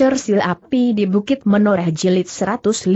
Cersil Api di Bukit Menoreh Jilid 155.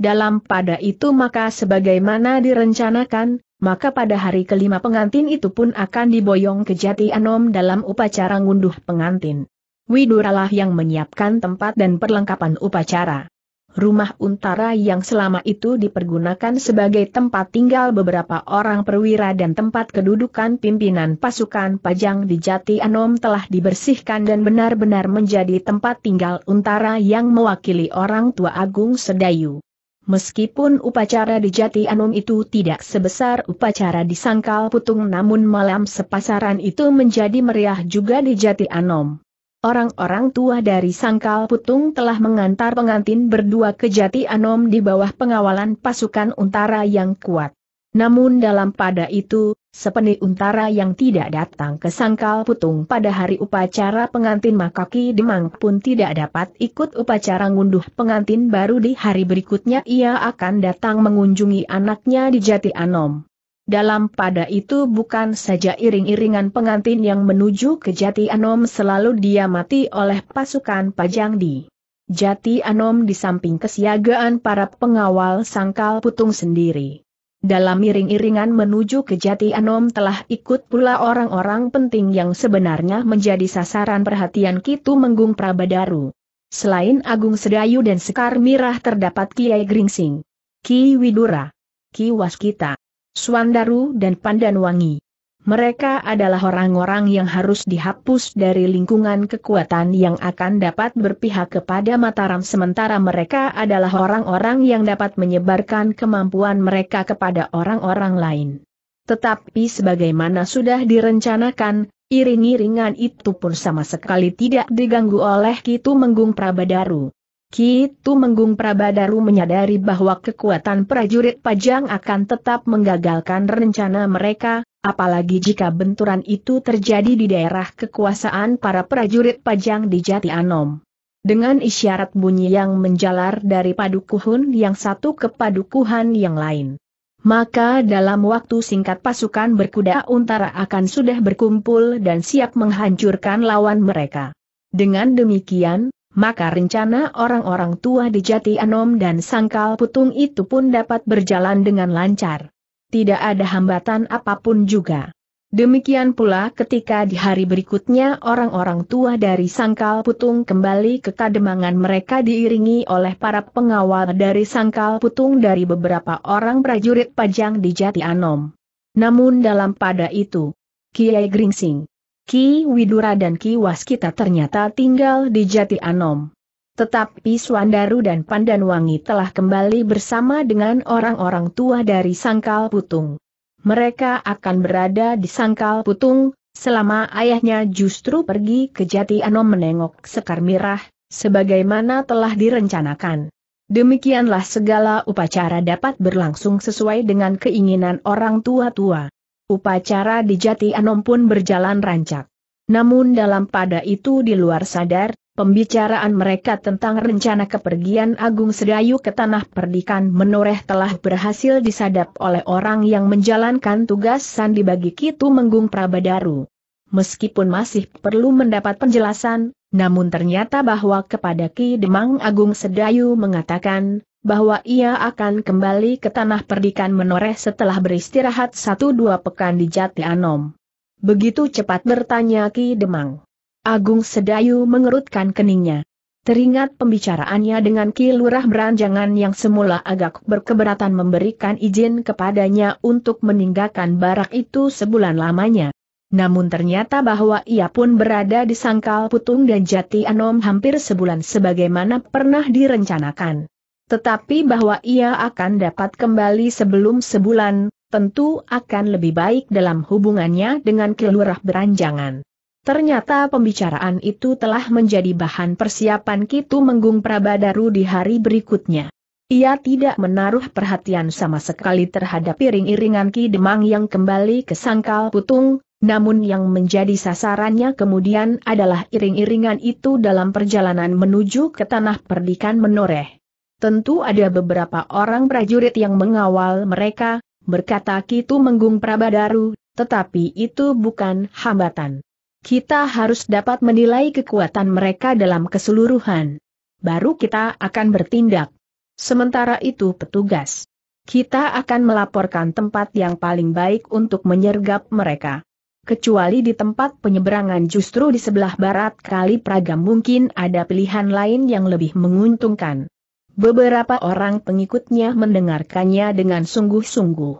Dalam pada itu maka sebagaimana direncanakan, maka pada hari kelima pengantin itu pun akan diboyong ke Jati Anom dalam upacara ngunduh pengantin. Widuralah yang menyiapkan tempat dan perlengkapan upacara rumah untara yang selama itu dipergunakan sebagai tempat tinggal beberapa orang perwira dan tempat kedudukan pimpinan pasukan Pajang di Jati Anom telah dibersihkan dan benar-benar menjadi tempat tinggal untara yang mewakili orang tua Agung Sedayu. Meskipun upacara di Jati Anom itu tidak sebesar upacara di Sangkal Putung namun malam sepasaran itu menjadi meriah juga di Jati Anom. Orang-orang tua dari Sangkal Putung telah mengantar pengantin berdua ke Jati Anom di bawah pengawalan pasukan untara yang kuat. Namun dalam pada itu, sepeni untara yang tidak datang ke Sangkal Putung pada hari upacara pengantin Makaki Demang pun tidak dapat ikut upacara ngunduh pengantin baru di hari berikutnya ia akan datang mengunjungi anaknya di Jati Anom. Dalam pada itu bukan saja iring-iringan pengantin yang menuju ke Jati Anom selalu diamati oleh pasukan pajang di Jati Anom di samping kesiagaan para pengawal sangkal putung sendiri. Dalam iring-iringan menuju ke Jati Anom telah ikut pula orang-orang penting yang sebenarnya menjadi sasaran perhatian Kitu Menggung Prabadaru. Selain Agung Sedayu dan Sekar Mirah terdapat Kiai Gringsing, Ki Widura, Ki Waskita, Suandaru dan Pandanwangi. Mereka adalah orang-orang yang harus dihapus dari lingkungan kekuatan yang akan dapat berpihak kepada Mataram sementara mereka adalah orang-orang yang dapat menyebarkan kemampuan mereka kepada orang-orang lain. Tetapi sebagaimana sudah direncanakan, iring-iringan itu pun sama sekali tidak diganggu oleh Kitu Menggung Prabadaru. Ki menggung Prabadaru menyadari bahwa kekuatan prajurit Pajang akan tetap menggagalkan rencana mereka, apalagi jika benturan itu terjadi di daerah kekuasaan para prajurit Pajang di Jati Anom. Dengan isyarat bunyi yang menjalar dari padukuhan yang satu ke padukuhan yang lain. Maka dalam waktu singkat pasukan berkuda untara akan sudah berkumpul dan siap menghancurkan lawan mereka. Dengan demikian, maka rencana orang-orang tua di Jati Anom dan Sangkal Putung itu pun dapat berjalan dengan lancar. Tidak ada hambatan apapun juga. Demikian pula ketika di hari berikutnya orang-orang tua dari Sangkal Putung kembali ke kademangan mereka diiringi oleh para pengawal dari Sangkal Putung dari beberapa orang prajurit pajang di Jati Anom. Namun dalam pada itu, Kiai Gringsing, Ki Widura dan Ki Waskita ternyata tinggal di Jati Anom. Tetapi Suandaru dan Pandanwangi telah kembali bersama dengan orang-orang tua dari Sangkal Putung. Mereka akan berada di Sangkal Putung, selama ayahnya justru pergi ke Jati Anom menengok Sekar Mirah, sebagaimana telah direncanakan. Demikianlah segala upacara dapat berlangsung sesuai dengan keinginan orang tua-tua. Upacara di Jati Anom pun berjalan rancak. Namun dalam pada itu di luar sadar, pembicaraan mereka tentang rencana kepergian Agung Sedayu ke Tanah Perdikan menoreh telah berhasil disadap oleh orang yang menjalankan tugas Sandi bagi Kitu Menggung Prabadaru. Meskipun masih perlu mendapat penjelasan, namun ternyata bahwa kepada Ki Demang Agung Sedayu mengatakan, bahwa ia akan kembali ke tanah perdikan menoreh setelah beristirahat satu dua pekan di Jati Anom. Begitu cepat bertanya Ki Demang. Agung Sedayu mengerutkan keningnya. Teringat pembicaraannya dengan Ki Lurah Beranjangan yang semula agak berkeberatan memberikan izin kepadanya untuk meninggalkan barak itu sebulan lamanya. Namun ternyata bahwa ia pun berada di Sangkal Putung dan Jati Anom hampir sebulan sebagaimana pernah direncanakan. Tetapi bahwa ia akan dapat kembali sebelum sebulan, tentu akan lebih baik dalam hubungannya dengan kelurah beranjangan. Ternyata pembicaraan itu telah menjadi bahan persiapan Kitu Menggung Prabadaru di hari berikutnya. Ia tidak menaruh perhatian sama sekali terhadap iring-iringan Ki Demang yang kembali ke sangkal putung, namun yang menjadi sasarannya kemudian adalah iring-iringan itu dalam perjalanan menuju ke tanah perdikan menoreh. Tentu ada beberapa orang prajurit yang mengawal mereka, berkata Kitu Menggung Prabadaru, tetapi itu bukan hambatan. Kita harus dapat menilai kekuatan mereka dalam keseluruhan. Baru kita akan bertindak. Sementara itu petugas. Kita akan melaporkan tempat yang paling baik untuk menyergap mereka. Kecuali di tempat penyeberangan justru di sebelah barat kali Praga mungkin ada pilihan lain yang lebih menguntungkan. Beberapa orang pengikutnya mendengarkannya dengan sungguh-sungguh.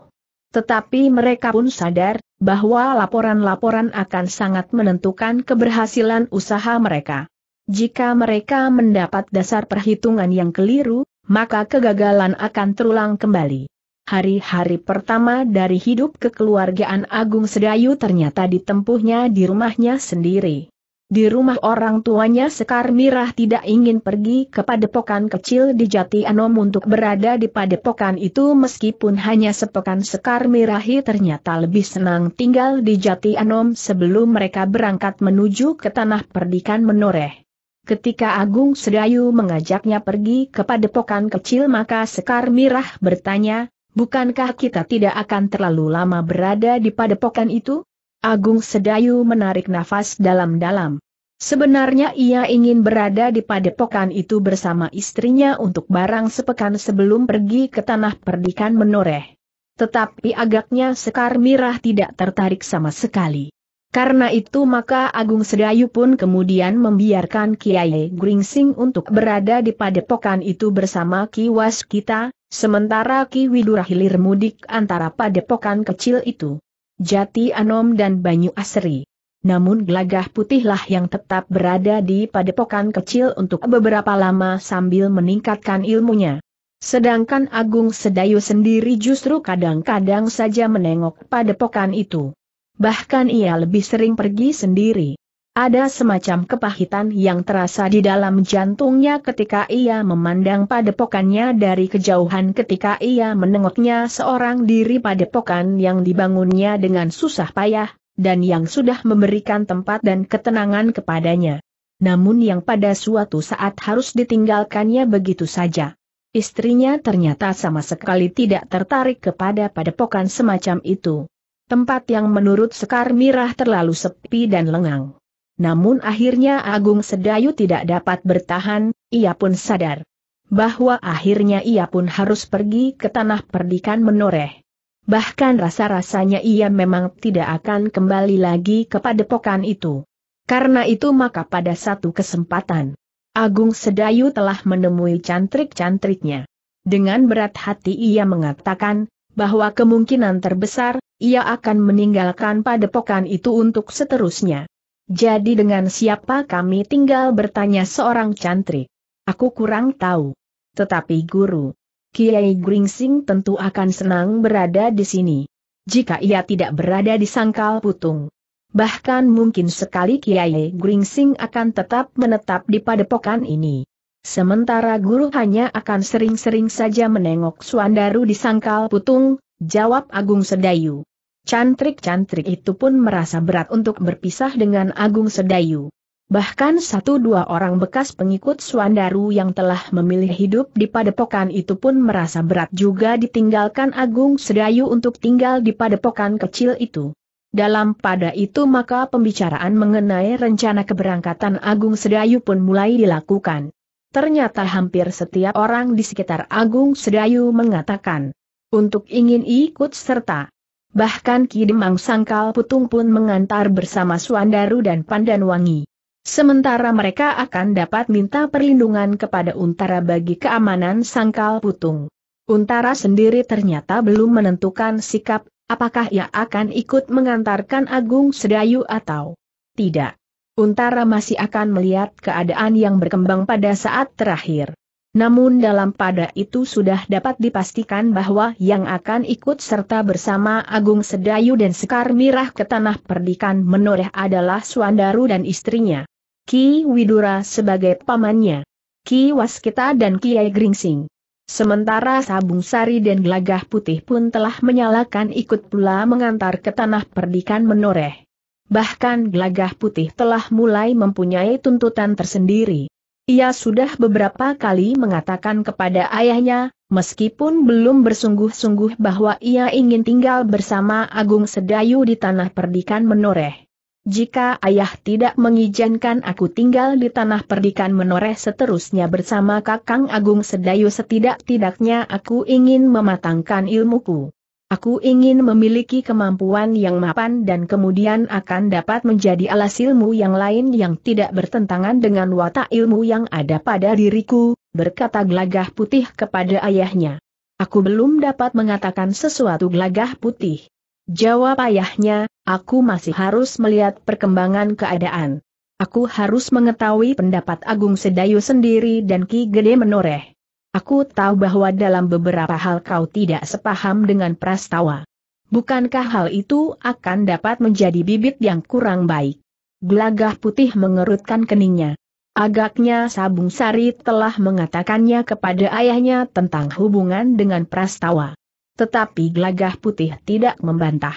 Tetapi mereka pun sadar, bahwa laporan-laporan akan sangat menentukan keberhasilan usaha mereka. Jika mereka mendapat dasar perhitungan yang keliru, maka kegagalan akan terulang kembali. Hari-hari pertama dari hidup kekeluargaan Agung Sedayu ternyata ditempuhnya di rumahnya sendiri. Di rumah orang tuanya Sekar Mirah tidak ingin pergi ke padepokan kecil di Jati Anom untuk berada di padepokan itu meskipun hanya sepekan Sekar Mirahi ternyata lebih senang tinggal di Jati Anom sebelum mereka berangkat menuju ke tanah perdikan menoreh. Ketika Agung Sedayu mengajaknya pergi ke padepokan kecil maka Sekar Mirah bertanya, bukankah kita tidak akan terlalu lama berada di padepokan itu? Agung Sedayu menarik nafas dalam-dalam. Sebenarnya ia ingin berada di padepokan itu bersama istrinya untuk barang sepekan sebelum pergi ke tanah perdikan menoreh. Tetapi agaknya Sekar Mirah tidak tertarik sama sekali. Karena itu maka Agung Sedayu pun kemudian membiarkan Kiai Gringsing untuk berada di padepokan itu bersama Ki Waskita, sementara Ki Widura hilir mudik antara padepokan kecil itu. Jati Anom dan Banyu Asri. Namun gelagah putihlah yang tetap berada di padepokan kecil untuk beberapa lama sambil meningkatkan ilmunya. Sedangkan Agung Sedayu sendiri justru kadang-kadang saja menengok padepokan itu. Bahkan ia lebih sering pergi sendiri. Ada semacam kepahitan yang terasa di dalam jantungnya ketika ia memandang padepokannya dari kejauhan ketika ia menengoknya seorang diri padepokan yang dibangunnya dengan susah payah, dan yang sudah memberikan tempat dan ketenangan kepadanya. Namun yang pada suatu saat harus ditinggalkannya begitu saja. Istrinya ternyata sama sekali tidak tertarik kepada padepokan semacam itu. Tempat yang menurut Sekar Mirah terlalu sepi dan lengang. Namun akhirnya Agung Sedayu tidak dapat bertahan, ia pun sadar bahwa akhirnya ia pun harus pergi ke tanah perdikan menoreh. Bahkan rasa-rasanya ia memang tidak akan kembali lagi kepada padepokan itu. Karena itu maka pada satu kesempatan, Agung Sedayu telah menemui cantrik-cantriknya. Dengan berat hati ia mengatakan, bahwa kemungkinan terbesar, ia akan meninggalkan padepokan itu untuk seterusnya. Jadi dengan siapa kami tinggal bertanya seorang cantrik. Aku kurang tahu. Tetapi guru, Kiai Gringsing tentu akan senang berada di sini. Jika ia tidak berada di sangkal putung. Bahkan mungkin sekali Kiai Gringsing akan tetap menetap di padepokan ini. Sementara guru hanya akan sering-sering saja menengok Suandaru di sangkal putung, jawab Agung Sedayu. Cantrik-cantrik itu pun merasa berat untuk berpisah dengan Agung Sedayu. Bahkan satu dua orang bekas pengikut Suandaru yang telah memilih hidup di padepokan itu pun merasa berat juga ditinggalkan Agung Sedayu untuk tinggal di padepokan kecil itu. Dalam pada itu maka pembicaraan mengenai rencana keberangkatan Agung Sedayu pun mulai dilakukan. Ternyata hampir setiap orang di sekitar Agung Sedayu mengatakan, untuk ingin ikut serta. Bahkan Ki Demang Sangkal Putung pun mengantar bersama Suandaru dan Pandanwangi. Sementara mereka akan dapat minta perlindungan kepada Untara bagi keamanan Sangkal Putung. Untara sendiri ternyata belum menentukan sikap, apakah ia akan ikut mengantarkan Agung Sedayu atau tidak. Untara masih akan melihat keadaan yang berkembang pada saat terakhir. Namun dalam pada itu sudah dapat dipastikan bahwa yang akan ikut serta bersama Agung Sedayu dan Sekar Mirah ke tanah perdikan menoreh adalah Suandaru dan istrinya. Ki Widura sebagai pamannya. Ki Waskita dan Kiai Gringsing. Sementara Sabung Sari dan Gelagah Putih pun telah menyalakan ikut pula mengantar ke tanah perdikan menoreh. Bahkan Gelagah Putih telah mulai mempunyai tuntutan tersendiri. Ia sudah beberapa kali mengatakan kepada ayahnya, meskipun belum bersungguh-sungguh bahwa ia ingin tinggal bersama Agung Sedayu di tanah perdikan menoreh. Jika ayah tidak mengizinkan aku tinggal di tanah perdikan menoreh seterusnya bersama kakang Agung Sedayu setidak-tidaknya aku ingin mematangkan ilmuku. Aku ingin memiliki kemampuan yang mapan dan kemudian akan dapat menjadi alas ilmu yang lain yang tidak bertentangan dengan watak ilmu yang ada pada diriku, berkata Glagah putih kepada ayahnya. Aku belum dapat mengatakan sesuatu Glagah putih. Jawab ayahnya, aku masih harus melihat perkembangan keadaan. Aku harus mengetahui pendapat Agung Sedayu sendiri dan Ki Gede Menoreh. Aku tahu bahwa dalam beberapa hal kau tidak sepaham dengan prastawa. Bukankah hal itu akan dapat menjadi bibit yang kurang baik? Gelagah putih mengerutkan keningnya. Agaknya Sabung Sari telah mengatakannya kepada ayahnya tentang hubungan dengan prastawa. Tetapi Gelagah putih tidak membantah.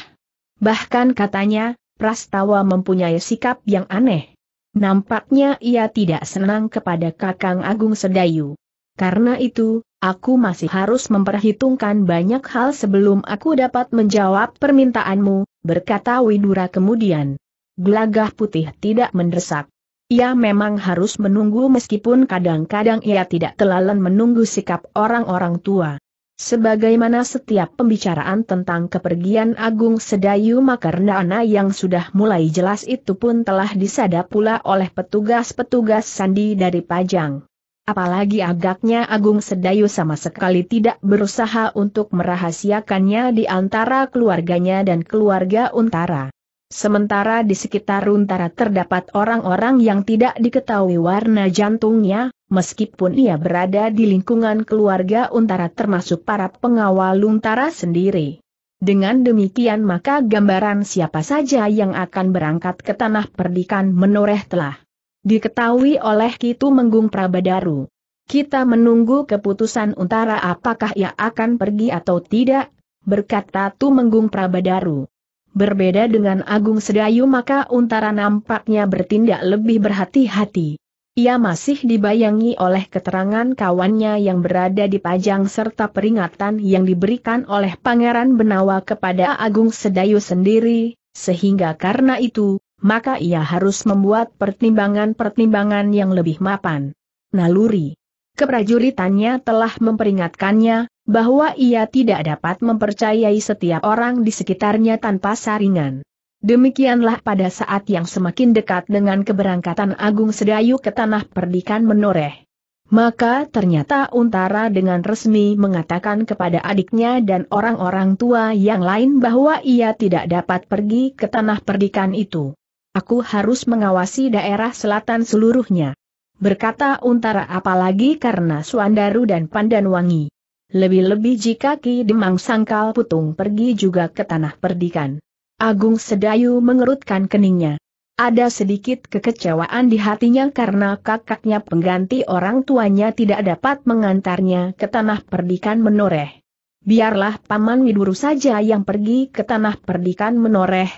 Bahkan katanya, prastawa mempunyai sikap yang aneh. Nampaknya ia tidak senang kepada Kakang Agung Sedayu. Karena itu, aku masih harus memperhitungkan banyak hal sebelum aku dapat menjawab permintaanmu, berkata Widura kemudian. Gelagah putih tidak mendesak. Ia memang harus menunggu meskipun kadang-kadang ia tidak telalan menunggu sikap orang-orang tua. Sebagaimana setiap pembicaraan tentang kepergian Agung Sedayu Makarnana yang sudah mulai jelas itu pun telah disadap pula oleh petugas-petugas sandi dari Pajang apalagi agaknya Agung Sedayu sama sekali tidak berusaha untuk merahasiakannya di antara keluarganya dan keluarga Untara. Sementara di sekitar Untara terdapat orang-orang yang tidak diketahui warna jantungnya, meskipun ia berada di lingkungan keluarga Untara termasuk para pengawal Untara sendiri. Dengan demikian maka gambaran siapa saja yang akan berangkat ke tanah perdikan menoreh telah Diketahui oleh Kitu Menggung Prabadaru. Kita menunggu keputusan Untara apakah ia akan pergi atau tidak, berkata Tu Menggung Prabadaru. Berbeda dengan Agung Sedayu maka Untara nampaknya bertindak lebih berhati-hati. Ia masih dibayangi oleh keterangan kawannya yang berada di Pajang serta peringatan yang diberikan oleh Pangeran Benawa kepada Agung Sedayu sendiri, sehingga karena itu, maka ia harus membuat pertimbangan-pertimbangan yang lebih mapan. Naluri. Keprajuritannya telah memperingatkannya, bahwa ia tidak dapat mempercayai setiap orang di sekitarnya tanpa saringan. Demikianlah pada saat yang semakin dekat dengan keberangkatan Agung Sedayu ke tanah perdikan menoreh. Maka ternyata Untara dengan resmi mengatakan kepada adiknya dan orang-orang tua yang lain bahwa ia tidak dapat pergi ke tanah perdikan itu. Aku harus mengawasi daerah selatan seluruhnya. Berkata Untara apalagi karena Suandaru dan Pandanwangi. Lebih-lebih jika Ki Demang Sangkal Putung pergi juga ke tanah perdikan. Agung Sedayu mengerutkan keningnya. Ada sedikit kekecewaan di hatinya karena kakaknya pengganti orang tuanya tidak dapat mengantarnya ke tanah perdikan menoreh. Biarlah Paman Widuru saja yang pergi ke tanah perdikan menoreh,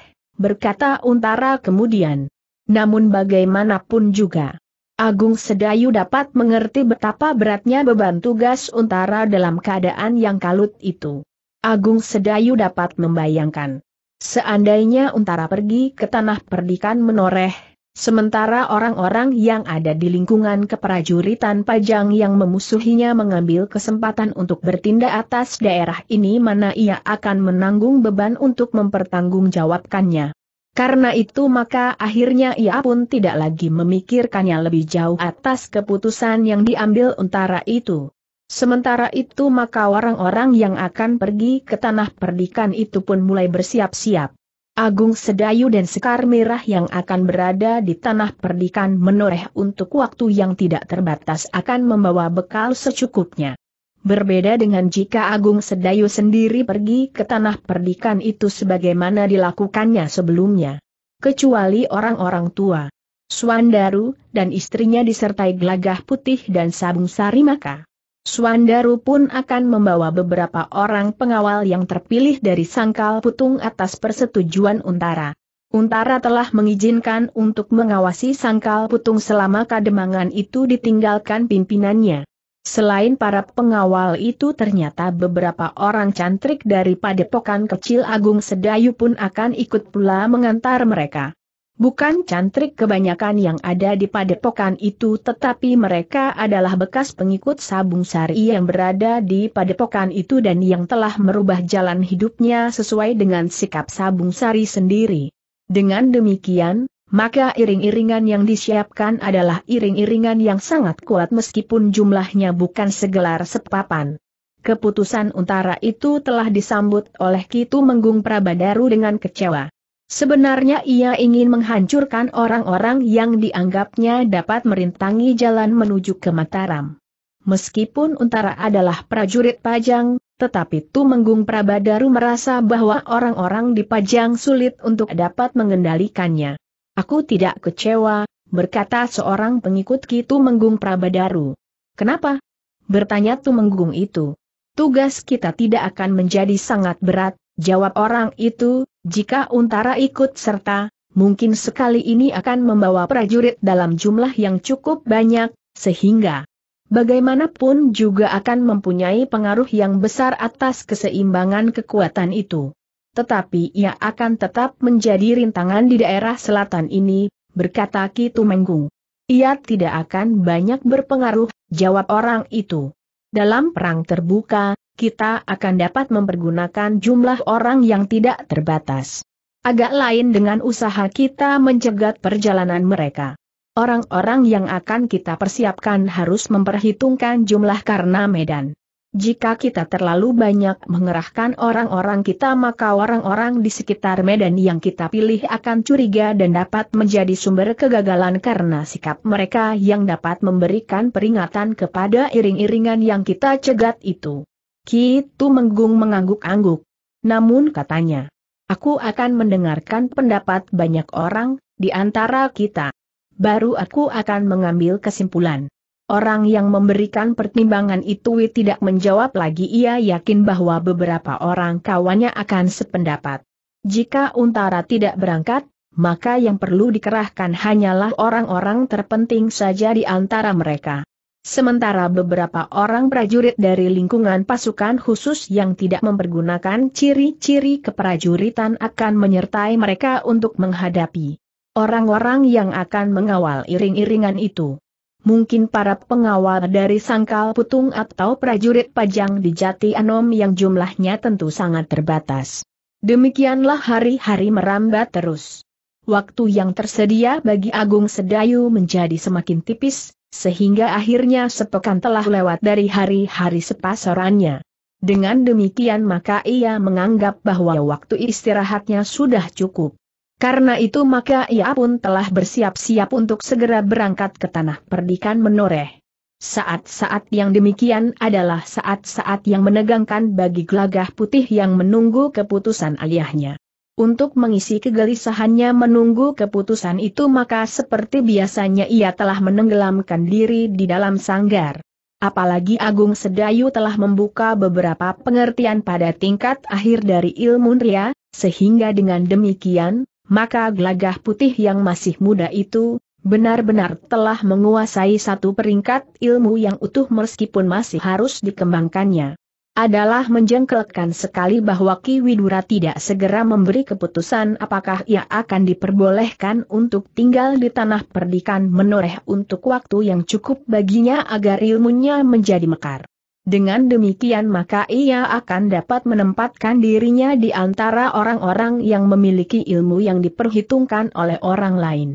berkata Untara kemudian. Namun bagaimanapun juga, Agung Sedayu dapat mengerti betapa beratnya beban tugas Untara dalam keadaan yang kalut itu. Agung Sedayu dapat membayangkan. Seandainya Untara pergi ke tanah perdikan menoreh, Sementara orang-orang yang ada di lingkungan keprajuritan Pajang yang memusuhinya mengambil kesempatan untuk bertindak atas daerah ini mana ia akan menanggung beban untuk mempertanggungjawabkannya. Karena itu maka akhirnya ia pun tidak lagi memikirkannya lebih jauh atas keputusan yang diambil Untara itu. Sementara itu maka orang-orang yang akan pergi ke tanah perdikan itu pun mulai bersiap-siap. Agung Sedayu dan Sekar Merah yang akan berada di tanah perdikan menoreh untuk waktu yang tidak terbatas akan membawa bekal secukupnya. Berbeda dengan jika Agung Sedayu sendiri pergi ke tanah perdikan itu sebagaimana dilakukannya sebelumnya. Kecuali orang-orang tua, Swandaru, dan istrinya disertai gelagah putih dan sabung Sari maka. Suandaru pun akan membawa beberapa orang pengawal yang terpilih dari sangkal putung atas persetujuan Untara. Untara telah mengizinkan untuk mengawasi sangkal putung selama kademangan itu ditinggalkan pimpinannya. Selain para pengawal itu ternyata beberapa orang cantrik dari padepokan kecil Agung Sedayu pun akan ikut pula mengantar mereka. Bukan cantrik kebanyakan yang ada di padepokan itu tetapi mereka adalah bekas pengikut Sabung Sari yang berada di padepokan itu dan yang telah merubah jalan hidupnya sesuai dengan sikap Sabung Sari sendiri. Dengan demikian, maka iring-iringan yang disiapkan adalah iring-iringan yang sangat kuat meskipun jumlahnya bukan segelar sepapan. Keputusan untara itu telah disambut oleh Kitu Menggung Prabadaru dengan kecewa. Sebenarnya ia ingin menghancurkan orang-orang yang dianggapnya dapat merintangi jalan menuju ke Mataram. Meskipun Untara adalah prajurit Pajang, tetapi Tumenggung Prabadaru merasa bahwa orang-orang di Pajang sulit untuk dapat mengendalikannya. Aku tidak kecewa, berkata seorang pengikut Ki Tumenggung Prabadaru. Kenapa? Bertanya Tumenggung itu. Tugas kita tidak akan menjadi sangat berat, jawab orang itu, jika Untara ikut serta, mungkin sekali ini akan membawa prajurit dalam jumlah yang cukup banyak, sehingga bagaimanapun juga akan mempunyai pengaruh yang besar atas keseimbangan kekuatan itu. Tetapi ia akan tetap menjadi rintangan di daerah selatan ini, berkata Ki Tumenggung. Ia tidak akan banyak berpengaruh, jawab orang itu. Dalam perang terbuka, kita akan dapat mempergunakan jumlah orang yang tidak terbatas. Agak lain dengan usaha kita mencegat perjalanan mereka. Orang-orang yang akan kita persiapkan harus memperhitungkan jumlah karena medan. Jika kita terlalu banyak mengerahkan orang-orang kita maka orang-orang di sekitar medan yang kita pilih akan curiga dan dapat menjadi sumber kegagalan karena sikap mereka yang dapat memberikan peringatan kepada iring-iringan yang kita cegat itu. Kitu Menggung mengangguk-angguk. Namun katanya, aku akan mendengarkan pendapat banyak orang, di antara kita. Baru aku akan mengambil kesimpulan. Orang yang memberikan pertimbangan itu tidak menjawab lagi ia yakin bahwa beberapa orang kawannya akan sependapat. Jika Untara tidak berangkat, maka yang perlu dikerahkan hanyalah orang-orang terpenting saja di antara mereka. Sementara beberapa orang prajurit dari lingkungan pasukan khusus yang tidak mempergunakan ciri-ciri keprajuritan akan menyertai mereka untuk menghadapi orang-orang yang akan mengawal iring-iringan itu. Mungkin para pengawal dari sangkal putung atau prajurit pajang di Jati Anom yang jumlahnya tentu sangat terbatas. Demikianlah hari-hari merambat terus. Waktu yang tersedia bagi Agung Sedayu menjadi semakin tipis, sehingga akhirnya sepekan telah lewat dari hari-hari sepasarannya. Dengan demikian maka ia menganggap bahwa waktu istirahatnya sudah cukup. Karena itu maka ia pun telah bersiap-siap untuk segera berangkat ke tanah perdikan menoreh. Saat-saat yang demikian adalah saat-saat yang menegangkan bagi gelagah putih yang menunggu keputusan ayahnya. Untuk mengisi kegelisahannya menunggu keputusan itu maka seperti biasanya ia telah menenggelamkan diri di dalam sanggar. Apalagi Agung Sedayu telah membuka beberapa pengertian pada tingkat akhir dari ilmu ria, sehingga dengan demikian, maka gelagah putih yang masih muda itu, benar-benar telah menguasai satu peringkat ilmu yang utuh meskipun masih harus dikembangkannya adalah menjengkelkan sekali bahwa Ki Widura tidak segera memberi keputusan apakah ia akan diperbolehkan untuk tinggal di tanah perdikan menoreh untuk waktu yang cukup baginya agar ilmunya menjadi mekar. Dengan demikian maka ia akan dapat menempatkan dirinya di antara orang-orang yang memiliki ilmu yang diperhitungkan oleh orang lain.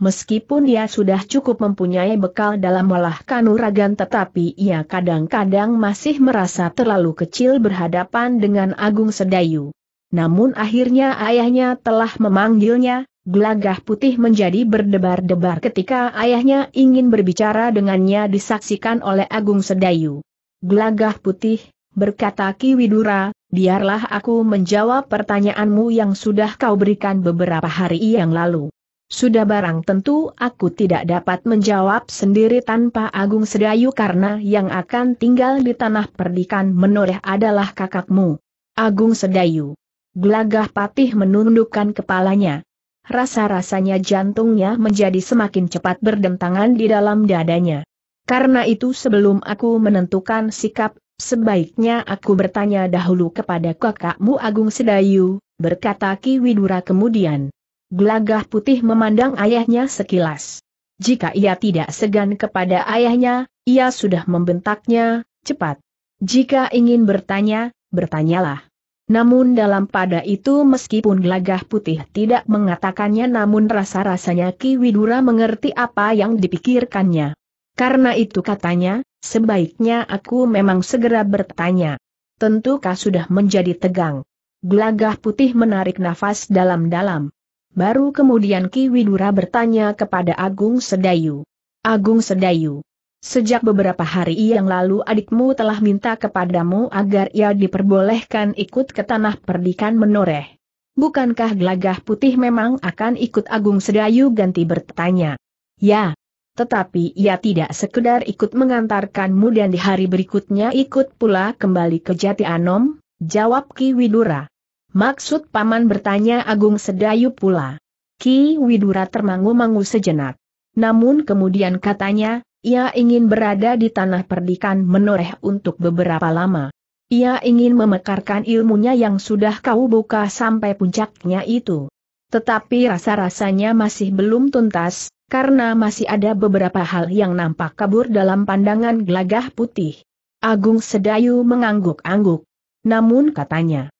Meskipun dia sudah cukup mempunyai bekal dalam olah kanuragan tetapi ia kadang-kadang masih merasa terlalu kecil berhadapan dengan Agung Sedayu. Namun akhirnya ayahnya telah memanggilnya, gelagah putih menjadi berdebar-debar ketika ayahnya ingin berbicara dengannya disaksikan oleh Agung Sedayu. Gelagah putih, berkata Ki Widura, biarlah aku menjawab pertanyaanmu yang sudah kau berikan beberapa hari yang lalu. Sudah barang tentu aku tidak dapat menjawab sendiri tanpa Agung Sedayu karena yang akan tinggal di tanah perdikan menoreh adalah kakakmu. Agung Sedayu. Gelagah patih menundukkan kepalanya. Rasa-rasanya jantungnya menjadi semakin cepat berdentangan di dalam dadanya. Karena itu sebelum aku menentukan sikap, sebaiknya aku bertanya dahulu kepada kakakmu Agung Sedayu, berkata Ki Widura kemudian. Gelagah putih memandang ayahnya sekilas. Jika ia tidak segan kepada ayahnya, ia sudah membentaknya, cepat. Jika ingin bertanya, bertanyalah. Namun dalam pada itu meskipun gelagah putih tidak mengatakannya namun rasa-rasanya Ki Widura mengerti apa yang dipikirkannya. Karena itu katanya, sebaiknya aku memang segera bertanya. Tentu kau sudah menjadi tegang. Gelagah putih menarik nafas dalam-dalam. Baru kemudian Ki Widura bertanya kepada Agung Sedayu. Agung Sedayu, sejak beberapa hari yang lalu adikmu telah minta kepadamu agar ia diperbolehkan ikut ke tanah perdikan menoreh. Bukankah gelagah putih memang akan ikut Agung Sedayu ganti bertanya? Ya. Tetapi ia tidak sekedar ikut mengantarkanmu dan di hari berikutnya ikut pula kembali ke Jati Anom, jawab Ki Widura. Maksud paman bertanya Agung Sedayu pula. Ki Widura termangu-mangu sejenak. Namun kemudian katanya, ia ingin berada di tanah perdikan menoreh untuk beberapa lama. Ia ingin memekarkan ilmunya yang sudah kau buka sampai puncaknya itu. Tetapi rasa-rasanya masih belum tuntas, karena masih ada beberapa hal yang nampak kabur dalam pandangan gelagah putih. Agung Sedayu mengangguk-angguk. Namun katanya,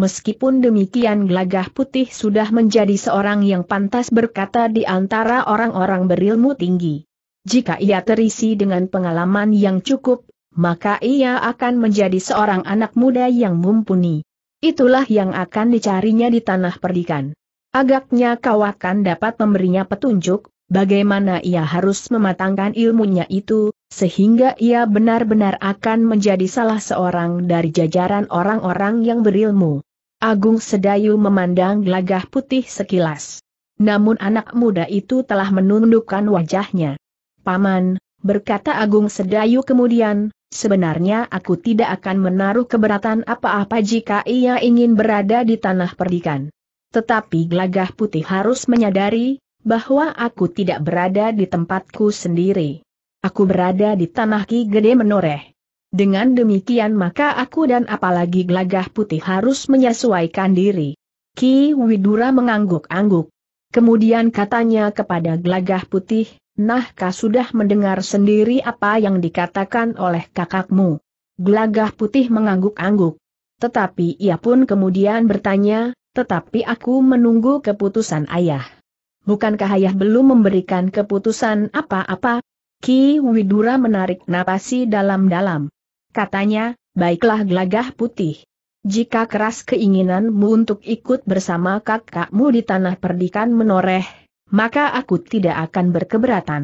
meskipun demikian gelagah putih sudah menjadi seorang yang pantas berkata di antara orang-orang berilmu tinggi. Jika ia terisi dengan pengalaman yang cukup, maka ia akan menjadi seorang anak muda yang mumpuni. Itulah yang akan dicarinya di tanah perdikan. Agaknya kau akan dapat memberinya petunjuk, bagaimana ia harus mematangkan ilmunya itu, sehingga ia benar-benar akan menjadi salah seorang dari jajaran orang-orang yang berilmu. Agung Sedayu memandang gelagah putih sekilas. Namun anak muda itu telah menundukkan wajahnya. Paman, berkata Agung Sedayu kemudian, sebenarnya aku tidak akan menaruh keberatan apa-apa jika ia ingin berada di tanah perdikan. Tetapi gelagah putih harus menyadari, bahwa aku tidak berada di tempatku sendiri. Aku berada di tanah Ki Gede Menoreh. Dengan demikian maka aku dan apalagi gelagah putih harus menyesuaikan diri. Ki Widura mengangguk-angguk. Kemudian katanya kepada gelagah putih, Nah, kau sudah mendengar sendiri apa yang dikatakan oleh kakakmu? Gelagah putih mengangguk-angguk. Tetapi ia pun kemudian bertanya, tetapi aku menunggu keputusan ayah. Bukankah ayah belum memberikan keputusan apa-apa? Ki Widura menarik napasi dalam-dalam. Katanya, baiklah gelagah putih. Jika keras keinginanmu untuk ikut bersama kakakmu di tanah perdikan menoreh, maka aku tidak akan berkeberatan.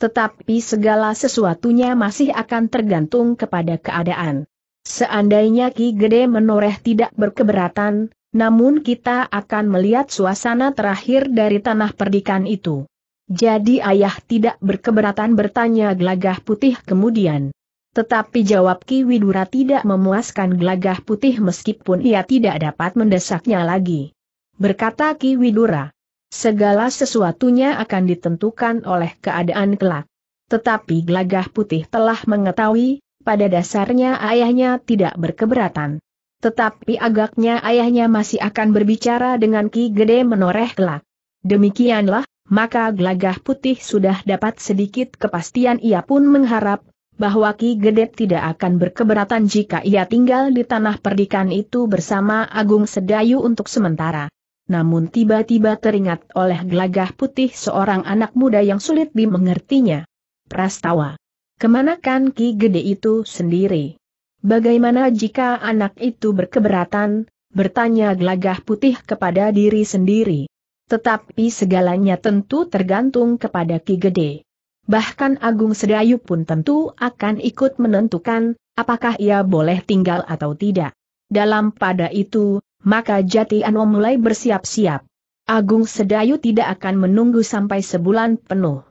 Tetapi segala sesuatunya masih akan tergantung kepada keadaan. Seandainya Ki Gede menoreh tidak berkeberatan, namun kita akan melihat suasana terakhir dari tanah perdikan itu. Jadi ayah tidak berkeberatan bertanya gelagah putih kemudian. Tetapi jawab Ki Widura tidak memuaskan gelagah putih meskipun ia tidak dapat mendesaknya lagi. Berkata Ki Widura, segala sesuatunya akan ditentukan oleh keadaan kelak. Tetapi gelagah putih telah mengetahui, pada dasarnya ayahnya tidak berkeberatan. Tetapi agaknya ayahnya masih akan berbicara dengan Ki Gede menoreh kelak. Demikianlah, maka gelagah putih sudah dapat sedikit kepastian ia pun mengharap bahwa Ki Gede tidak akan berkeberatan jika ia tinggal di tanah perdikan itu bersama Agung Sedayu untuk sementara. Namun tiba-tiba teringat oleh gelagah putih seorang anak muda yang sulit dimengertinya. Prastawa. Kemanakan Ki Gede itu sendiri? Bagaimana jika anak itu berkeberatan, bertanya gelagah putih kepada diri sendiri? Tetapi segalanya tentu tergantung kepada Ki Gede bahkan Agung Sedayu pun tentu akan ikut menentukan, apakah ia boleh tinggal atau tidak. Dalam pada itu, maka Jati Ano mulai bersiap-siap. Agung Sedayu tidak akan menunggu sampai sebulan penuh.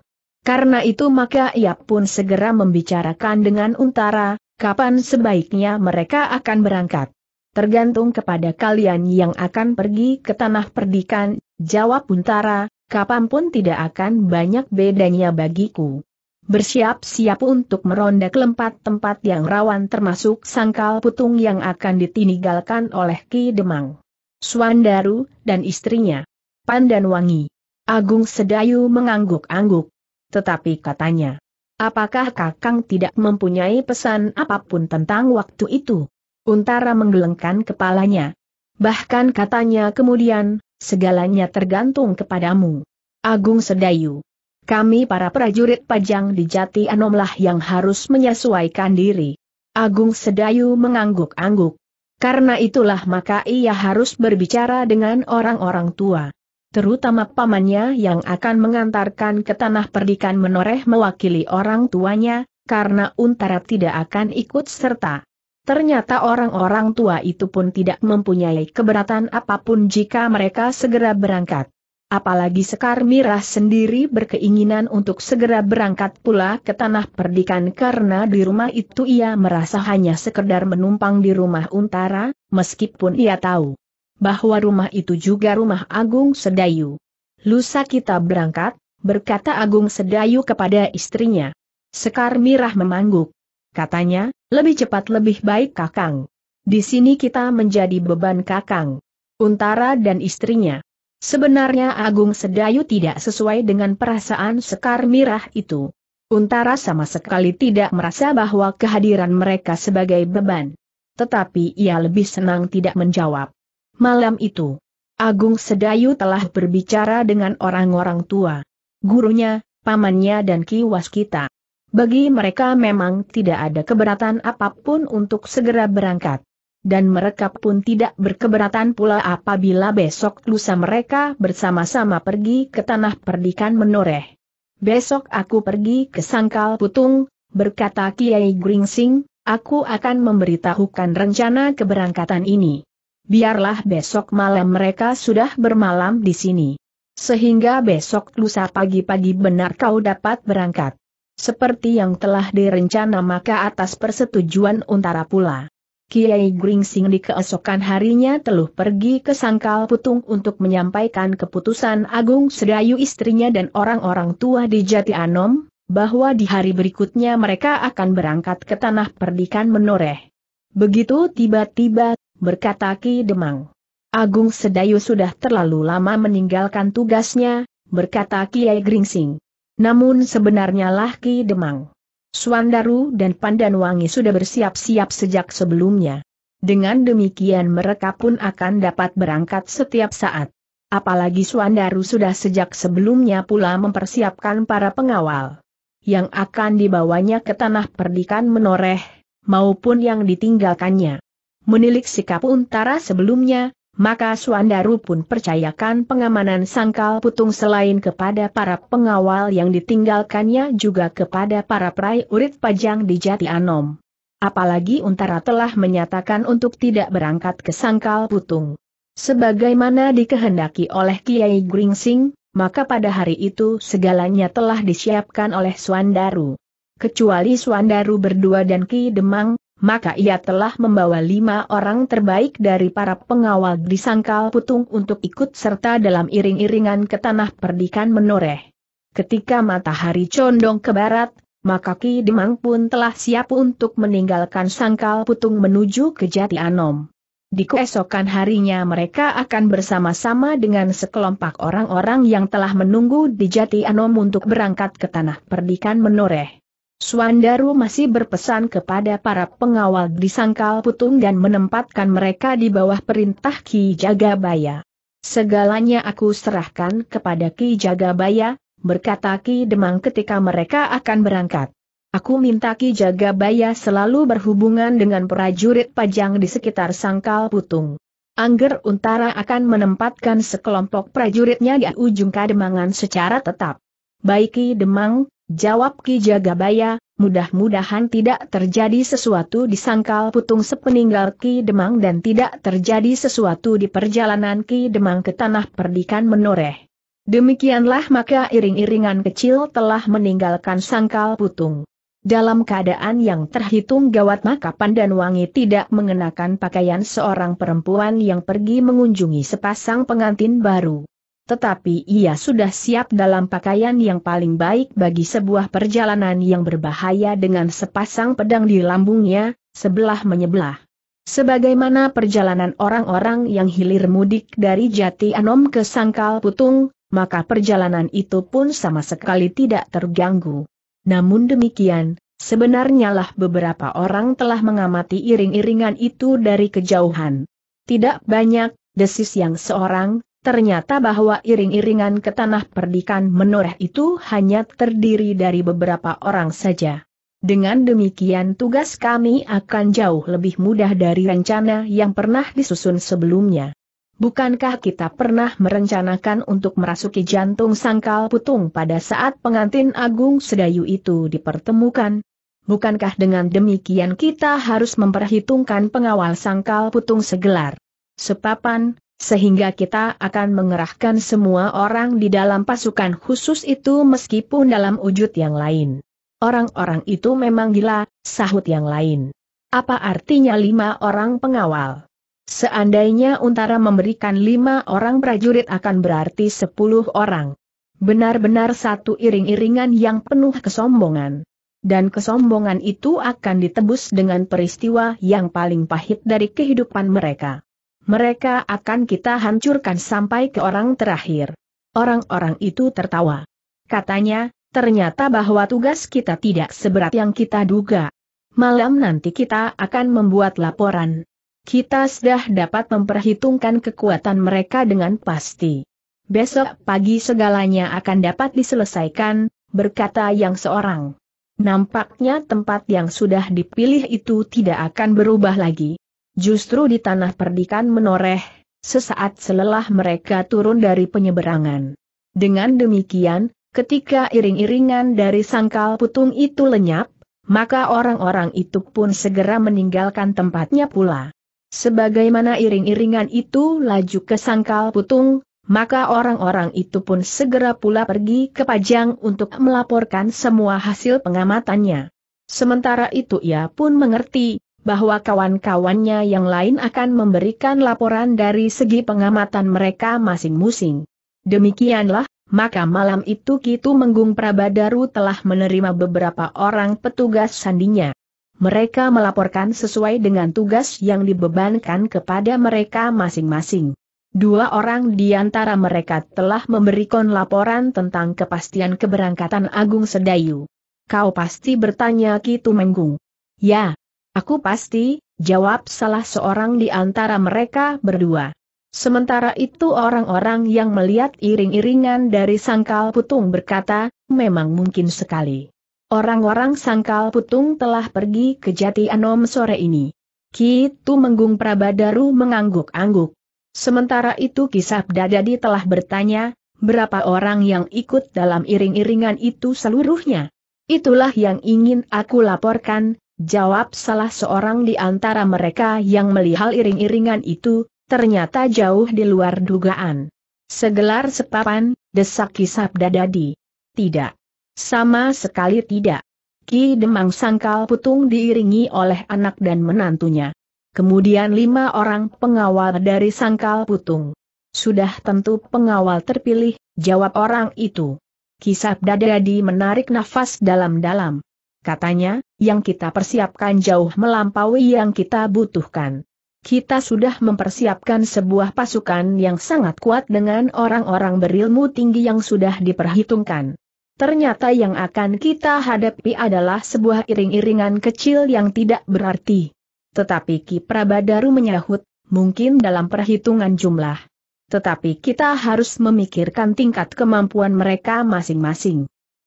Karena itu maka ia pun segera membicarakan dengan Untara, kapan sebaiknya mereka akan berangkat. Tergantung kepada kalian yang akan pergi ke tanah perdikan, jawab Untara, Kapanpun tidak akan banyak bedanya bagiku. Bersiap-siap untuk meronda ke tempat-tempat yang rawan termasuk sangkal putung yang akan ditinggalkan oleh Ki Demang. Suandaru, dan istrinya. Pandan Wangi. Agung Sedayu mengangguk-angguk. Tetapi katanya, apakah Kakang tidak mempunyai pesan apapun tentang waktu itu? Untara menggelengkan kepalanya. Bahkan katanya kemudian, Segalanya tergantung kepadamu. Agung Sedayu. Kami para prajurit pajang di Jati Anomlah yang harus menyesuaikan diri. Agung Sedayu mengangguk-angguk. Karena itulah maka ia harus berbicara dengan orang-orang tua. Terutama pamannya yang akan mengantarkan ke tanah perdikan menoreh mewakili orang tuanya, karena Untara tidak akan ikut serta. Ternyata orang-orang tua itu pun tidak mempunyai keberatan apapun jika mereka segera berangkat. Apalagi Sekar Mirah sendiri berkeinginan untuk segera berangkat pula ke tanah perdikan karena di rumah itu ia merasa hanya sekedar menumpang di rumah Untara, meskipun ia tahu bahwa rumah itu juga rumah Agung Sedayu. Lusa kita berangkat, berkata Agung Sedayu kepada istrinya. Sekar Mirah memangguk. Katanya, lebih cepat lebih baik Kakang. Di sini kita menjadi beban Kakang. Untara dan istrinya. Sebenarnya Agung Sedayu tidak sesuai dengan perasaan Sekar Mirah itu. Untara sama sekali tidak merasa bahwa kehadiran mereka sebagai beban. Tetapi ia lebih senang tidak menjawab. Malam itu, Agung Sedayu telah berbicara dengan orang-orang tua. Gurunya, pamannya dan kiwas kita. Bagi mereka memang tidak ada keberatan apapun untuk segera berangkat. Dan mereka pun tidak berkeberatan pula apabila besok lusa mereka bersama-sama pergi ke tanah perdikan menoreh. Besok aku pergi ke Sangkal Putung, berkata Kiai Gringsing, aku akan memberitahukan rencana keberangkatan ini. Biarlah besok malam mereka sudah bermalam di sini. Sehingga besok lusa pagi-pagi benar kau dapat berangkat seperti yang telah direncana maka atas persetujuan Untara pula. Kiai Gringsing di keesokan harinya telah pergi ke Sangkal Putung untuk menyampaikan keputusan Agung Sedayu istrinya dan orang-orang tua di Jati Anom, bahwa di hari berikutnya mereka akan berangkat ke tanah perdikan menoreh. Begitu tiba-tiba, berkata Ki Demang. Agung Sedayu sudah terlalu lama meninggalkan tugasnya, berkata Kiai Gringsing. Namun sebenarnya Lahki Demang. Suandaru dan Pandanwangi sudah bersiap-siap sejak sebelumnya. Dengan demikian mereka pun akan dapat berangkat setiap saat. Apalagi Suandaru sudah sejak sebelumnya pula mempersiapkan para pengawal yang akan dibawanya ke tanah perdikan menoreh, maupun yang ditinggalkannya. Menilik sikap untara sebelumnya, maka Suandaru pun percayakan pengamanan sangkal putung selain kepada para pengawal yang ditinggalkannya juga kepada para prajurit pajang di Jati Anom. Apalagi Untara telah menyatakan untuk tidak berangkat ke sangkal putung. Sebagaimana dikehendaki oleh Kiai Gringsing, maka pada hari itu segalanya telah disiapkan oleh Suandaru. Kecuali Suandaru berdua dan Ki Demang, maka ia telah membawa lima orang terbaik dari para pengawal di sangkal putung untuk ikut serta dalam iring-iringan ke tanah perdikan menoreh. Ketika matahari condong ke barat, maka Ki Demang pun telah siap untuk meninggalkan sangkal putung menuju ke Jati Anom. Di keesokan harinya mereka akan bersama-sama dengan sekelompok orang-orang yang telah menunggu di Jati Anom untuk berangkat ke tanah perdikan menoreh. Suandaru masih berpesan kepada para pengawal di Sangkal Putung dan menempatkan mereka di bawah perintah Ki Jagabaya. Segalanya aku serahkan kepada Ki Jagabaya, berkata Ki Demang ketika mereka akan berangkat. Aku minta Ki Jagabaya selalu berhubungan dengan prajurit pajang di sekitar Sangkal Putung. Angger Untara akan menempatkan sekelompok prajuritnya di ujung kademangan secara tetap. Baik Ki Demang, Jawab Ki Jagabaya, mudah-mudahan tidak terjadi sesuatu di sangkal putung sepeninggal Ki Demang dan tidak terjadi sesuatu di perjalanan Ki Demang ke tanah perdikan menoreh. Demikianlah maka iring-iringan kecil telah meninggalkan sangkal putung. Dalam keadaan yang terhitung gawat maka pandan Wangi tidak mengenakan pakaian seorang perempuan yang pergi mengunjungi sepasang pengantin baru tetapi ia sudah siap dalam pakaian yang paling baik bagi sebuah perjalanan yang berbahaya dengan sepasang pedang di lambungnya, sebelah menyebelah. Sebagaimana perjalanan orang-orang yang hilir mudik dari Jati Anom ke Sangkal Putung, maka perjalanan itu pun sama sekali tidak terganggu. Namun demikian, sebenarnya lah beberapa orang telah mengamati iring-iringan itu dari kejauhan. Tidak banyak, desis yang seorang, Ternyata bahwa iring-iringan ke tanah perdikan menoreh itu hanya terdiri dari beberapa orang saja. Dengan demikian tugas kami akan jauh lebih mudah dari rencana yang pernah disusun sebelumnya. Bukankah kita pernah merencanakan untuk merasuki jantung sangkal putung pada saat pengantin agung sedayu itu dipertemukan? Bukankah dengan demikian kita harus memperhitungkan pengawal sangkal putung segelar? Sepapan, sehingga kita akan mengerahkan semua orang di dalam pasukan khusus itu meskipun dalam wujud yang lain. Orang-orang itu memang gila, sahut yang lain. Apa artinya lima orang pengawal? Seandainya Untara memberikan lima orang prajurit akan berarti sepuluh orang. Benar-benar satu iring-iringan yang penuh kesombongan dan kesombongan itu akan ditebus dengan peristiwa yang paling pahit dari kehidupan mereka. Mereka akan kita hancurkan sampai ke orang terakhir. Orang-orang itu tertawa. Katanya, ternyata bahwa tugas kita tidak seberat yang kita duga. Malam nanti kita akan membuat laporan. Kita sudah dapat memperhitungkan kekuatan mereka dengan pasti. Besok pagi segalanya akan dapat diselesaikan, berkata yang seorang. Nampaknya tempat yang sudah dipilih itu tidak akan berubah lagi. Justru di tanah perdikan menoreh, sesaat selelah mereka turun dari penyeberangan. Dengan demikian, ketika iring-iringan dari sangkal putung itu lenyap, maka orang-orang itu pun segera meninggalkan tempatnya pula. Sebagaimana iring-iringan itu laju ke sangkal putung, maka orang-orang itu pun segera pula pergi ke Pajang untuk melaporkan semua hasil pengamatannya. Sementara itu ia pun mengerti, bahwa kawan-kawannya yang lain akan memberikan laporan dari segi pengamatan mereka masing-masing. Demikianlah, maka malam itu Kitu Menggung Prabadaru telah menerima beberapa orang petugas sandinya. Mereka melaporkan sesuai dengan tugas yang dibebankan kepada mereka masing-masing. Dua orang di antara mereka telah memberikan laporan tentang kepastian keberangkatan Agung Sedayu. Kau pasti bertanya Kitu Menggung. Ya, Aku pasti, jawab salah seorang di antara mereka berdua. Sementara itu orang-orang yang melihat iring-iringan dari sangkal putung berkata, memang mungkin sekali. Orang-orang sangkal putung telah pergi ke Jati Anom sore ini. Kitu Menggung Prabadaru mengangguk-angguk. Sementara itu kisah Dadadi telah bertanya, berapa orang yang ikut dalam iring-iringan itu seluruhnya? Itulah yang ingin aku laporkan, Jawab salah seorang di antara mereka yang melihat iring-iringan itu, ternyata jauh di luar dugaan. Segelar sepapan, desak kisap dadadi. Tidak. Sama sekali tidak. Ki Demang Sangkal Putung diiringi oleh anak dan menantunya. Kemudian lima orang pengawal dari Sangkal Putung. Sudah tentu pengawal terpilih, jawab orang itu. Kisap Dadadi menarik nafas dalam-dalam. Katanya, yang kita persiapkan jauh melampaui yang kita butuhkan. Kita sudah mempersiapkan sebuah pasukan yang sangat kuat dengan orang-orang berilmu tinggi yang sudah diperhitungkan. Ternyata yang akan kita hadapi adalah sebuah iring-iringan kecil yang tidak berarti. Tetapi Ki Prabadaru menyahut, mungkin dalam perhitungan jumlah. Tetapi kita harus memikirkan tingkat kemampuan mereka masing-masing.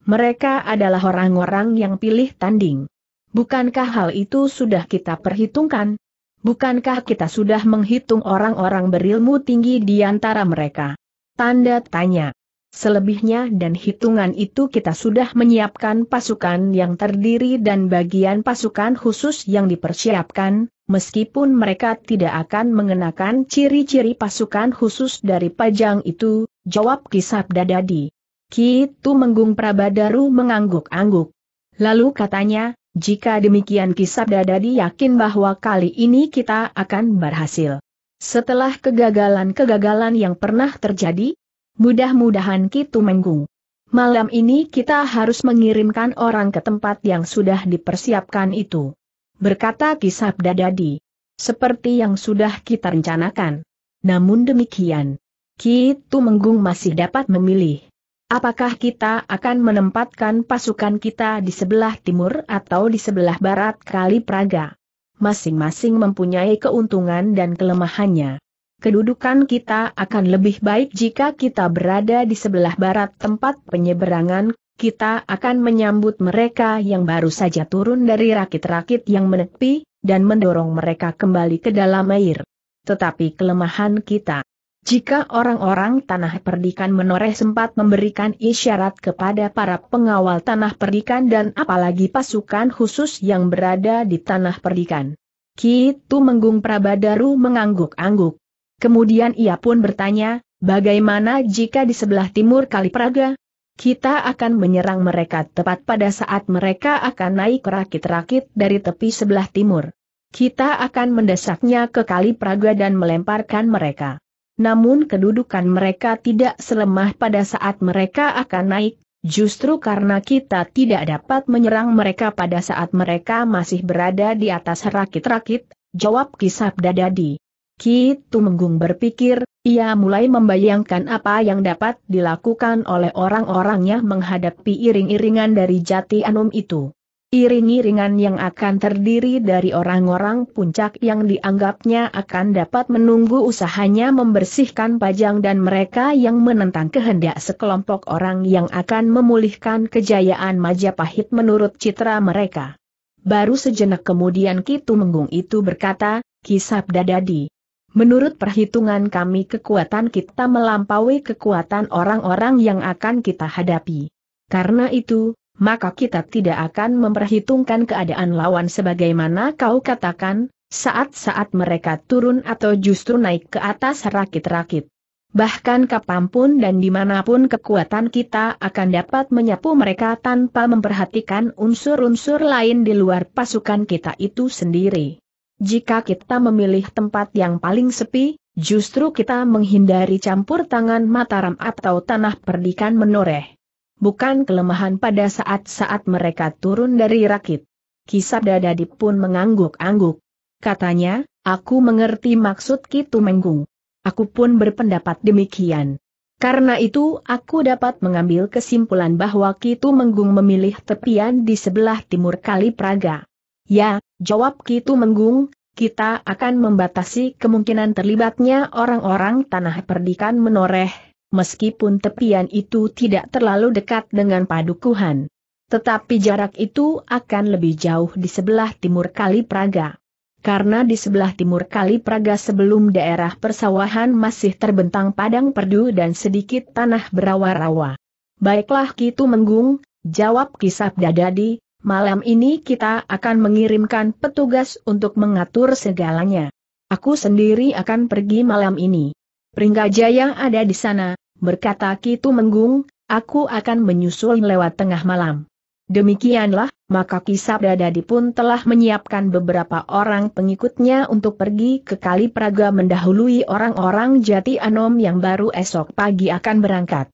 Mereka adalah orang-orang yang pilih tanding. Bukankah hal itu sudah kita perhitungkan? Bukankah kita sudah menghitung orang-orang berilmu tinggi di antara mereka? Tanda tanya. Selebihnya dan hitungan itu kita sudah menyiapkan pasukan yang terdiri dan bagian pasukan khusus yang dipersiapkan, meskipun mereka tidak akan mengenakan ciri-ciri pasukan khusus dari pajang itu, jawab Kisab Dadadi. Kitu menggung Prabadaru mengangguk-angguk. Lalu katanya, jika demikian kisah Dadi yakin bahwa kali ini kita akan berhasil. Setelah kegagalan-kegagalan yang pernah terjadi, mudah-mudahan Kitu menggung. Malam ini kita harus mengirimkan orang ke tempat yang sudah dipersiapkan itu. Berkata Kisabda Dadi. Seperti yang sudah kita rencanakan. Namun demikian, Kitu menggung masih dapat memilih. Apakah kita akan menempatkan pasukan kita di sebelah timur atau di sebelah barat Kali Praga? Masing-masing mempunyai keuntungan dan kelemahannya. Kedudukan kita akan lebih baik jika kita berada di sebelah barat tempat penyeberangan, kita akan menyambut mereka yang baru saja turun dari rakit-rakit yang menepi, dan mendorong mereka kembali ke dalam air. Tetapi kelemahan kita jika orang-orang tanah perdikan menoreh sempat memberikan isyarat kepada para pengawal tanah perdikan dan apalagi pasukan khusus yang berada di tanah perdikan. Kitu Menggung Prabadaru mengangguk-angguk. Kemudian ia pun bertanya, bagaimana jika di sebelah timur Kali Praga? kita akan menyerang mereka tepat pada saat mereka akan naik rakit-rakit dari tepi sebelah timur. Kita akan mendesaknya ke Kali Praga dan melemparkan mereka. Namun kedudukan mereka tidak selemah pada saat mereka akan naik, justru karena kita tidak dapat menyerang mereka pada saat mereka masih berada di atas rakit-rakit, jawab kisah Dadadi. Ki Tumenggung berpikir, ia mulai membayangkan apa yang dapat dilakukan oleh orang orangnya menghadapi iring-iringan dari jati anum itu. Iring-iringan yang akan terdiri dari orang-orang puncak yang dianggapnya akan dapat menunggu usahanya membersihkan pajang dan mereka yang menentang kehendak sekelompok orang yang akan memulihkan kejayaan Majapahit menurut citra mereka. Baru sejenak kemudian Kitu Menggung itu berkata, Kisap Dadadi. Menurut perhitungan kami kekuatan kita melampaui kekuatan orang-orang yang akan kita hadapi. Karena itu, maka kita tidak akan memperhitungkan keadaan lawan sebagaimana kau katakan, saat-saat mereka turun atau justru naik ke atas rakit-rakit. Bahkan kapanpun dan dimanapun kekuatan kita akan dapat menyapu mereka tanpa memperhatikan unsur-unsur lain di luar pasukan kita itu sendiri. Jika kita memilih tempat yang paling sepi, justru kita menghindari campur tangan Mataram atau tanah perdikan menoreh bukan kelemahan pada saat-saat mereka turun dari rakit. Kisah Dadadi pun mengangguk-angguk. Katanya, aku mengerti maksud Kitu Menggung. Aku pun berpendapat demikian. Karena itu aku dapat mengambil kesimpulan bahwa Kitu Menggung memilih tepian di sebelah timur Kali Praga. Ya, jawab Kitu Menggung, kita akan membatasi kemungkinan terlibatnya orang-orang tanah perdikan menoreh meskipun tepian itu tidak terlalu dekat dengan padukuhan. Tetapi jarak itu akan lebih jauh di sebelah timur Kali Praga. Karena di sebelah timur Kali Praga sebelum daerah persawahan masih terbentang padang perdu dan sedikit tanah berawa-rawa. Baiklah Kitu Menggung, jawab Kisab Dadadi, malam ini kita akan mengirimkan petugas untuk mengatur segalanya. Aku sendiri akan pergi malam ini. Pringgajaya yang ada di sana, berkata Kitu Menggung, aku akan menyusul lewat tengah malam. Demikianlah, maka Dadadi pun telah menyiapkan beberapa orang pengikutnya untuk pergi ke Kali Praga mendahului orang-orang jati Anom yang baru esok pagi akan berangkat.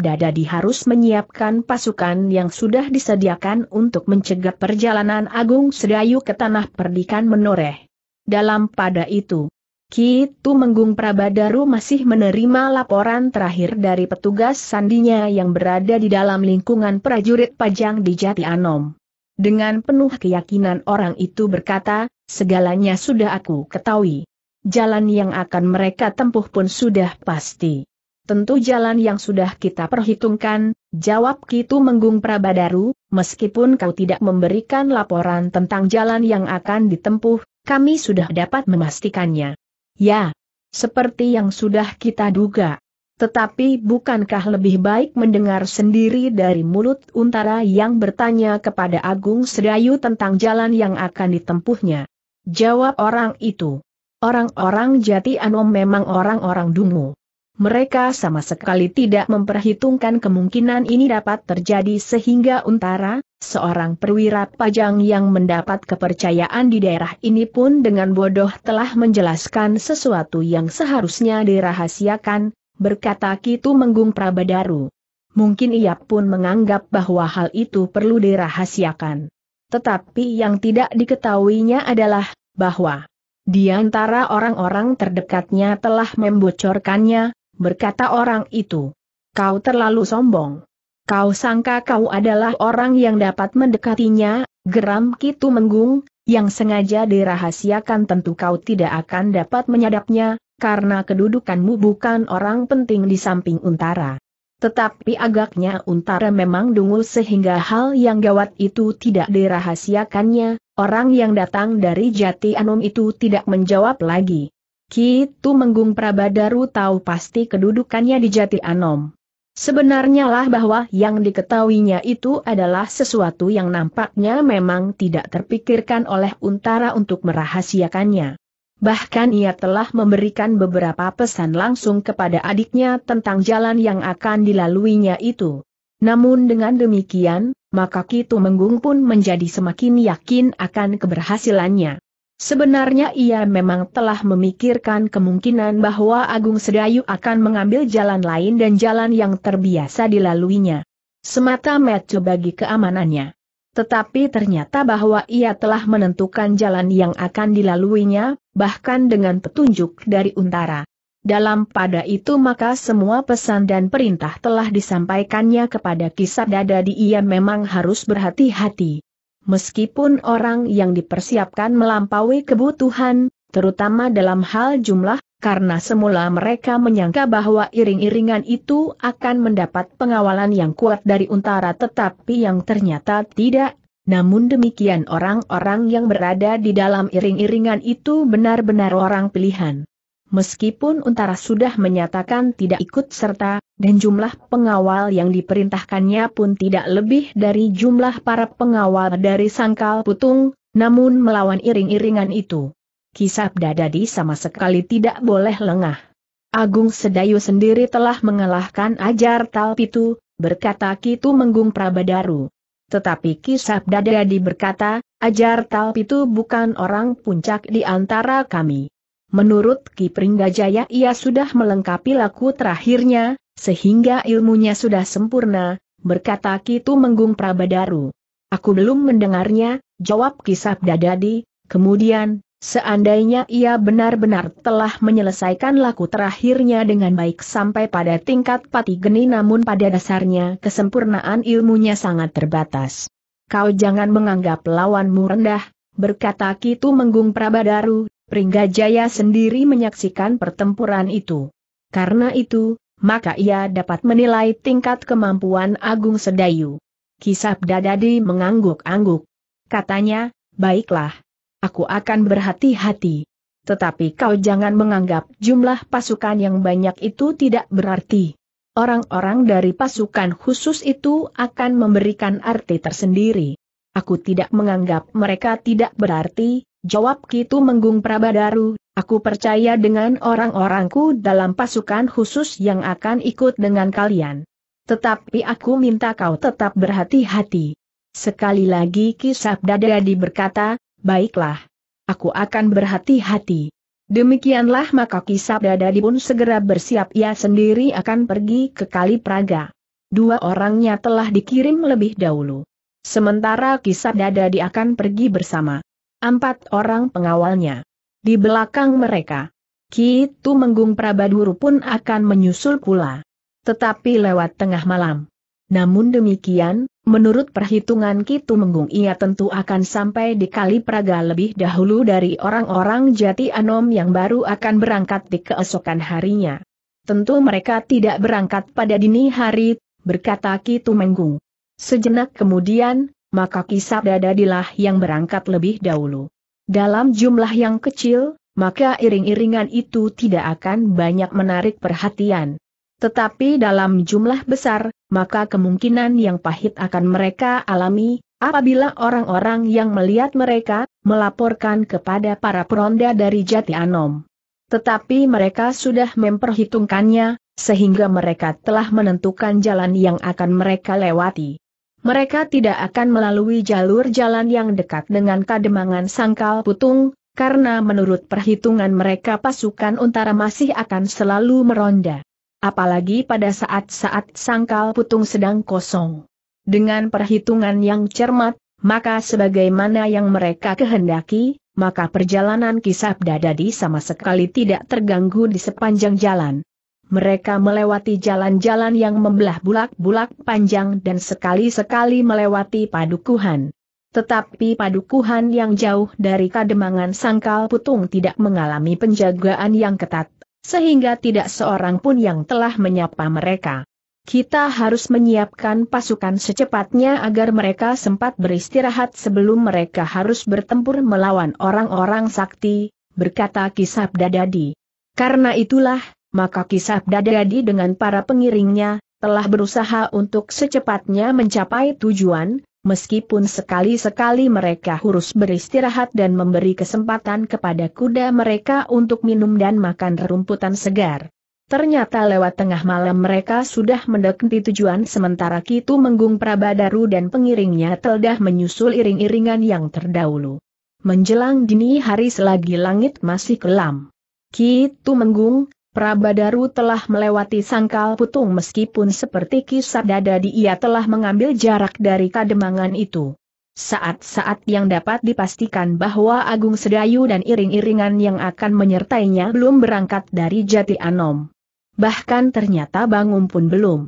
Dadadi harus menyiapkan pasukan yang sudah disediakan untuk mencegah perjalanan Agung Sedayu ke Tanah Perdikan menoreh. Dalam pada itu, Ki Tumenggung Prabadaru masih menerima laporan terakhir dari petugas sandinya yang berada di dalam lingkungan prajurit pajang di Jati Anom. Dengan penuh keyakinan orang itu berkata, segalanya sudah aku ketahui. Jalan yang akan mereka tempuh pun sudah pasti. Tentu jalan yang sudah kita perhitungkan, jawab Ki Tumenggung Prabadaru, meskipun kau tidak memberikan laporan tentang jalan yang akan ditempuh, kami sudah dapat memastikannya. Ya, seperti yang sudah kita duga. Tetapi bukankah lebih baik mendengar sendiri dari mulut Untara yang bertanya kepada Agung Sedayu tentang jalan yang akan ditempuhnya? Jawab orang itu. Orang-orang Jati Anom memang orang-orang dungu. Mereka sama sekali tidak memperhitungkan kemungkinan ini dapat terjadi sehingga Untara, seorang perwira pajang yang mendapat kepercayaan di daerah ini pun dengan bodoh telah menjelaskan sesuatu yang seharusnya dirahasiakan, berkata Kitu Menggung Prabadaru. Mungkin ia pun menganggap bahwa hal itu perlu dirahasiakan. Tetapi yang tidak diketahuinya adalah, bahwa di antara orang-orang terdekatnya telah membocorkannya, berkata orang itu. Kau terlalu sombong. Kau sangka kau adalah orang yang dapat mendekatinya, geram Kitu Menggung, yang sengaja dirahasiakan tentu kau tidak akan dapat menyadapnya, karena kedudukanmu bukan orang penting di samping Untara. Tetapi agaknya Untara memang dungul sehingga hal yang gawat itu tidak dirahasiakannya, orang yang datang dari Jati Anum itu tidak menjawab lagi. Ki Menggung Prabadaru tahu pasti kedudukannya di Jati Anom. Sebenarnya lah bahwa yang diketahuinya itu adalah sesuatu yang nampaknya memang tidak terpikirkan oleh Untara untuk merahasiakannya. Bahkan ia telah memberikan beberapa pesan langsung kepada adiknya tentang jalan yang akan dilaluinya itu. Namun dengan demikian, maka Kitu Menggung pun menjadi semakin yakin akan keberhasilannya. Sebenarnya ia memang telah memikirkan kemungkinan bahwa Agung Sedayu akan mengambil jalan lain dan jalan yang terbiasa dilaluinya. semata metu bagi keamanannya. Tetapi ternyata bahwa ia telah menentukan jalan yang akan dilaluinya, bahkan dengan petunjuk dari untara. Dalam pada itu maka semua pesan dan perintah telah disampaikannya kepada kisah dada di ia memang harus berhati-hati meskipun orang yang dipersiapkan melampaui kebutuhan, terutama dalam hal jumlah, karena semula mereka menyangka bahwa iring-iringan itu akan mendapat pengawalan yang kuat dari untara tetapi yang ternyata tidak. Namun demikian orang-orang yang berada di dalam iring-iringan itu benar-benar orang pilihan meskipun Untara sudah menyatakan tidak ikut serta, dan jumlah pengawal yang diperintahkannya pun tidak lebih dari jumlah para pengawal dari Sangkal Putung, namun melawan iring-iringan itu. Kisab Dadadi sama sekali tidak boleh lengah. Agung Sedayu sendiri telah mengalahkan Ajar Talpitu, berkata Kitu Menggung Prabadaru. Tetapi Kisab Dadadi berkata, Ajar Talpitu bukan orang puncak di antara kami. Menurut Ki Pringgajaya ia sudah melengkapi laku terakhirnya, sehingga ilmunya sudah sempurna, berkata Ki Tumenggung Prabadaru. Aku belum mendengarnya, jawab kisah Dadadi, kemudian, seandainya ia benar-benar telah menyelesaikan laku terakhirnya dengan baik sampai pada tingkat pati geni namun pada dasarnya kesempurnaan ilmunya sangat terbatas. Kau jangan menganggap lawanmu rendah, berkata Ki Tumenggung Prabadaru, Pringgajaya sendiri menyaksikan pertempuran itu. Karena itu, maka ia dapat menilai tingkat kemampuan Agung Sedayu. Kisap Dadadi mengangguk-angguk. Katanya, baiklah. Aku akan berhati-hati. Tetapi kau jangan menganggap jumlah pasukan yang banyak itu tidak berarti. Orang-orang dari pasukan khusus itu akan memberikan arti tersendiri. Aku tidak menganggap mereka tidak berarti, Jawab Kitu Menggung Prabadaru, aku percaya dengan orang-orangku dalam pasukan khusus yang akan ikut dengan kalian. Tetapi aku minta kau tetap berhati-hati. Sekali lagi kisah Dadadi berkata, baiklah. Aku akan berhati-hati. Demikianlah maka kisah Dadadi pun segera bersiap ia sendiri akan pergi ke Kali Praga. Dua orangnya telah dikirim lebih dahulu. Sementara kisah Dadadi akan pergi bersama empat orang pengawalnya. Di belakang mereka, Ki Menggung Prabaduru pun akan menyusul pula. Tetapi lewat tengah malam. Namun demikian, menurut perhitungan Ki Menggung ia tentu akan sampai di Kali Praga lebih dahulu dari orang-orang Jati Anom yang baru akan berangkat di keesokan harinya. Tentu mereka tidak berangkat pada dini hari, berkata Ki Tumenggung. Menggung. Sejenak kemudian, maka kisah dadadilah yang berangkat lebih dahulu. Dalam jumlah yang kecil, maka iring-iringan itu tidak akan banyak menarik perhatian. Tetapi dalam jumlah besar, maka kemungkinan yang pahit akan mereka alami, apabila orang-orang yang melihat mereka, melaporkan kepada para peronda dari Jati Anom. Tetapi mereka sudah memperhitungkannya, sehingga mereka telah menentukan jalan yang akan mereka lewati mereka tidak akan melalui jalur jalan yang dekat dengan kademangan sangkal putung, karena menurut perhitungan mereka pasukan untara masih akan selalu meronda. Apalagi pada saat-saat sangkal putung sedang kosong. Dengan perhitungan yang cermat, maka sebagaimana yang mereka kehendaki, maka perjalanan kisah dadadi sama sekali tidak terganggu di sepanjang jalan mereka melewati jalan-jalan yang membelah bulak-bulak panjang dan sekali-sekali melewati padukuhan. Tetapi padukuhan yang jauh dari kademangan sangkal putung tidak mengalami penjagaan yang ketat, sehingga tidak seorang pun yang telah menyapa mereka. Kita harus menyiapkan pasukan secepatnya agar mereka sempat beristirahat sebelum mereka harus bertempur melawan orang-orang sakti, berkata Kisab Dadadi. Karena itulah, maka kisah dadadi dengan para pengiringnya, telah berusaha untuk secepatnya mencapai tujuan, meskipun sekali-sekali mereka harus beristirahat dan memberi kesempatan kepada kuda mereka untuk minum dan makan rumputan segar. Ternyata lewat tengah malam mereka sudah mendekati tujuan sementara Kitu Menggung Prabadaru dan pengiringnya telah menyusul iring-iringan yang terdahulu. Menjelang dini hari selagi langit masih kelam. Kitu Menggung, Prabadaru telah melewati sangkal putung meskipun seperti kisah dada di ia telah mengambil jarak dari kademangan itu. Saat-saat yang dapat dipastikan bahwa Agung Sedayu dan iring-iringan yang akan menyertainya belum berangkat dari Jati Anom. Bahkan ternyata bangun pun belum.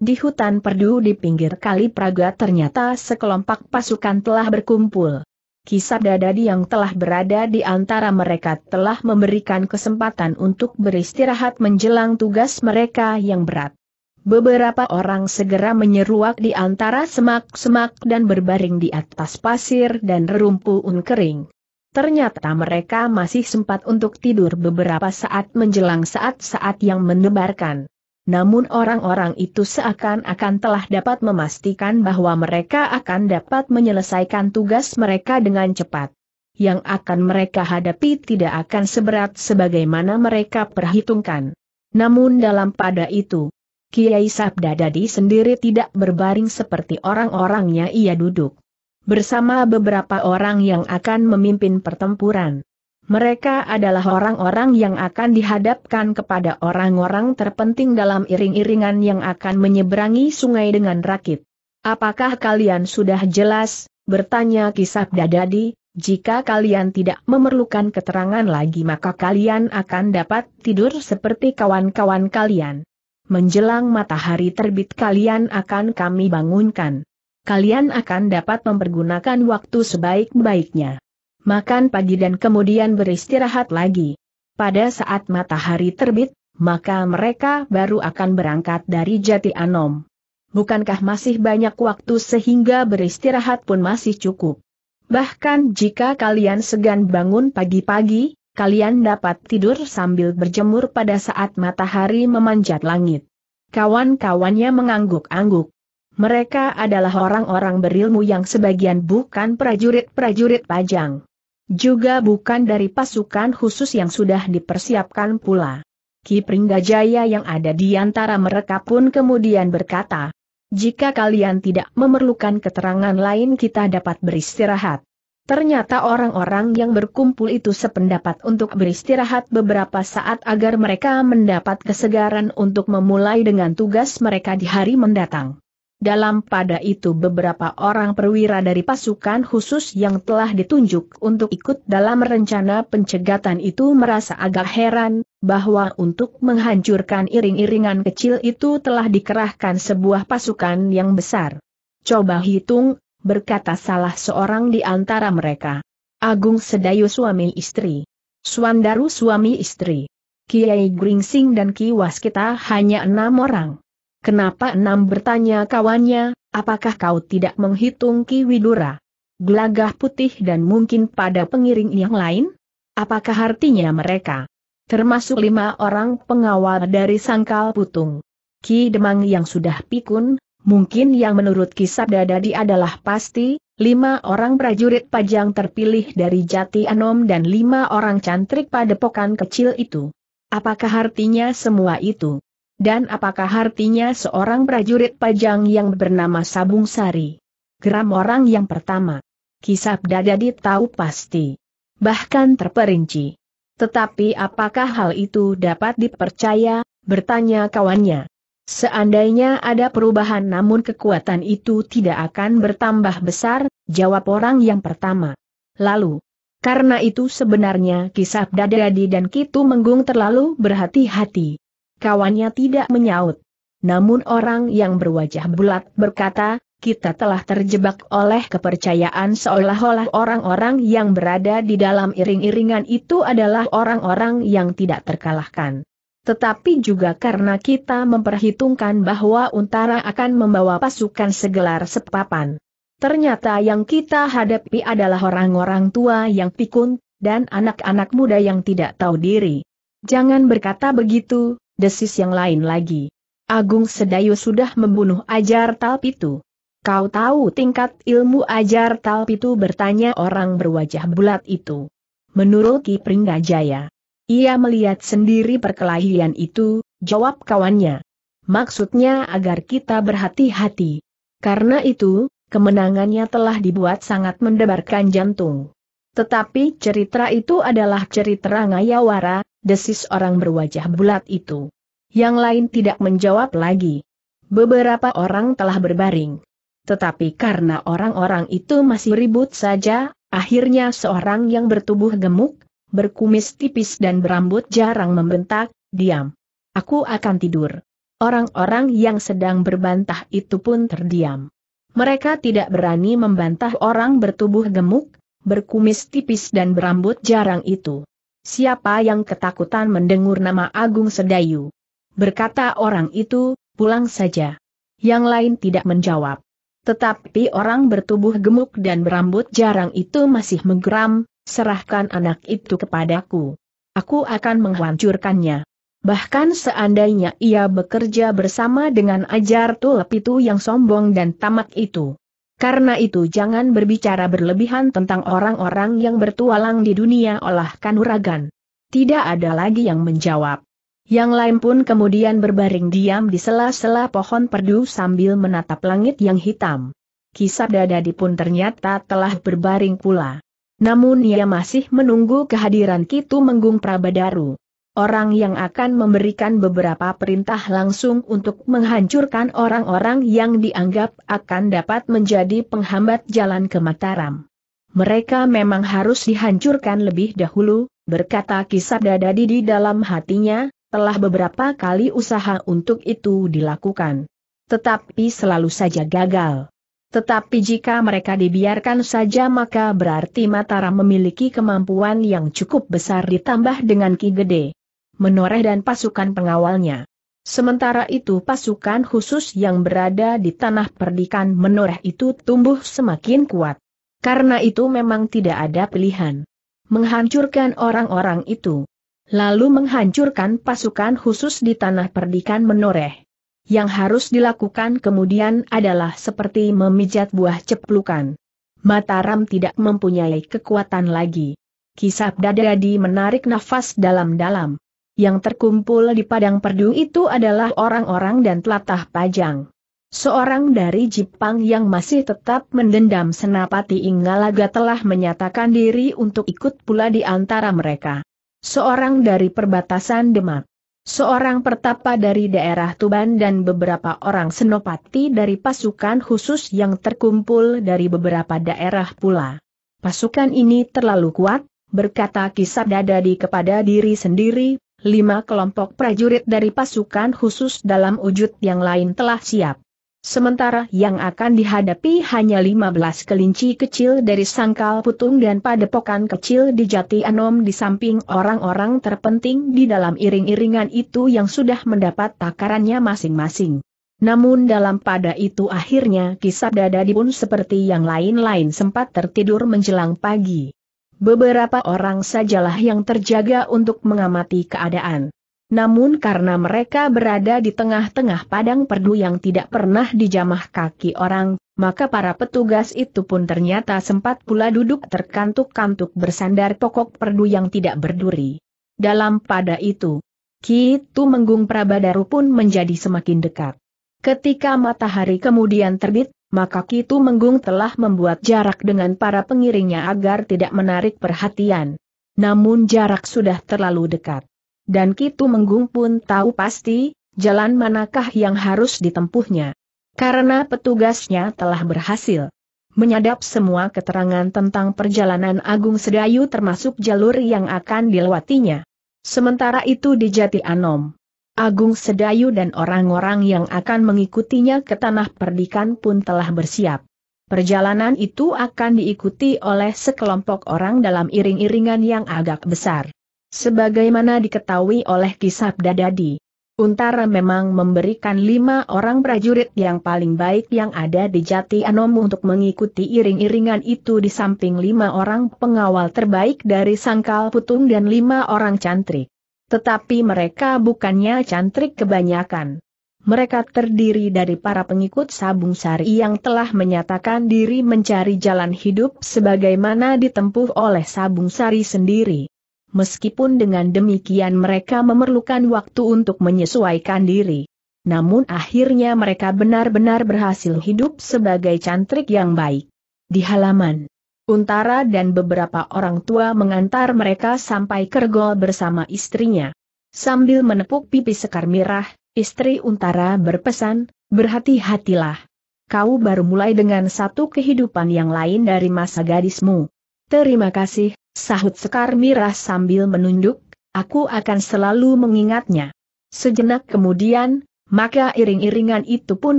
Di hutan perdu di pinggir kali Praga ternyata sekelompok pasukan telah berkumpul kisah dadadi yang telah berada di antara mereka telah memberikan kesempatan untuk beristirahat menjelang tugas mereka yang berat. Beberapa orang segera menyeruak di antara semak-semak dan berbaring di atas pasir dan rumpuun kering. Ternyata mereka masih sempat untuk tidur beberapa saat menjelang saat-saat yang menebarkan. Namun orang-orang itu seakan-akan telah dapat memastikan bahwa mereka akan dapat menyelesaikan tugas mereka dengan cepat. Yang akan mereka hadapi tidak akan seberat sebagaimana mereka perhitungkan. Namun dalam pada itu, Kiai Sabda Dadi sendiri tidak berbaring seperti orang-orangnya ia duduk. Bersama beberapa orang yang akan memimpin pertempuran. Mereka adalah orang-orang yang akan dihadapkan kepada orang-orang terpenting dalam iring-iringan yang akan menyeberangi sungai dengan rakit. Apakah kalian sudah jelas? Bertanya kisah dadadi, jika kalian tidak memerlukan keterangan lagi maka kalian akan dapat tidur seperti kawan-kawan kalian. Menjelang matahari terbit kalian akan kami bangunkan. Kalian akan dapat mempergunakan waktu sebaik-baiknya makan pagi dan kemudian beristirahat lagi. Pada saat matahari terbit, maka mereka baru akan berangkat dari Jati Anom. Bukankah masih banyak waktu sehingga beristirahat pun masih cukup? Bahkan jika kalian segan bangun pagi-pagi, kalian dapat tidur sambil berjemur pada saat matahari memanjat langit. Kawan-kawannya mengangguk-angguk. Mereka adalah orang-orang berilmu yang sebagian bukan prajurit-prajurit pajang. Juga bukan dari pasukan khusus yang sudah dipersiapkan pula. Ki Pringgajaya yang ada di antara mereka pun kemudian berkata, jika kalian tidak memerlukan keterangan lain kita dapat beristirahat. Ternyata orang-orang yang berkumpul itu sependapat untuk beristirahat beberapa saat agar mereka mendapat kesegaran untuk memulai dengan tugas mereka di hari mendatang. Dalam pada itu beberapa orang perwira dari pasukan khusus yang telah ditunjuk untuk ikut dalam rencana pencegatan itu merasa agak heran, bahwa untuk menghancurkan iring-iringan kecil itu telah dikerahkan sebuah pasukan yang besar. Coba hitung, berkata salah seorang di antara mereka. Agung Sedayu suami istri. Suandaru suami istri. Kiai Gringsing dan Ki Waskita hanya enam orang. Kenapa enam bertanya kawannya, apakah kau tidak menghitung Ki Widura? Gelagah putih dan mungkin pada pengiring yang lain? Apakah artinya mereka? Termasuk lima orang pengawal dari sangkal putung. Ki Demang yang sudah pikun, mungkin yang menurut kisah dadadi adalah pasti, lima orang prajurit pajang terpilih dari Jati Anom dan lima orang cantrik pada pokan kecil itu. Apakah artinya semua itu? Dan apakah artinya seorang prajurit pajang yang bernama Sabung Sari? Geram orang yang pertama. Kisah Dadadi tahu pasti. Bahkan terperinci. Tetapi apakah hal itu dapat dipercaya, bertanya kawannya. Seandainya ada perubahan namun kekuatan itu tidak akan bertambah besar, jawab orang yang pertama. Lalu, karena itu sebenarnya kisah Dadadi dan Kitu Menggung terlalu berhati-hati. Kawannya tidak menyaut. Namun orang yang berwajah bulat berkata, kita telah terjebak oleh kepercayaan seolah-olah orang-orang yang berada di dalam iring-iringan itu adalah orang-orang yang tidak terkalahkan. Tetapi juga karena kita memperhitungkan bahwa Untara akan membawa pasukan segelar sepapan. Ternyata yang kita hadapi adalah orang-orang tua yang pikun, dan anak-anak muda yang tidak tahu diri. Jangan berkata begitu, desis yang lain lagi. Agung Sedayu sudah membunuh Ajar Talpitu. Kau tahu tingkat ilmu Ajar Talpitu bertanya orang berwajah bulat itu. Menurut Ki Pringgajaya. Ia melihat sendiri perkelahian itu, jawab kawannya. Maksudnya agar kita berhati-hati. Karena itu, kemenangannya telah dibuat sangat mendebarkan jantung. Tetapi cerita itu adalah cerita Ngayawara, desis orang berwajah bulat itu. Yang lain tidak menjawab lagi. Beberapa orang telah berbaring. Tetapi karena orang-orang itu masih ribut saja, akhirnya seorang yang bertubuh gemuk, berkumis tipis dan berambut jarang membentak, diam. Aku akan tidur. Orang-orang yang sedang berbantah itu pun terdiam. Mereka tidak berani membantah orang bertubuh gemuk, berkumis tipis dan berambut jarang itu. Siapa yang ketakutan mendengur nama Agung Sedayu? Berkata orang itu, pulang saja. Yang lain tidak menjawab. Tetapi orang bertubuh gemuk dan berambut jarang itu masih menggeram, serahkan anak itu kepadaku. Aku akan menghancurkannya. Bahkan seandainya ia bekerja bersama dengan ajar tulep itu yang sombong dan tamak itu. Karena itu jangan berbicara berlebihan tentang orang-orang yang bertualang di dunia olah kanuragan. Tidak ada lagi yang menjawab. Yang lain pun kemudian berbaring diam di sela-sela pohon perdu sambil menatap langit yang hitam. Kisah Dadadi pun ternyata telah berbaring pula. Namun ia masih menunggu kehadiran Kitu Menggung Prabadaru orang yang akan memberikan beberapa perintah langsung untuk menghancurkan orang-orang yang dianggap akan dapat menjadi penghambat jalan ke Mataram. Mereka memang harus dihancurkan lebih dahulu, berkata kisah dadadi di dalam hatinya, telah beberapa kali usaha untuk itu dilakukan. Tetapi selalu saja gagal. Tetapi jika mereka dibiarkan saja maka berarti Mataram memiliki kemampuan yang cukup besar ditambah dengan Ki Gede menoreh dan pasukan pengawalnya. Sementara itu pasukan khusus yang berada di tanah perdikan menoreh itu tumbuh semakin kuat. Karena itu memang tidak ada pilihan. Menghancurkan orang-orang itu. Lalu menghancurkan pasukan khusus di tanah perdikan menoreh. Yang harus dilakukan kemudian adalah seperti memijat buah ceplukan. Mataram tidak mempunyai kekuatan lagi. Kisah Dadadi menarik nafas dalam-dalam yang terkumpul di padang perdu itu adalah orang-orang dan telatah pajang. Seorang dari Jepang yang masih tetap mendendam Senapati Inggalaga telah menyatakan diri untuk ikut pula di antara mereka. Seorang dari perbatasan Demak, seorang pertapa dari daerah Tuban dan beberapa orang Senopati dari pasukan khusus yang terkumpul dari beberapa daerah pula. Pasukan ini terlalu kuat, berkata Kisah Dadadi kepada diri sendiri, lima kelompok prajurit dari pasukan khusus dalam wujud yang lain telah siap. Sementara yang akan dihadapi hanya 15 kelinci kecil dari sangkal putung dan padepokan kecil di Jati Anom di samping orang-orang terpenting di dalam iring-iringan itu yang sudah mendapat takarannya masing-masing. Namun dalam pada itu akhirnya kisah dada pun seperti yang lain-lain sempat tertidur menjelang pagi. Beberapa orang sajalah yang terjaga untuk mengamati keadaan. Namun karena mereka berada di tengah-tengah padang perdu yang tidak pernah dijamah kaki orang, maka para petugas itu pun ternyata sempat pula duduk terkantuk-kantuk bersandar pokok perdu yang tidak berduri. Dalam pada itu, Kitu Menggung Prabadaru pun menjadi semakin dekat. Ketika matahari kemudian terbit, maka Kitu Menggung telah membuat jarak dengan para pengiringnya agar tidak menarik perhatian. Namun jarak sudah terlalu dekat. Dan Kitu Menggung pun tahu pasti, jalan manakah yang harus ditempuhnya. Karena petugasnya telah berhasil menyadap semua keterangan tentang perjalanan Agung Sedayu termasuk jalur yang akan dilewatinya. Sementara itu di Jati Anom, Agung Sedayu dan orang-orang yang akan mengikutinya ke tanah perdikan pun telah bersiap. Perjalanan itu akan diikuti oleh sekelompok orang dalam iring-iringan yang agak besar. Sebagaimana diketahui oleh kisah Dadadi, Untara memang memberikan lima orang prajurit yang paling baik yang ada di Jati Anom untuk mengikuti iring-iringan itu di samping lima orang pengawal terbaik dari Sangkal Putung dan lima orang cantrik. Tetapi mereka bukannya cantrik kebanyakan. Mereka terdiri dari para pengikut Sabung Sari yang telah menyatakan diri mencari jalan hidup sebagaimana ditempuh oleh Sabung Sari sendiri. Meskipun dengan demikian mereka memerlukan waktu untuk menyesuaikan diri. Namun akhirnya mereka benar-benar berhasil hidup sebagai cantrik yang baik. Di halaman Untara dan beberapa orang tua mengantar mereka sampai Kergol bersama istrinya. Sambil menepuk pipi sekar mirah, istri Untara berpesan, berhati-hatilah. Kau baru mulai dengan satu kehidupan yang lain dari masa gadismu. Terima kasih, sahut sekar mirah sambil menunduk, aku akan selalu mengingatnya. Sejenak kemudian, maka iring-iringan itu pun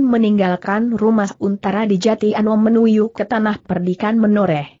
meninggalkan rumah Untara di Jati Anom menuju ke tanah perdikan menoreh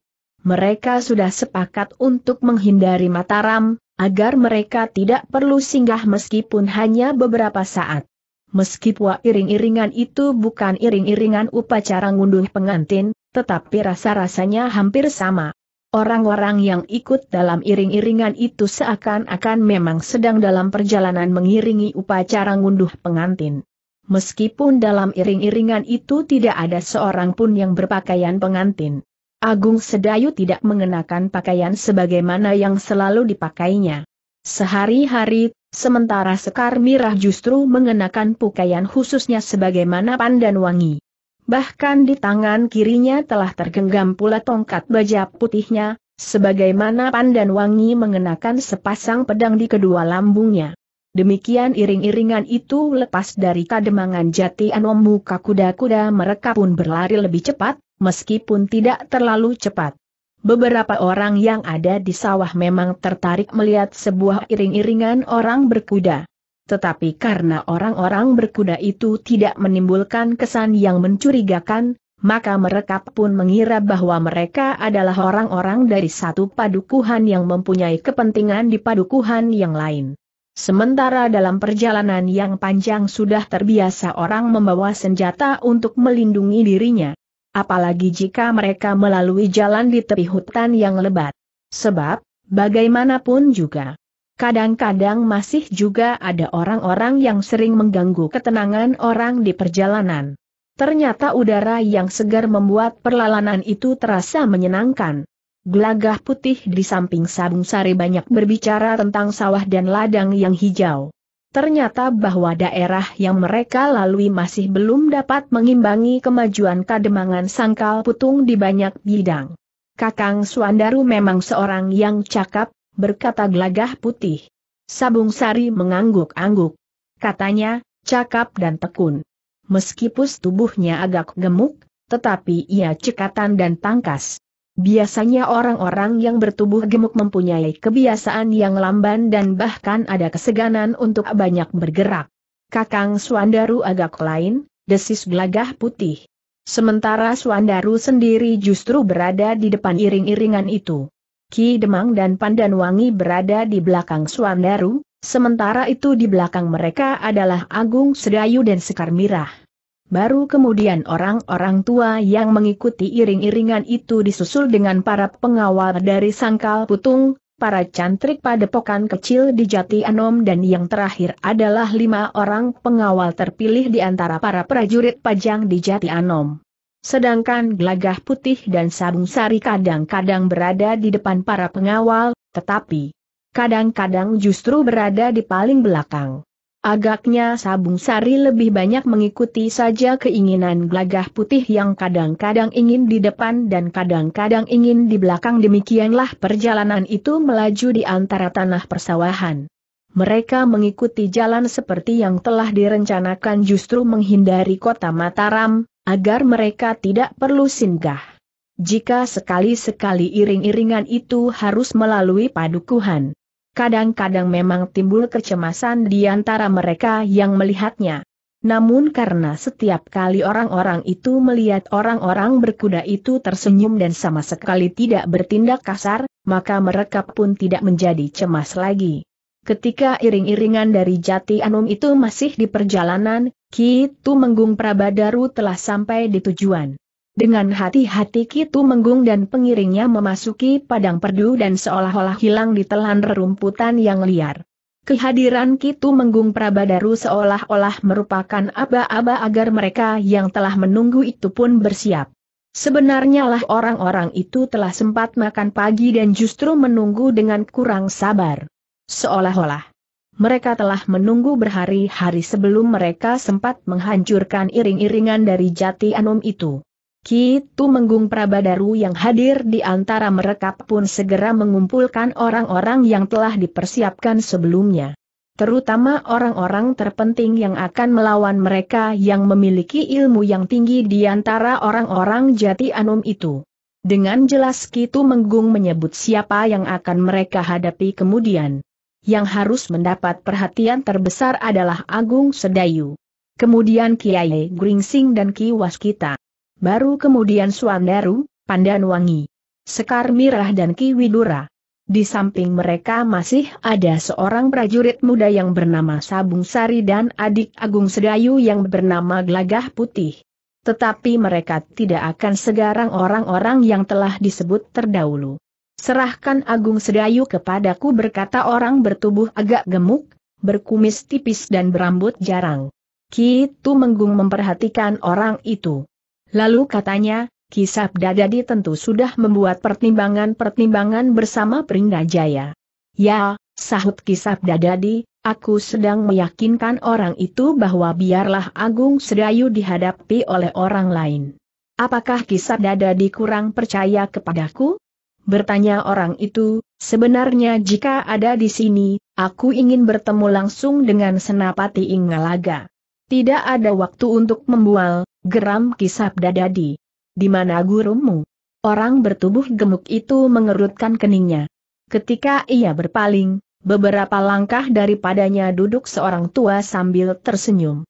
mereka sudah sepakat untuk menghindari Mataram, agar mereka tidak perlu singgah meskipun hanya beberapa saat. Meskipun iring-iringan itu bukan iring-iringan upacara ngunduh pengantin, tetapi rasa-rasanya hampir sama. Orang-orang yang ikut dalam iring-iringan itu seakan-akan memang sedang dalam perjalanan mengiringi upacara ngunduh pengantin. Meskipun dalam iring-iringan itu tidak ada seorang pun yang berpakaian pengantin. Agung Sedayu tidak mengenakan pakaian sebagaimana yang selalu dipakainya. Sehari-hari, sementara Sekar Mirah justru mengenakan pakaian khususnya sebagaimana pandan wangi. Bahkan di tangan kirinya telah tergenggam pula tongkat baja putihnya, sebagaimana pandan wangi mengenakan sepasang pedang di kedua lambungnya. Demikian iring-iringan itu lepas dari kademangan jati anomu kuda-kuda mereka pun berlari lebih cepat, meskipun tidak terlalu cepat. Beberapa orang yang ada di sawah memang tertarik melihat sebuah iring-iringan orang berkuda. Tetapi karena orang-orang berkuda itu tidak menimbulkan kesan yang mencurigakan, maka mereka pun mengira bahwa mereka adalah orang-orang dari satu padukuhan yang mempunyai kepentingan di padukuhan yang lain. Sementara dalam perjalanan yang panjang sudah terbiasa orang membawa senjata untuk melindungi dirinya. Apalagi jika mereka melalui jalan di tepi hutan yang lebat. Sebab, bagaimanapun juga, kadang-kadang masih juga ada orang-orang yang sering mengganggu ketenangan orang di perjalanan. Ternyata udara yang segar membuat perjalanan itu terasa menyenangkan. Gelagah putih di samping Sabung Sari banyak berbicara tentang sawah dan ladang yang hijau. Ternyata bahwa daerah yang mereka lalui masih belum dapat mengimbangi kemajuan kademangan sangkal putung di banyak bidang. Kakang Suandaru memang seorang yang cakap, berkata gelagah putih. Sabung Sari mengangguk-angguk. Katanya, cakap dan tekun. Meskipun tubuhnya agak gemuk, tetapi ia cekatan dan tangkas. Biasanya orang-orang yang bertubuh gemuk mempunyai kebiasaan yang lamban dan bahkan ada keseganan untuk banyak bergerak. Kakang Suandaru agak lain, desis gelagah putih. Sementara Suandaru sendiri justru berada di depan iring-iringan itu. Ki Demang dan Pandan Wangi berada di belakang Suandaru, sementara itu di belakang mereka adalah Agung Sedayu dan Sekar Mirah. Baru kemudian orang-orang tua yang mengikuti iring-iringan itu disusul dengan para pengawal dari sangkal putung, para cantrik padepokan kecil di Jati Anom dan yang terakhir adalah lima orang pengawal terpilih di antara para prajurit pajang di Jati Anom. Sedangkan gelagah putih dan sabung sari kadang-kadang berada di depan para pengawal, tetapi kadang-kadang justru berada di paling belakang. Agaknya Sabung Sari lebih banyak mengikuti saja keinginan gelagah putih yang kadang-kadang ingin di depan dan kadang-kadang ingin di belakang demikianlah perjalanan itu melaju di antara tanah persawahan. Mereka mengikuti jalan seperti yang telah direncanakan justru menghindari kota Mataram, agar mereka tidak perlu singgah. Jika sekali-sekali iring-iringan itu harus melalui padukuhan kadang-kadang memang timbul kecemasan di antara mereka yang melihatnya. Namun karena setiap kali orang-orang itu melihat orang-orang berkuda itu tersenyum dan sama sekali tidak bertindak kasar, maka mereka pun tidak menjadi cemas lagi. Ketika iring-iringan dari Jati Anum itu masih di perjalanan, Ki Tumenggung Prabadaru telah sampai di tujuan. Dengan hati-hati Kitu Menggung dan pengiringnya memasuki padang perdu dan seolah-olah hilang di telan rerumputan yang liar. Kehadiran Kitu Menggung Prabadaru seolah-olah merupakan aba-aba agar mereka yang telah menunggu itu pun bersiap. Sebenarnya lah orang-orang itu telah sempat makan pagi dan justru menunggu dengan kurang sabar. Seolah-olah mereka telah menunggu berhari-hari sebelum mereka sempat menghancurkan iring-iringan dari jati anum itu. Kitu Menggung Prabadaru yang hadir di antara mereka pun segera mengumpulkan orang-orang yang telah dipersiapkan sebelumnya. Terutama orang-orang terpenting yang akan melawan mereka yang memiliki ilmu yang tinggi di antara orang-orang jati anum itu. Dengan jelas Kitu Menggung menyebut siapa yang akan mereka hadapi kemudian. Yang harus mendapat perhatian terbesar adalah Agung Sedayu. Kemudian Kiai Gringsing dan Ki Waskita. Baru kemudian Suandaru, Pandanwangi, Sekar Mirah dan Ki Widura. Di samping mereka masih ada seorang prajurit muda yang bernama Sabung Sari dan adik Agung Sedayu yang bernama Glagah Putih. Tetapi mereka tidak akan segarang orang-orang yang telah disebut terdahulu. Serahkan Agung Sedayu kepadaku berkata orang bertubuh agak gemuk, berkumis tipis dan berambut jarang. Kitu Menggung memperhatikan orang itu. Lalu katanya, kisah Dadadi tentu sudah membuat pertimbangan-pertimbangan bersama Pringga Jaya. Ya, sahut kisah Dadadi, aku sedang meyakinkan orang itu bahwa biarlah Agung Sedayu dihadapi oleh orang lain. Apakah kisah Dadadi kurang percaya kepadaku? Bertanya orang itu, sebenarnya jika ada di sini, aku ingin bertemu langsung dengan Senapati Ingalaga. Tidak ada waktu untuk membual, geram kisap dadadi. Di mana gurumu? Orang bertubuh gemuk itu mengerutkan keningnya. Ketika ia berpaling, beberapa langkah daripadanya duduk seorang tua sambil tersenyum.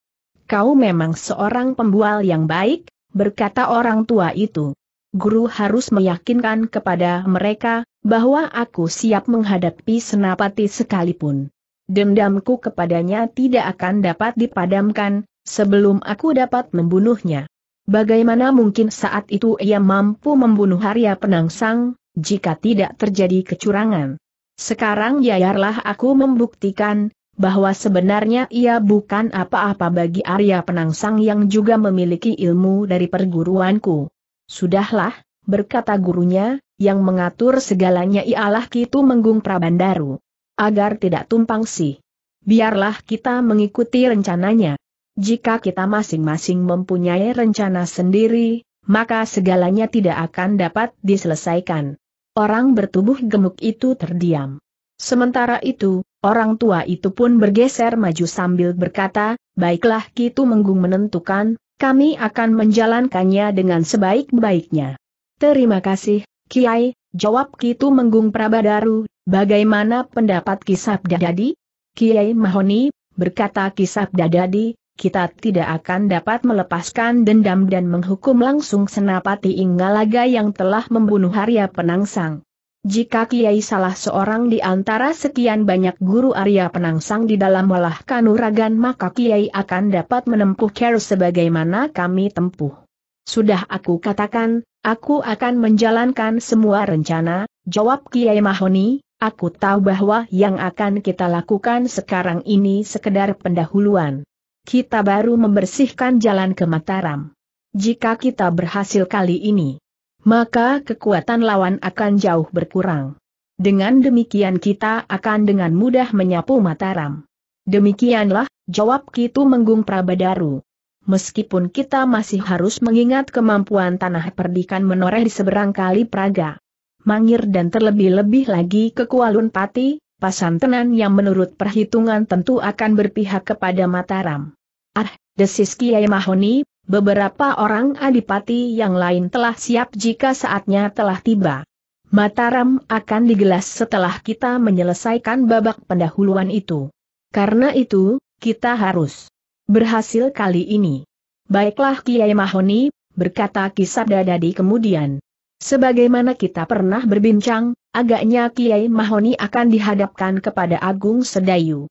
Kau memang seorang pembual yang baik, berkata orang tua itu. Guru harus meyakinkan kepada mereka, bahwa aku siap menghadapi senapati sekalipun. Dendamku kepadanya tidak akan dapat dipadamkan, sebelum aku dapat membunuhnya. Bagaimana mungkin saat itu ia mampu membunuh Arya Penangsang, jika tidak terjadi kecurangan? Sekarang yayarlah aku membuktikan, bahwa sebenarnya ia bukan apa-apa bagi Arya Penangsang yang juga memiliki ilmu dari perguruanku. Sudahlah, berkata gurunya, yang mengatur segalanya ialah Kitu Menggung Prabandaru. Agar tidak tumpang sih. Biarlah kita mengikuti rencananya jika kita masing-masing mempunyai rencana sendiri, maka segalanya tidak akan dapat diselesaikan. Orang bertubuh gemuk itu terdiam. Sementara itu, orang tua itu pun bergeser maju sambil berkata, baiklah kita Menggung menentukan, kami akan menjalankannya dengan sebaik-baiknya. Terima kasih, Kiai, jawab Kitu Menggung Prabadaru, bagaimana pendapat Kisab Dadadi? Kiai Mahoni, berkata Kisab Dadadi, kita tidak akan dapat melepaskan dendam dan menghukum langsung Senapati Inggalaga yang telah membunuh Arya Penangsang. Jika Kiai salah seorang di antara sekian banyak guru Arya Penangsang di dalam walah kanuragan maka Kiai akan dapat menempuh care sebagaimana kami tempuh. Sudah aku katakan, aku akan menjalankan semua rencana, jawab Kiai Mahoni, aku tahu bahwa yang akan kita lakukan sekarang ini sekedar pendahuluan kita baru membersihkan jalan ke Mataram. Jika kita berhasil kali ini, maka kekuatan lawan akan jauh berkurang. Dengan demikian kita akan dengan mudah menyapu Mataram. Demikianlah, jawab Kitu Menggung Prabadaru. Meskipun kita masih harus mengingat kemampuan tanah perdikan menoreh di seberang kali Praga. Mangir dan terlebih-lebih lagi ke Kualun Pati, pasantenan yang menurut perhitungan tentu akan berpihak kepada Mataram. Ah, desis Kiai Mahoni, beberapa orang adipati yang lain telah siap jika saatnya telah tiba. Mataram akan digelas setelah kita menyelesaikan babak pendahuluan itu. Karena itu, kita harus berhasil kali ini. Baiklah Kiai Mahoni, berkata Kisada dadadi kemudian. Sebagaimana kita pernah berbincang, agaknya Kiai Mahoni akan dihadapkan kepada Agung Sedayu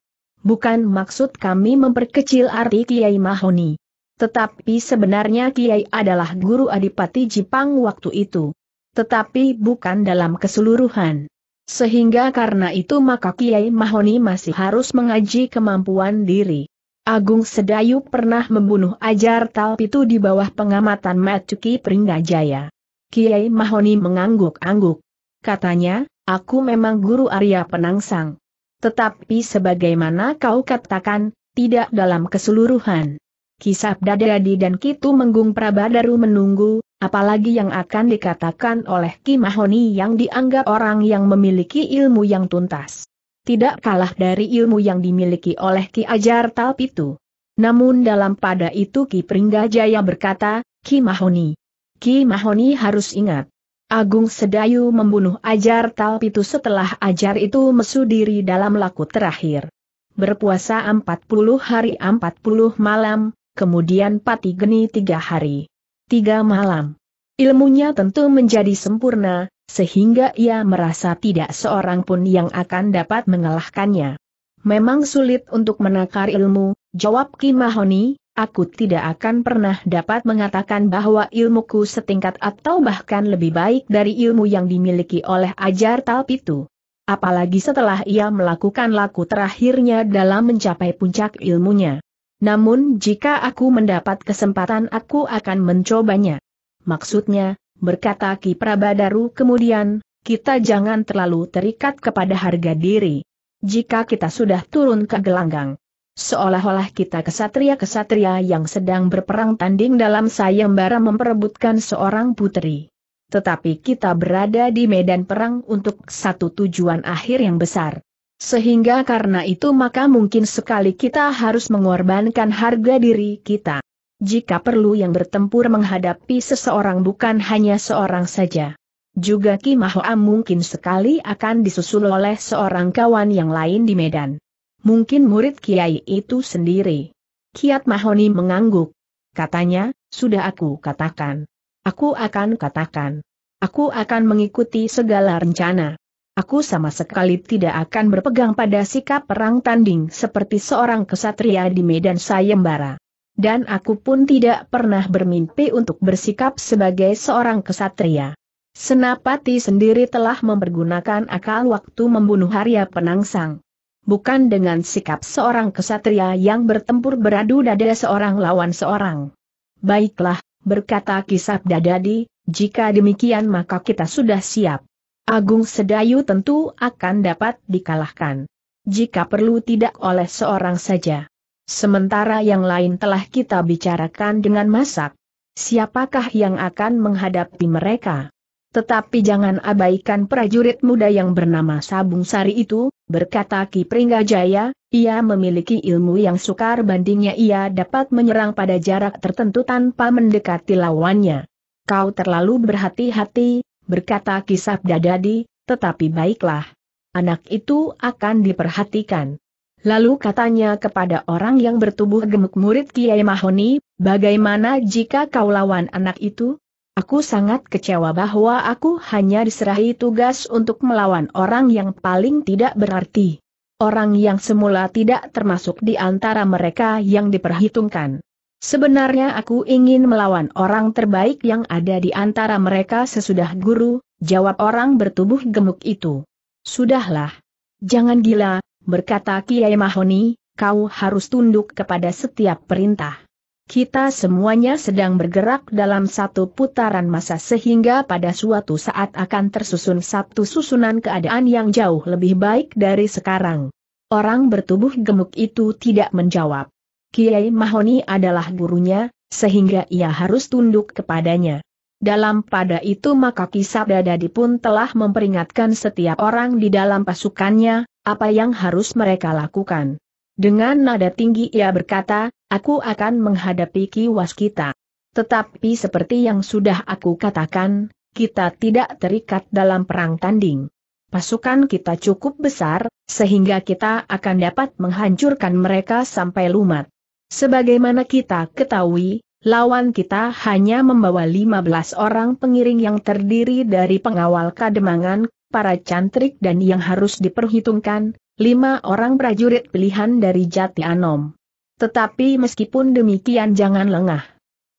bukan maksud kami memperkecil arti Kiai Mahoni. Tetapi sebenarnya Kiai adalah guru Adipati Jipang waktu itu. Tetapi bukan dalam keseluruhan. Sehingga karena itu maka Kiai Mahoni masih harus mengaji kemampuan diri. Agung Sedayu pernah membunuh Ajar Talpitu di bawah pengamatan Matsuki Pringgajaya. Kiai Mahoni mengangguk-angguk. Katanya, aku memang guru Arya Penangsang. Tetapi sebagaimana kau katakan, tidak dalam keseluruhan. Kisah Dadadi dan Kitu Menggung Prabadaru menunggu, apalagi yang akan dikatakan oleh Ki Mahoni yang dianggap orang yang memiliki ilmu yang tuntas. Tidak kalah dari ilmu yang dimiliki oleh Ki Ajar itu. Namun dalam pada itu Ki Pringgajaya berkata, Ki Mahoni. Ki Mahoni harus ingat, Agung Sedayu membunuh Ajar Talpitu setelah Ajar itu mesu diri dalam laku terakhir. Berpuasa 40 hari 40 malam, kemudian pati geni 3 hari. 3 malam. Ilmunya tentu menjadi sempurna, sehingga ia merasa tidak seorang pun yang akan dapat mengalahkannya. Memang sulit untuk menakar ilmu, jawab Kimahoni, aku tidak akan pernah dapat mengatakan bahwa ilmuku setingkat atau bahkan lebih baik dari ilmu yang dimiliki oleh ajar itu. Apalagi setelah ia melakukan laku terakhirnya dalam mencapai puncak ilmunya. Namun jika aku mendapat kesempatan aku akan mencobanya. Maksudnya, berkata Ki Prabadaru kemudian, kita jangan terlalu terikat kepada harga diri. Jika kita sudah turun ke gelanggang, Seolah-olah kita kesatria-kesatria yang sedang berperang tanding dalam sayembara memperebutkan seorang putri. Tetapi kita berada di medan perang untuk satu tujuan akhir yang besar. Sehingga karena itu maka mungkin sekali kita harus mengorbankan harga diri kita. Jika perlu yang bertempur menghadapi seseorang bukan hanya seorang saja. Juga Ki Mahoa mungkin sekali akan disusul oleh seorang kawan yang lain di medan mungkin murid kiai itu sendiri. Kiat Mahoni mengangguk. Katanya, sudah aku katakan. Aku akan katakan. Aku akan mengikuti segala rencana. Aku sama sekali tidak akan berpegang pada sikap perang tanding seperti seorang kesatria di medan sayembara. Dan aku pun tidak pernah bermimpi untuk bersikap sebagai seorang kesatria. Senapati sendiri telah mempergunakan akal waktu membunuh Arya Penangsang bukan dengan sikap seorang kesatria yang bertempur beradu dada seorang lawan seorang. Baiklah, berkata kisap dadadi, jika demikian maka kita sudah siap. Agung Sedayu tentu akan dapat dikalahkan. Jika perlu tidak oleh seorang saja. Sementara yang lain telah kita bicarakan dengan masak. Siapakah yang akan menghadapi mereka? Tetapi jangan abaikan prajurit muda yang bernama Sabung Sari itu, berkata Ki Pringgajaya, ia memiliki ilmu yang sukar bandingnya ia dapat menyerang pada jarak tertentu tanpa mendekati lawannya. Kau terlalu berhati-hati, berkata Ki Sabda Dadi, tetapi baiklah. Anak itu akan diperhatikan. Lalu katanya kepada orang yang bertubuh gemuk murid Kiai Mahoni, bagaimana jika kau lawan anak itu? Aku sangat kecewa bahwa aku hanya diserahi tugas untuk melawan orang yang paling tidak berarti. Orang yang semula tidak termasuk di antara mereka yang diperhitungkan. Sebenarnya aku ingin melawan orang terbaik yang ada di antara mereka sesudah guru, jawab orang bertubuh gemuk itu. Sudahlah. Jangan gila, berkata Kiai Mahoni, kau harus tunduk kepada setiap perintah. Kita semuanya sedang bergerak dalam satu putaran masa sehingga pada suatu saat akan tersusun satu susunan keadaan yang jauh lebih baik dari sekarang. Orang bertubuh gemuk itu tidak menjawab. Kiai Mahoni adalah gurunya, sehingga ia harus tunduk kepadanya. Dalam pada itu maka kisah dadadi pun telah memperingatkan setiap orang di dalam pasukannya, apa yang harus mereka lakukan. Dengan nada tinggi ia berkata, aku akan menghadapi kiwas kita. Tetapi seperti yang sudah aku katakan, kita tidak terikat dalam perang tanding. Pasukan kita cukup besar, sehingga kita akan dapat menghancurkan mereka sampai lumat. Sebagaimana kita ketahui, lawan kita hanya membawa 15 orang pengiring yang terdiri dari pengawal kademangan, para cantrik dan yang harus diperhitungkan, lima orang prajurit pilihan dari Jati Anom. Tetapi meskipun demikian jangan lengah.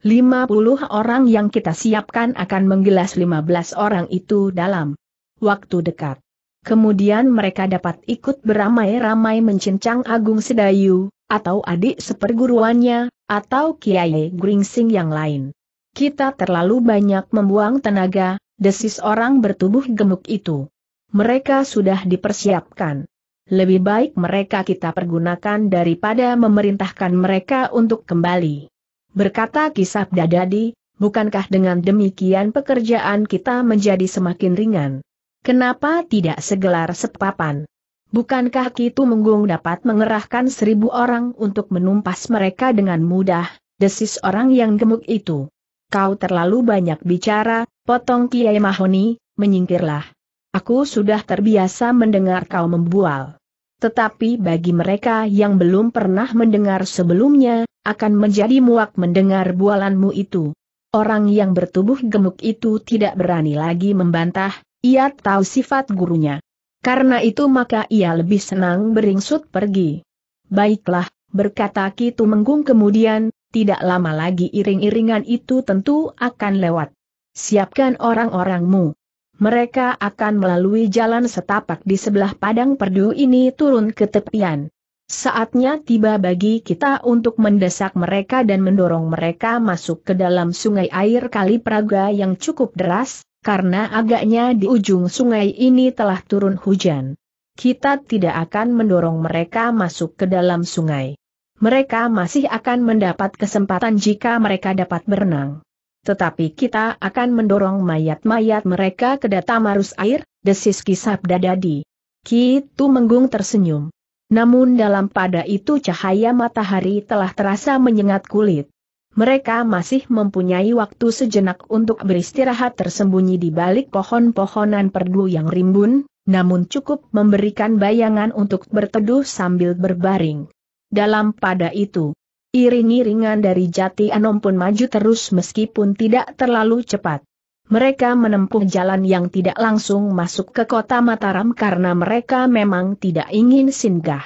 Lima puluh orang yang kita siapkan akan menggelas belas orang itu dalam waktu dekat. Kemudian mereka dapat ikut beramai-ramai mencincang Agung Sedayu, atau adik seperguruannya, atau Kiai Gringsing yang lain. Kita terlalu banyak membuang tenaga, desis orang bertubuh gemuk itu. Mereka sudah dipersiapkan lebih baik mereka kita pergunakan daripada memerintahkan mereka untuk kembali. Berkata kisah dadadi, bukankah dengan demikian pekerjaan kita menjadi semakin ringan? Kenapa tidak segelar sepapan? Bukankah Kitu Menggung dapat mengerahkan seribu orang untuk menumpas mereka dengan mudah, desis orang yang gemuk itu? Kau terlalu banyak bicara, potong Kiai Mahoni, menyingkirlah. Aku sudah terbiasa mendengar kau membual. Tetapi bagi mereka yang belum pernah mendengar sebelumnya, akan menjadi muak mendengar bualanmu itu. Orang yang bertubuh gemuk itu tidak berani lagi membantah, ia tahu sifat gurunya. Karena itu maka ia lebih senang beringsut pergi. Baiklah, berkata Kitu Tumenggung kemudian, tidak lama lagi iring-iringan itu tentu akan lewat. Siapkan orang-orangmu mereka akan melalui jalan setapak di sebelah padang perdu ini turun ke tepian. Saatnya tiba bagi kita untuk mendesak mereka dan mendorong mereka masuk ke dalam sungai air Kali Praga yang cukup deras, karena agaknya di ujung sungai ini telah turun hujan. Kita tidak akan mendorong mereka masuk ke dalam sungai. Mereka masih akan mendapat kesempatan jika mereka dapat berenang tetapi kita akan mendorong mayat-mayat mereka ke data marus air, desis kisab dadadi. Kitu Menggung tersenyum. Namun dalam pada itu cahaya matahari telah terasa menyengat kulit. Mereka masih mempunyai waktu sejenak untuk beristirahat tersembunyi di balik pohon-pohonan perdu yang rimbun, namun cukup memberikan bayangan untuk berteduh sambil berbaring. Dalam pada itu, Iring-iringan dari Jati Anom pun maju terus meskipun tidak terlalu cepat. Mereka menempuh jalan yang tidak langsung masuk ke kota Mataram karena mereka memang tidak ingin singgah.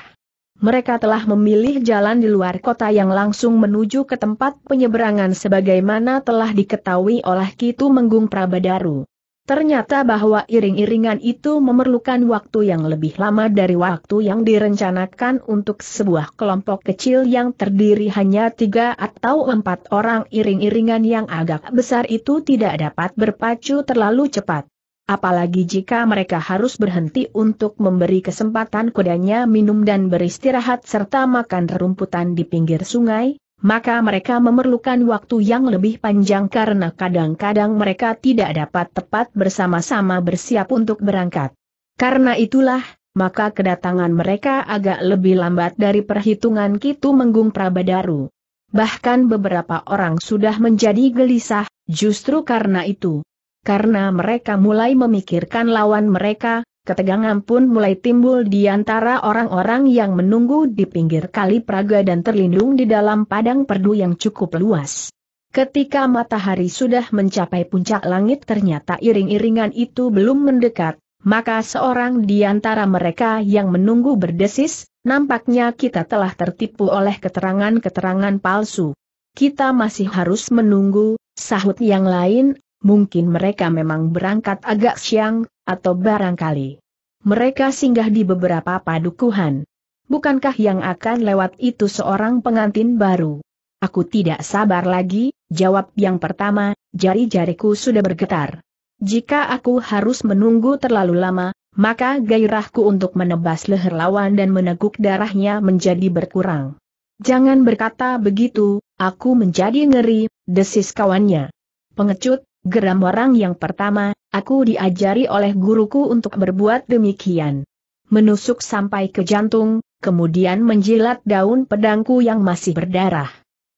Mereka telah memilih jalan di luar kota yang langsung menuju ke tempat penyeberangan sebagaimana telah diketahui oleh Kitu Menggung Prabadaru. Ternyata bahwa iring-iringan itu memerlukan waktu yang lebih lama dari waktu yang direncanakan untuk sebuah kelompok kecil yang terdiri hanya tiga atau empat orang iring-iringan yang agak besar itu tidak dapat berpacu terlalu cepat. Apalagi jika mereka harus berhenti untuk memberi kesempatan kudanya minum dan beristirahat serta makan rerumputan di pinggir sungai, maka mereka memerlukan waktu yang lebih panjang karena kadang-kadang mereka tidak dapat tepat bersama-sama bersiap untuk berangkat. Karena itulah, maka kedatangan mereka agak lebih lambat dari perhitungan Kitu Menggung Prabadaru. Bahkan beberapa orang sudah menjadi gelisah, justru karena itu. Karena mereka mulai memikirkan lawan mereka, Ketegangan pun mulai timbul di antara orang-orang yang menunggu di pinggir kali Praga dan terlindung di dalam padang perdu yang cukup luas. Ketika matahari sudah mencapai puncak langit ternyata iring-iringan itu belum mendekat, maka seorang di antara mereka yang menunggu berdesis, nampaknya kita telah tertipu oleh keterangan-keterangan palsu. Kita masih harus menunggu, sahut yang lain, mungkin mereka memang berangkat agak siang, atau barangkali mereka singgah di beberapa padukuhan. Bukankah yang akan lewat itu seorang pengantin baru? Aku tidak sabar lagi, jawab yang pertama, jari-jariku sudah bergetar. Jika aku harus menunggu terlalu lama, maka gairahku untuk menebas leher lawan dan meneguk darahnya menjadi berkurang. Jangan berkata begitu, aku menjadi ngeri, desis kawannya. Pengecut, geram orang yang pertama, Aku diajari oleh guruku untuk berbuat demikian. Menusuk sampai ke jantung, kemudian menjilat daun pedangku yang masih berdarah.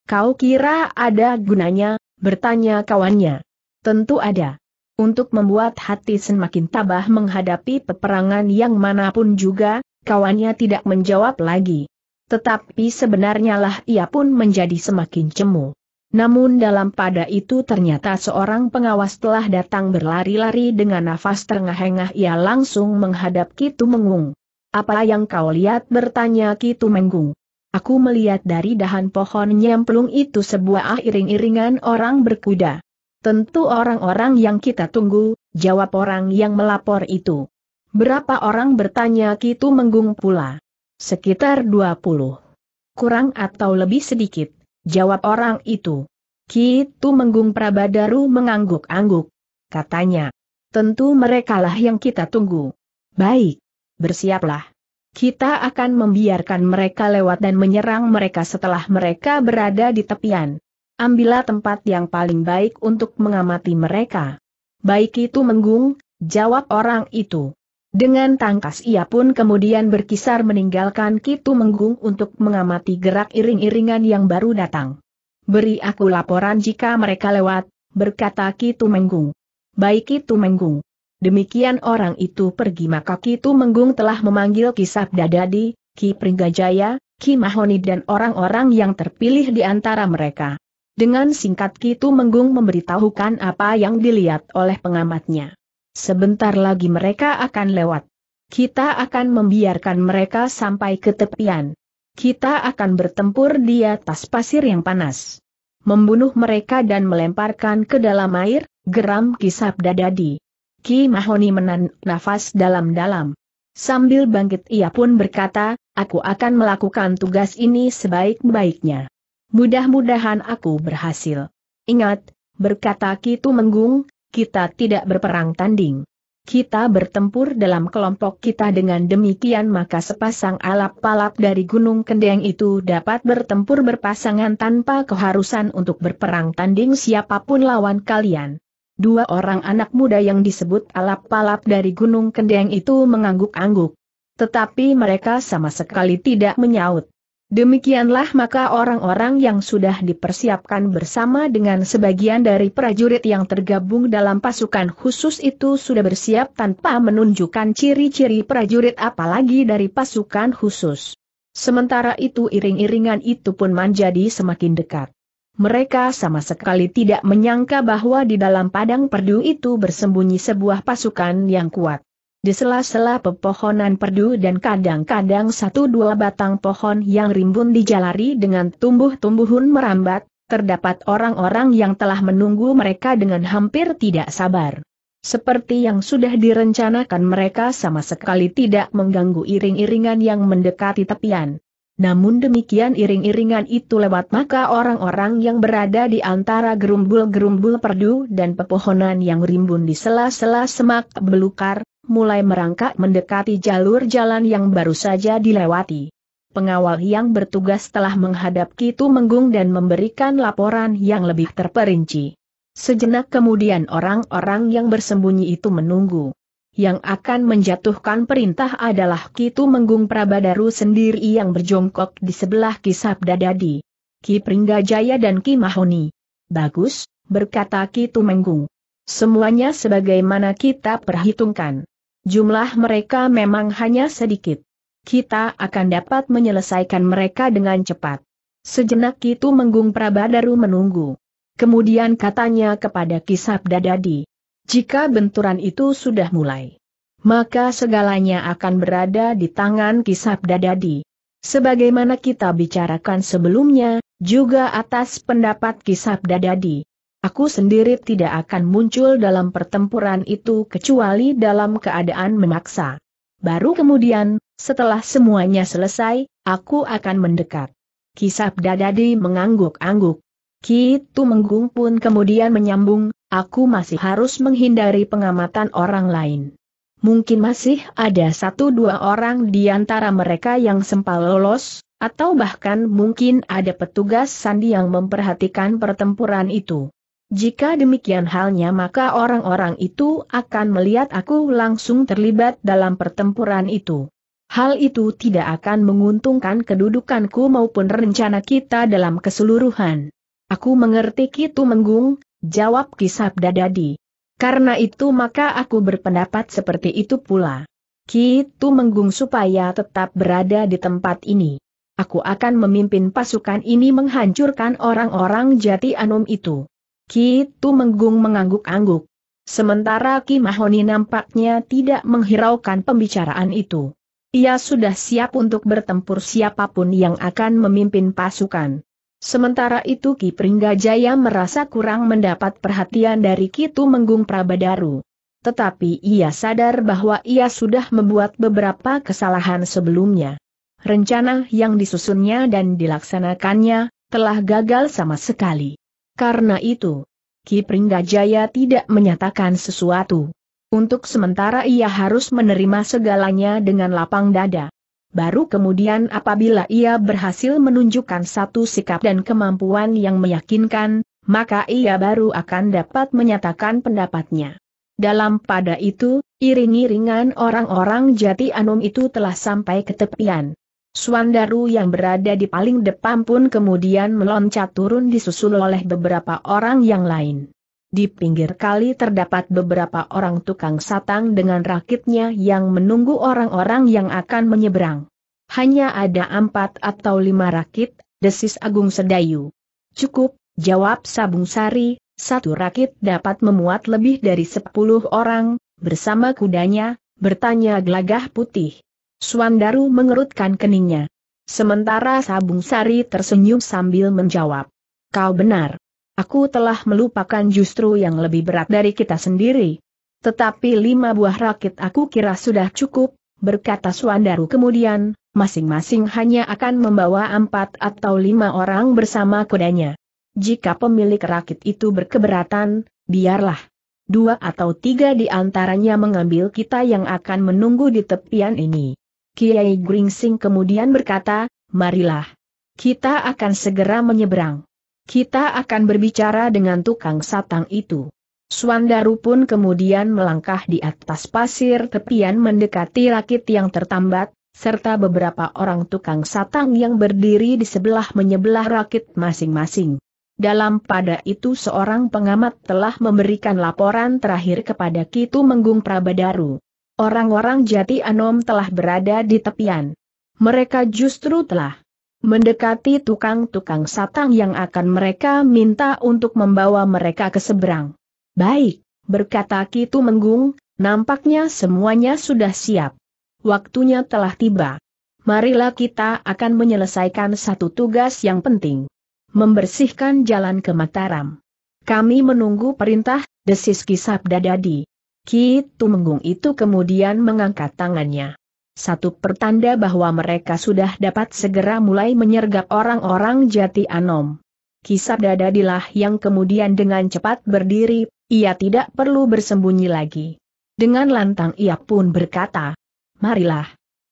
Kau kira ada gunanya, bertanya kawannya. Tentu ada. Untuk membuat hati semakin tabah menghadapi peperangan yang manapun juga, kawannya tidak menjawab lagi. Tetapi sebenarnya lah ia pun menjadi semakin cemu. Namun dalam pada itu ternyata seorang pengawas telah datang berlari-lari dengan nafas terengah-engah ia langsung menghadap Kitu Mengung. Apa yang kau lihat bertanya Kitu Mengung. Aku melihat dari dahan pohon nyemplung itu sebuah iring-iringan orang berkuda. Tentu orang-orang yang kita tunggu, jawab orang yang melapor itu. Berapa orang bertanya Kitu Menggung pula? Sekitar 20. Kurang atau lebih sedikit, Jawab orang itu. Kitu Menggung Prabadaru mengangguk-angguk. Katanya, tentu merekalah yang kita tunggu. Baik, bersiaplah. Kita akan membiarkan mereka lewat dan menyerang mereka setelah mereka berada di tepian. Ambillah tempat yang paling baik untuk mengamati mereka. Baik itu menggung, jawab orang itu. Dengan tangkas ia pun kemudian berkisar meninggalkan Kitu Menggung untuk mengamati gerak iring-iringan yang baru datang. Beri aku laporan jika mereka lewat, berkata Kitu Menggung. Baik Kitu Menggung. Demikian orang itu pergi maka Kitu Menggung telah memanggil Kisab Dadadi, Ki Pringgajaya, Ki Mahoni dan orang-orang yang terpilih di antara mereka. Dengan singkat Kitu Menggung memberitahukan apa yang dilihat oleh pengamatnya. Sebentar lagi mereka akan lewat. Kita akan membiarkan mereka sampai ke tepian. Kita akan bertempur di atas pasir yang panas. Membunuh mereka dan melemparkan ke dalam air, geram kisap dadadi. Ki Mahoni menan nafas dalam-dalam. Sambil bangkit ia pun berkata, aku akan melakukan tugas ini sebaik-baiknya. Mudah-mudahan aku berhasil. Ingat, berkata Ki Tumenggung, kita tidak berperang tanding. Kita bertempur dalam kelompok kita dengan demikian maka sepasang alap-alap dari Gunung Kendeng itu dapat bertempur berpasangan tanpa keharusan untuk berperang tanding siapapun lawan kalian. Dua orang anak muda yang disebut alap-alap dari Gunung Kendeng itu mengangguk-angguk. Tetapi mereka sama sekali tidak menyaut. Demikianlah maka orang-orang yang sudah dipersiapkan bersama dengan sebagian dari prajurit yang tergabung dalam pasukan khusus itu sudah bersiap tanpa menunjukkan ciri-ciri prajurit apalagi dari pasukan khusus. Sementara itu iring-iringan itu pun menjadi semakin dekat. Mereka sama sekali tidak menyangka bahwa di dalam padang perdu itu bersembunyi sebuah pasukan yang kuat. Di sela-sela pepohonan perdu dan kadang-kadang satu dua batang pohon yang rimbun dijalari dengan tumbuh-tumbuhan merambat, terdapat orang-orang yang telah menunggu mereka dengan hampir tidak sabar. Seperti yang sudah direncanakan mereka sama sekali tidak mengganggu iring-iringan yang mendekati tepian. Namun demikian iring-iringan itu lewat maka orang-orang yang berada di antara gerumbul-gerumbul perdu dan pepohonan yang rimbun di sela-sela semak belukar, mulai merangkak mendekati jalur jalan yang baru saja dilewati. Pengawal yang bertugas telah menghadap Kitu Menggung dan memberikan laporan yang lebih terperinci. Sejenak kemudian orang-orang yang bersembunyi itu menunggu. Yang akan menjatuhkan perintah adalah Kitu Menggung Prabadaru sendiri yang berjongkok di sebelah kisap Dadadi. Ki Pringgajaya dan Ki Mahoni. Bagus, berkata Kitu Menggung. Semuanya sebagaimana kita perhitungkan. Jumlah mereka memang hanya sedikit. Kita akan dapat menyelesaikan mereka dengan cepat. Sejenak itu Menggung Prabadaru menunggu. Kemudian katanya kepada Kisab Dadadi, jika benturan itu sudah mulai, maka segalanya akan berada di tangan Kisab Dadadi. Sebagaimana kita bicarakan sebelumnya, juga atas pendapat Kisab Dadadi, Aku sendiri tidak akan muncul dalam pertempuran itu kecuali dalam keadaan memaksa. Baru kemudian, setelah semuanya selesai, aku akan mendekat. Kisap Dadadi mengangguk-angguk. Kitu Menggung pun kemudian menyambung, aku masih harus menghindari pengamatan orang lain. Mungkin masih ada satu dua orang di antara mereka yang sempat lolos, atau bahkan mungkin ada petugas sandi yang memperhatikan pertempuran itu. Jika demikian halnya maka orang-orang itu akan melihat aku langsung terlibat dalam pertempuran itu. Hal itu tidak akan menguntungkan kedudukanku maupun rencana kita dalam keseluruhan. Aku mengerti Kitu Menggung, jawab Kisab Dadadi. Karena itu maka aku berpendapat seperti itu pula. Kitu Menggung supaya tetap berada di tempat ini. Aku akan memimpin pasukan ini menghancurkan orang-orang jati Anum itu. Kitu Menggung mengangguk-angguk. Sementara Ki Mahoni nampaknya tidak menghiraukan pembicaraan itu. Ia sudah siap untuk bertempur siapapun yang akan memimpin pasukan. Sementara itu Ki Pringgajaya merasa kurang mendapat perhatian dari Kitu Menggung Prabadaru. Tetapi ia sadar bahwa ia sudah membuat beberapa kesalahan sebelumnya. Rencana yang disusunnya dan dilaksanakannya telah gagal sama sekali. Karena itu, Ki Pringgajaya tidak menyatakan sesuatu. Untuk sementara ia harus menerima segalanya dengan lapang dada. Baru kemudian apabila ia berhasil menunjukkan satu sikap dan kemampuan yang meyakinkan, maka ia baru akan dapat menyatakan pendapatnya. Dalam pada itu, iring-iringan orang-orang jati anum itu telah sampai ke tepian. Suandaru yang berada di paling depan pun kemudian meloncat turun disusul oleh beberapa orang yang lain. Di pinggir kali terdapat beberapa orang tukang satang dengan rakitnya yang menunggu orang-orang yang akan menyeberang. Hanya ada empat atau lima rakit, desis Agung Sedayu. Cukup, jawab Sabung Sari, satu rakit dapat memuat lebih dari sepuluh orang, bersama kudanya, bertanya gelagah putih. Suandaru mengerutkan keningnya. Sementara Sabung Sari tersenyum sambil menjawab. Kau benar. Aku telah melupakan justru yang lebih berat dari kita sendiri. Tetapi lima buah rakit aku kira sudah cukup, berkata Suandaru kemudian, masing-masing hanya akan membawa empat atau lima orang bersama kudanya. Jika pemilik rakit itu berkeberatan, biarlah. Dua atau tiga di antaranya mengambil kita yang akan menunggu di tepian ini. Kiai Gringsing kemudian berkata, marilah. Kita akan segera menyeberang. Kita akan berbicara dengan tukang satang itu. Suandaru pun kemudian melangkah di atas pasir tepian mendekati rakit yang tertambat, serta beberapa orang tukang satang yang berdiri di sebelah menyebelah rakit masing-masing. Dalam pada itu seorang pengamat telah memberikan laporan terakhir kepada Kitu Menggung Prabadaru. Orang-orang jati Anom telah berada di tepian. Mereka justru telah mendekati tukang-tukang satang yang akan mereka minta untuk membawa mereka ke seberang. Baik, berkata Kitu Menggung, nampaknya semuanya sudah siap. Waktunya telah tiba. Marilah kita akan menyelesaikan satu tugas yang penting. Membersihkan jalan ke Mataram. Kami menunggu perintah, desis kisah dadadi. Ki Tumenggung itu kemudian mengangkat tangannya. Satu pertanda bahwa mereka sudah dapat segera mulai menyergap orang-orang jati anom. Kisab dada dilah yang kemudian dengan cepat berdiri, ia tidak perlu bersembunyi lagi. Dengan lantang ia pun berkata, Marilah,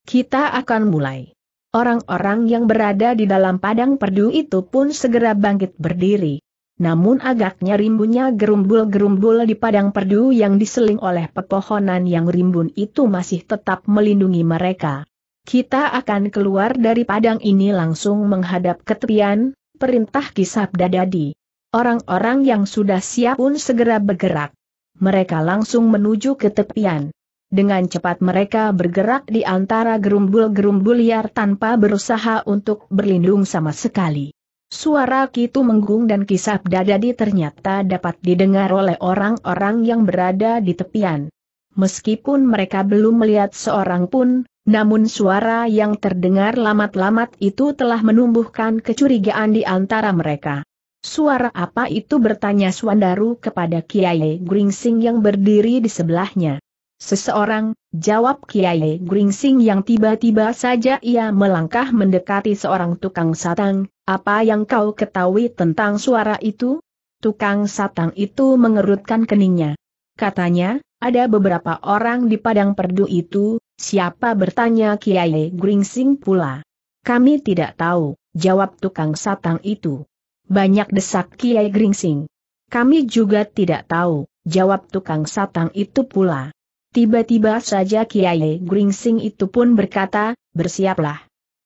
kita akan mulai. Orang-orang yang berada di dalam padang perdu itu pun segera bangkit berdiri namun agaknya rimbunnya gerumbul-gerumbul di padang perdu yang diseling oleh pepohonan yang rimbun itu masih tetap melindungi mereka. Kita akan keluar dari padang ini langsung menghadap ke tepian, perintah kisab dadadi. Orang-orang yang sudah siap pun segera bergerak. Mereka langsung menuju ke tepian. Dengan cepat mereka bergerak di antara gerumbul-gerumbul liar tanpa berusaha untuk berlindung sama sekali. Suara Kitu menggung dan kisah dadadi ternyata dapat didengar oleh orang-orang yang berada di tepian. Meskipun mereka belum melihat seorang pun, namun suara yang terdengar lamat-lamat itu telah menumbuhkan kecurigaan di antara mereka. Suara apa itu bertanya Suandaru kepada Kiai Gringsing yang berdiri di sebelahnya. Seseorang, jawab Kiai Gringsing yang tiba-tiba saja ia melangkah mendekati seorang tukang satang, apa yang kau ketahui tentang suara itu? Tukang satang itu mengerutkan keningnya. Katanya, ada beberapa orang di padang perdu itu, siapa bertanya Kiai Gringsing pula. Kami tidak tahu, jawab tukang satang itu. Banyak desak Kiai Gringsing. Kami juga tidak tahu, jawab tukang satang itu pula. Tiba-tiba saja Kiai Gringsing itu pun berkata, bersiaplah.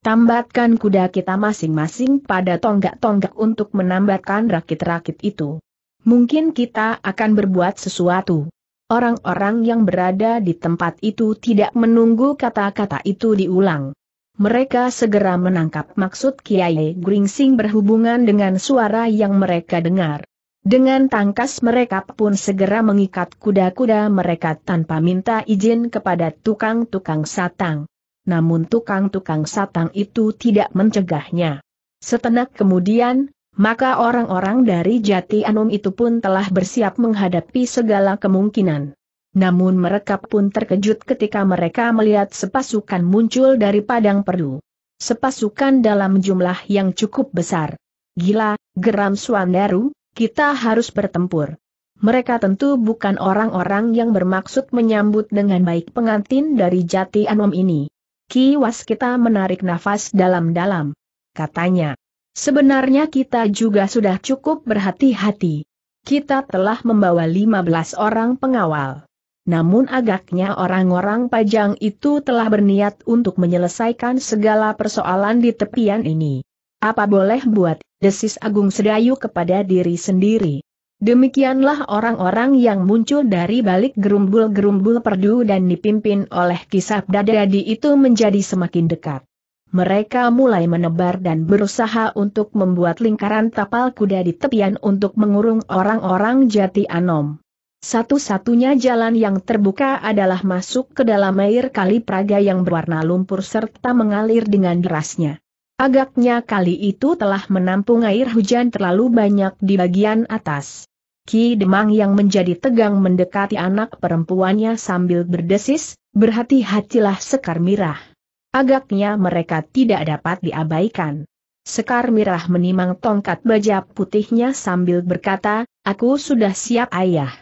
Tambatkan kuda kita masing-masing pada tonggak-tonggak untuk menambatkan rakit-rakit itu. Mungkin kita akan berbuat sesuatu. Orang-orang yang berada di tempat itu tidak menunggu kata-kata itu diulang. Mereka segera menangkap maksud Kiai Gringsing berhubungan dengan suara yang mereka dengar. Dengan tangkas mereka pun segera mengikat kuda-kuda mereka tanpa minta izin kepada tukang-tukang satang namun tukang-tukang satang itu tidak mencegahnya. Setenak kemudian, maka orang-orang dari Jati Anum itu pun telah bersiap menghadapi segala kemungkinan. Namun mereka pun terkejut ketika mereka melihat sepasukan muncul dari padang perdu. Sepasukan dalam jumlah yang cukup besar. Gila, geram Swandaru, kita harus bertempur. Mereka tentu bukan orang-orang yang bermaksud menyambut dengan baik pengantin dari Jati Anum ini. Ki kita menarik nafas dalam-dalam. Katanya, sebenarnya kita juga sudah cukup berhati-hati. Kita telah membawa 15 orang pengawal. Namun agaknya orang-orang pajang itu telah berniat untuk menyelesaikan segala persoalan di tepian ini. Apa boleh buat, desis Agung Sedayu kepada diri sendiri. Demikianlah orang-orang yang muncul dari balik gerumbul-gerumbul perdu dan dipimpin oleh kisah dadadi itu menjadi semakin dekat. Mereka mulai menebar dan berusaha untuk membuat lingkaran tapal kuda di tepian untuk mengurung orang-orang jati anom. Satu-satunya jalan yang terbuka adalah masuk ke dalam air kali Praga yang berwarna lumpur serta mengalir dengan derasnya. Agaknya kali itu telah menampung air hujan terlalu banyak di bagian atas. Ki Demang yang menjadi tegang mendekati anak perempuannya sambil berdesis, berhati-hatilah Sekar Mirah. Agaknya mereka tidak dapat diabaikan. Sekar Mirah menimang tongkat baja putihnya sambil berkata, aku sudah siap ayah.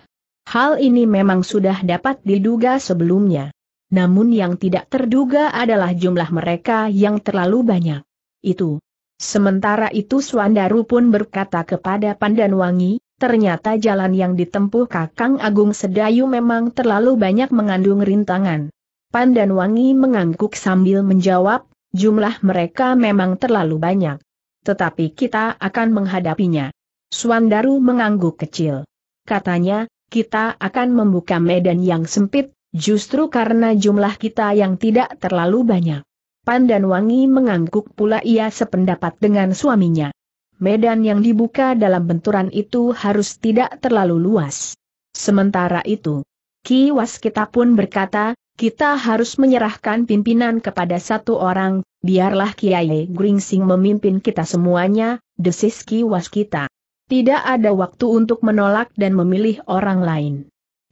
Hal ini memang sudah dapat diduga sebelumnya. Namun yang tidak terduga adalah jumlah mereka yang terlalu banyak itu. Sementara itu Suandaru pun berkata kepada Pandanwangi, ternyata jalan yang ditempuh Kakang Agung Sedayu memang terlalu banyak mengandung rintangan. Pandanwangi mengangguk sambil menjawab, jumlah mereka memang terlalu banyak. Tetapi kita akan menghadapinya. Suandaru mengangguk kecil. Katanya, kita akan membuka medan yang sempit, justru karena jumlah kita yang tidak terlalu banyak. Pandan Wangi mengangguk pula ia sependapat dengan suaminya. Medan yang dibuka dalam benturan itu harus tidak terlalu luas. Sementara itu, Ki Waskita pun berkata, kita harus menyerahkan pimpinan kepada satu orang, biarlah Kiai Gringsing memimpin kita semuanya, desis Ki Waskita. Tidak ada waktu untuk menolak dan memilih orang lain.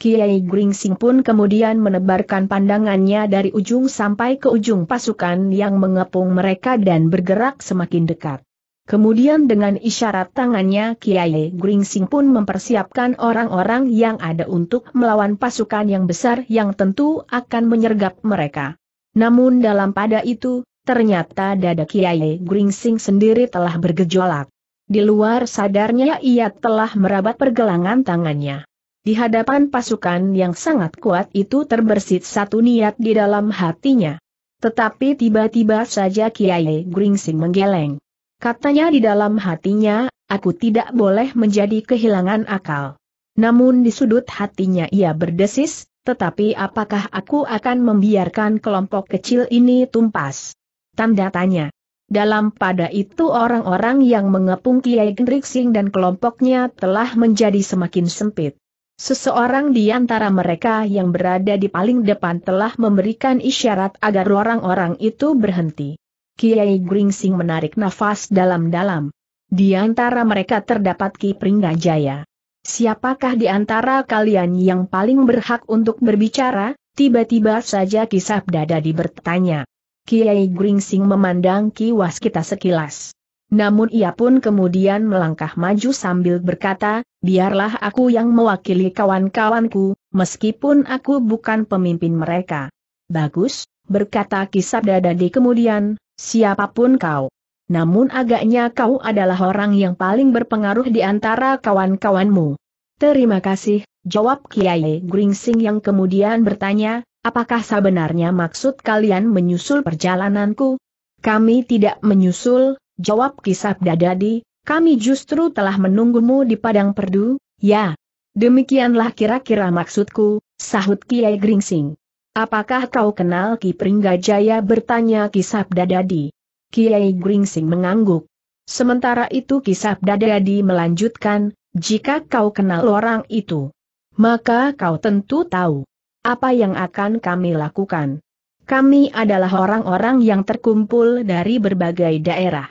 Kiai Gringsing pun kemudian menebarkan pandangannya dari ujung sampai ke ujung pasukan yang mengepung mereka dan bergerak semakin dekat. Kemudian dengan isyarat tangannya Kiai Gringsing pun mempersiapkan orang-orang yang ada untuk melawan pasukan yang besar yang tentu akan menyergap mereka. Namun dalam pada itu, ternyata dada Kiai Gringsing sendiri telah bergejolak. Di luar sadarnya ia telah merabat pergelangan tangannya. Di hadapan pasukan yang sangat kuat itu terbersit satu niat di dalam hatinya. Tetapi tiba-tiba saja Kiai Gringsing menggeleng. Katanya di dalam hatinya, aku tidak boleh menjadi kehilangan akal. Namun di sudut hatinya ia berdesis, tetapi apakah aku akan membiarkan kelompok kecil ini tumpas? Tanda tanya. Dalam pada itu orang-orang yang mengepung Kiai Gringsing dan kelompoknya telah menjadi semakin sempit. Seseorang di antara mereka yang berada di paling depan telah memberikan isyarat agar orang-orang itu berhenti. Kiai Gringsing menarik nafas dalam-dalam. Di antara mereka terdapat Ki Pringgajaya. Siapakah di antara kalian yang paling berhak untuk berbicara? Tiba-tiba saja kisah dada bertanya. Kiai Gringsing memandang Ki Waskita sekilas. Namun ia pun kemudian melangkah maju sambil berkata, biarlah aku yang mewakili kawan-kawanku, meskipun aku bukan pemimpin mereka. Bagus, berkata kisah dadadi kemudian, siapapun kau. Namun agaknya kau adalah orang yang paling berpengaruh di antara kawan-kawanmu. Terima kasih, jawab Kiai Gringsing yang kemudian bertanya, apakah sebenarnya maksud kalian menyusul perjalananku? Kami tidak menyusul, Jawab kisah dadadi, kami justru telah menunggumu di padang perdu, ya. Demikianlah kira-kira maksudku, sahut Kiai Gringsing. Apakah kau kenal Ki Pringgajaya bertanya kisah dadadi? Kiai Gringsing mengangguk. Sementara itu kisah dadadi melanjutkan, jika kau kenal orang itu, maka kau tentu tahu apa yang akan kami lakukan. Kami adalah orang-orang yang terkumpul dari berbagai daerah.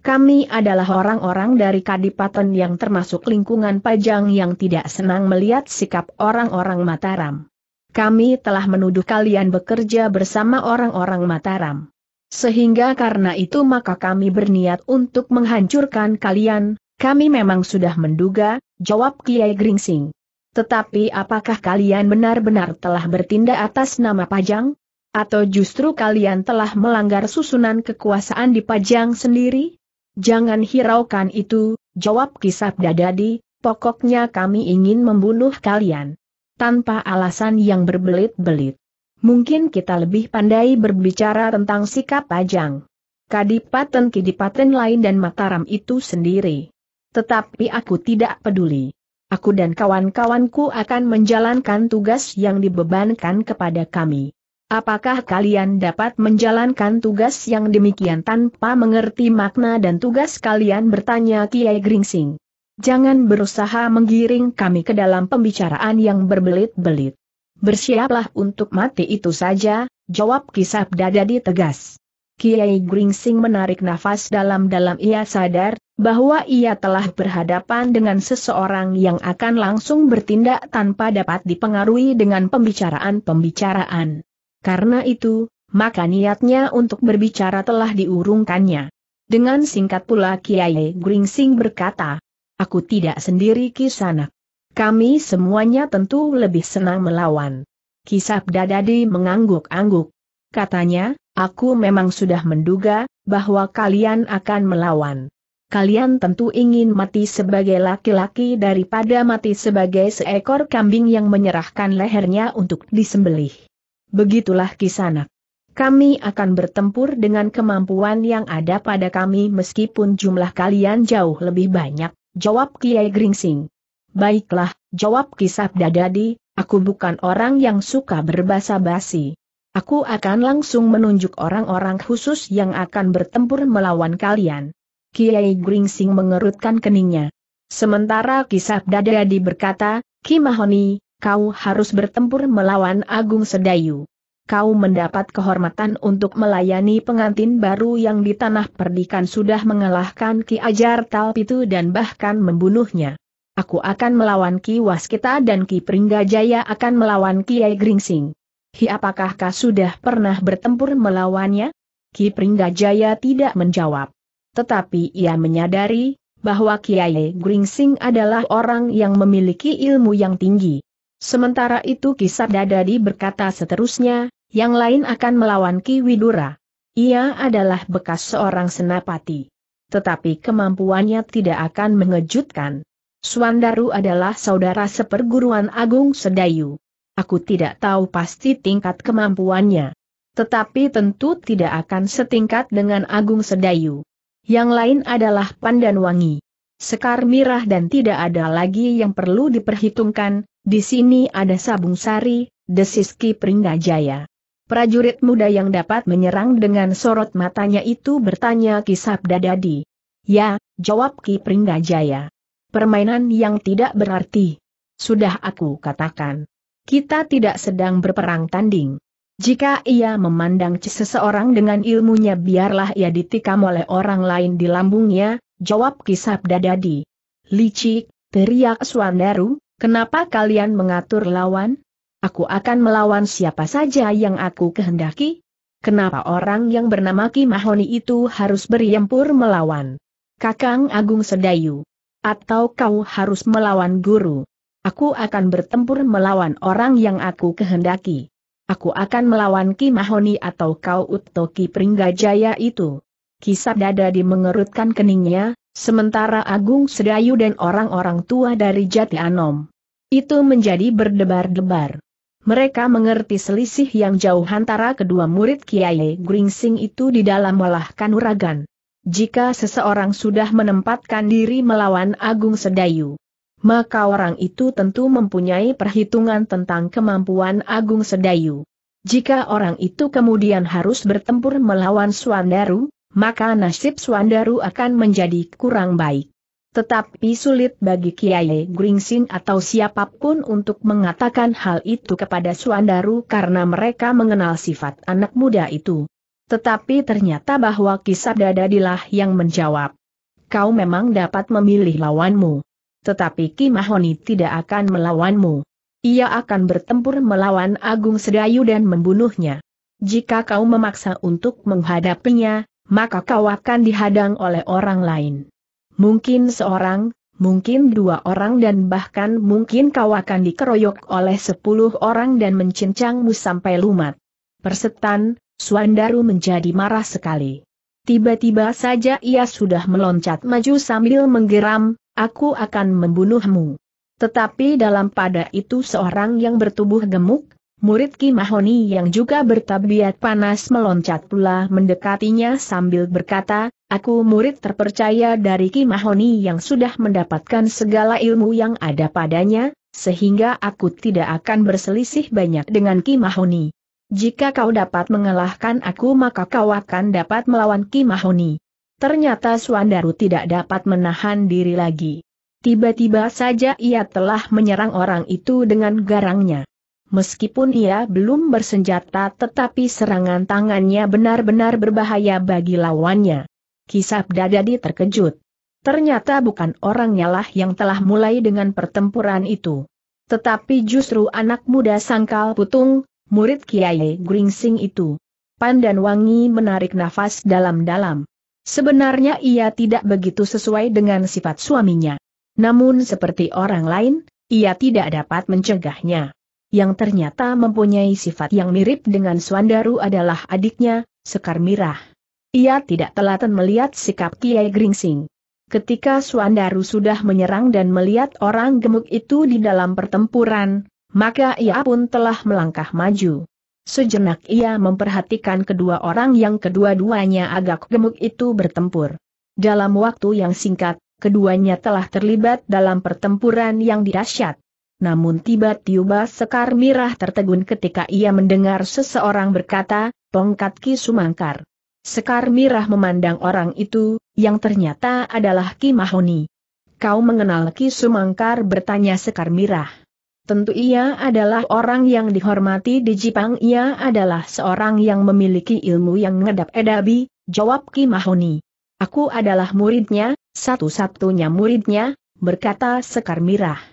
Kami adalah orang-orang dari Kadipaten yang termasuk lingkungan pajang yang tidak senang melihat sikap orang-orang Mataram. Kami telah menuduh kalian bekerja bersama orang-orang Mataram. Sehingga karena itu maka kami berniat untuk menghancurkan kalian, kami memang sudah menduga, jawab Kiai Gringsing. Tetapi apakah kalian benar-benar telah bertindak atas nama Pajang? Atau justru kalian telah melanggar susunan kekuasaan di Pajang sendiri? Jangan hiraukan itu, jawab kisah dadadi, pokoknya kami ingin membunuh kalian. Tanpa alasan yang berbelit-belit. Mungkin kita lebih pandai berbicara tentang sikap Pajang. Kadipaten Kidipaten lain dan Mataram itu sendiri. Tetapi aku tidak peduli. Aku dan kawan-kawanku akan menjalankan tugas yang dibebankan kepada kami. Apakah kalian dapat menjalankan tugas yang demikian tanpa mengerti makna dan tugas kalian bertanya Kiai Gringsing? Jangan berusaha menggiring kami ke dalam pembicaraan yang berbelit-belit. Bersiaplah untuk mati itu saja, jawab kisah dadadi tegas. Kiai Gringsing menarik nafas dalam-dalam ia sadar, bahwa ia telah berhadapan dengan seseorang yang akan langsung bertindak tanpa dapat dipengaruhi dengan pembicaraan-pembicaraan. Karena itu, maka niatnya untuk berbicara telah diurungkannya. Dengan singkat pula Kiai Gringsing berkata, Aku tidak sendiri kisanak. Kami semuanya tentu lebih senang melawan. Kisap Dadadi mengangguk-angguk. Katanya, aku memang sudah menduga, bahwa kalian akan melawan. Kalian tentu ingin mati sebagai laki-laki daripada mati sebagai seekor kambing yang menyerahkan lehernya untuk disembelih. Begitulah kisanak. Kami akan bertempur dengan kemampuan yang ada pada kami meskipun jumlah kalian jauh lebih banyak, jawab Kiai Gringsing. Baiklah, jawab kisah dadadi, aku bukan orang yang suka berbahasa basi. Aku akan langsung menunjuk orang-orang khusus yang akan bertempur melawan kalian. Kiai Gringsing mengerutkan keningnya. Sementara kisah dadadi berkata, Kimahoni, kau harus bertempur melawan Agung Sedayu. Kau mendapat kehormatan untuk melayani pengantin baru yang di tanah perdikan sudah mengalahkan Ki Ajar Talpitu dan bahkan membunuhnya. Aku akan melawan Ki Waskita dan Ki Pringgajaya akan melawan Kiai Gringsing. Hi apakah kau sudah pernah bertempur melawannya? Ki Pringgajaya tidak menjawab. Tetapi ia menyadari bahwa Kiai Gringsing adalah orang yang memiliki ilmu yang tinggi. Sementara itu kisah Dadadi berkata seterusnya, yang lain akan melawan Ki Widura. Ia adalah bekas seorang senapati. Tetapi kemampuannya tidak akan mengejutkan. Suandaru adalah saudara seperguruan Agung Sedayu. Aku tidak tahu pasti tingkat kemampuannya. Tetapi tentu tidak akan setingkat dengan Agung Sedayu. Yang lain adalah Pandan Wangi. Sekar mirah dan tidak ada lagi yang perlu diperhitungkan, di sini ada sabung sari, desiski peringga jaya. Prajurit muda yang dapat menyerang dengan sorot matanya itu bertanya kisah dadadi. Ya, jawab Ki Jaya. Permainan yang tidak berarti. Sudah aku katakan. Kita tidak sedang berperang tanding. Jika ia memandang seseorang dengan ilmunya biarlah ia ditikam oleh orang lain di lambungnya, jawab kisah dadadi. Licik, teriak Swandaru, kenapa kalian mengatur lawan? Aku akan melawan siapa saja yang aku kehendaki. Kenapa orang yang bernama Ki Mahoni itu harus berjempur melawan? Kakang Agung Sedayu. Atau kau harus melawan guru. Aku akan bertempur melawan orang yang aku kehendaki. Aku akan melawan Ki Mahoni atau kau Utoki Pringgajaya itu kisah dada dimengerutkan keningnya, sementara Agung Sedayu dan orang-orang tua dari Jatianom. Itu menjadi berdebar-debar. Mereka mengerti selisih yang jauh antara kedua murid Kiai Gringsing itu di dalam olah kanuragan. Jika seseorang sudah menempatkan diri melawan Agung Sedayu, maka orang itu tentu mempunyai perhitungan tentang kemampuan Agung Sedayu. Jika orang itu kemudian harus bertempur melawan Swandaru, maka nasib Swandaru akan menjadi kurang baik. Tetapi sulit bagi Kiai Gringsing atau siapapun untuk mengatakan hal itu kepada Suandaru karena mereka mengenal sifat anak muda itu. Tetapi ternyata bahwa kisah dadadilah yang menjawab. Kau memang dapat memilih lawanmu. Tetapi Ki Mahoni tidak akan melawanmu. Ia akan bertempur melawan Agung Sedayu dan membunuhnya. Jika kau memaksa untuk menghadapinya, maka kau akan dihadang oleh orang lain. Mungkin seorang, mungkin dua orang dan bahkan mungkin kau akan dikeroyok oleh sepuluh orang dan mencincangmu sampai lumat. Persetan, Suandaru menjadi marah sekali. Tiba-tiba saja ia sudah meloncat maju sambil menggeram, aku akan membunuhmu. Tetapi dalam pada itu seorang yang bertubuh gemuk, Murid Ki yang juga bertabiat panas meloncat pula mendekatinya sambil berkata, Aku murid terpercaya dari Ki yang sudah mendapatkan segala ilmu yang ada padanya, sehingga aku tidak akan berselisih banyak dengan Ki Jika kau dapat mengalahkan aku maka kau akan dapat melawan Ki Ternyata Suandaru tidak dapat menahan diri lagi. Tiba-tiba saja ia telah menyerang orang itu dengan garangnya. Meskipun ia belum bersenjata tetapi serangan tangannya benar-benar berbahaya bagi lawannya. Kisah Dadadi terkejut. Ternyata bukan orangnya lah yang telah mulai dengan pertempuran itu. Tetapi justru anak muda sangkal putung, murid Kiai Gringsing itu. Pandan Wangi menarik nafas dalam-dalam. Sebenarnya ia tidak begitu sesuai dengan sifat suaminya. Namun seperti orang lain, ia tidak dapat mencegahnya yang ternyata mempunyai sifat yang mirip dengan Swandaru adalah adiknya, Sekar Mirah. Ia tidak telaten melihat sikap Kiai Gringsing. Ketika Suandaru sudah menyerang dan melihat orang gemuk itu di dalam pertempuran, maka ia pun telah melangkah maju. Sejenak ia memperhatikan kedua orang yang kedua-duanya agak gemuk itu bertempur. Dalam waktu yang singkat, keduanya telah terlibat dalam pertempuran yang dahsyat. Namun tiba-tiba sekar mirah tertegun ketika ia mendengar seseorang berkata, tongkat Ki Sumangkar. Sekar mirah memandang orang itu, yang ternyata adalah Ki Mahoni. Kau mengenal Ki Sumangkar bertanya sekar mirah. Tentu ia adalah orang yang dihormati di Jepang ia adalah seorang yang memiliki ilmu yang ngedap edabi, jawab Ki Mahoni. Aku adalah muridnya, satu-satunya muridnya, berkata Sekar Mirah.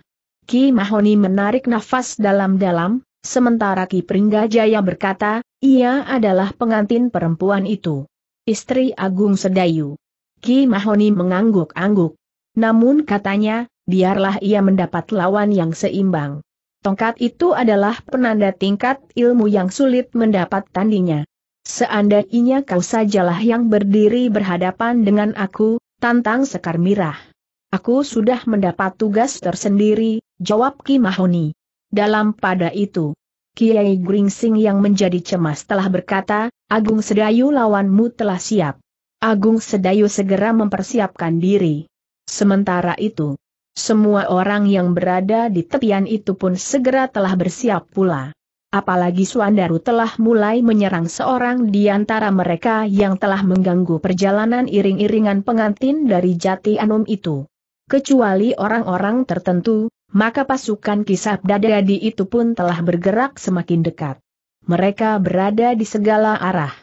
Ki Mahoni menarik nafas dalam-dalam, sementara Ki Pringgajaya berkata, ia adalah pengantin perempuan itu. Istri Agung Sedayu. Ki Mahoni mengangguk-angguk. Namun katanya, biarlah ia mendapat lawan yang seimbang. Tongkat itu adalah penanda tingkat ilmu yang sulit mendapat tandinya. Seandainya kau sajalah yang berdiri berhadapan dengan aku, tantang Sekar Mirah. Aku sudah mendapat tugas tersendiri, jawab Ki Mahoni. Dalam pada itu, Kiai Gringsing yang menjadi cemas telah berkata, Agung Sedayu lawanmu telah siap. Agung Sedayu segera mempersiapkan diri. Sementara itu, semua orang yang berada di tepian itu pun segera telah bersiap pula. Apalagi Suandaru telah mulai menyerang seorang di antara mereka yang telah mengganggu perjalanan iring-iringan pengantin dari Jati Anum itu kecuali orang-orang tertentu, maka pasukan kisah dadadi itu pun telah bergerak semakin dekat. Mereka berada di segala arah.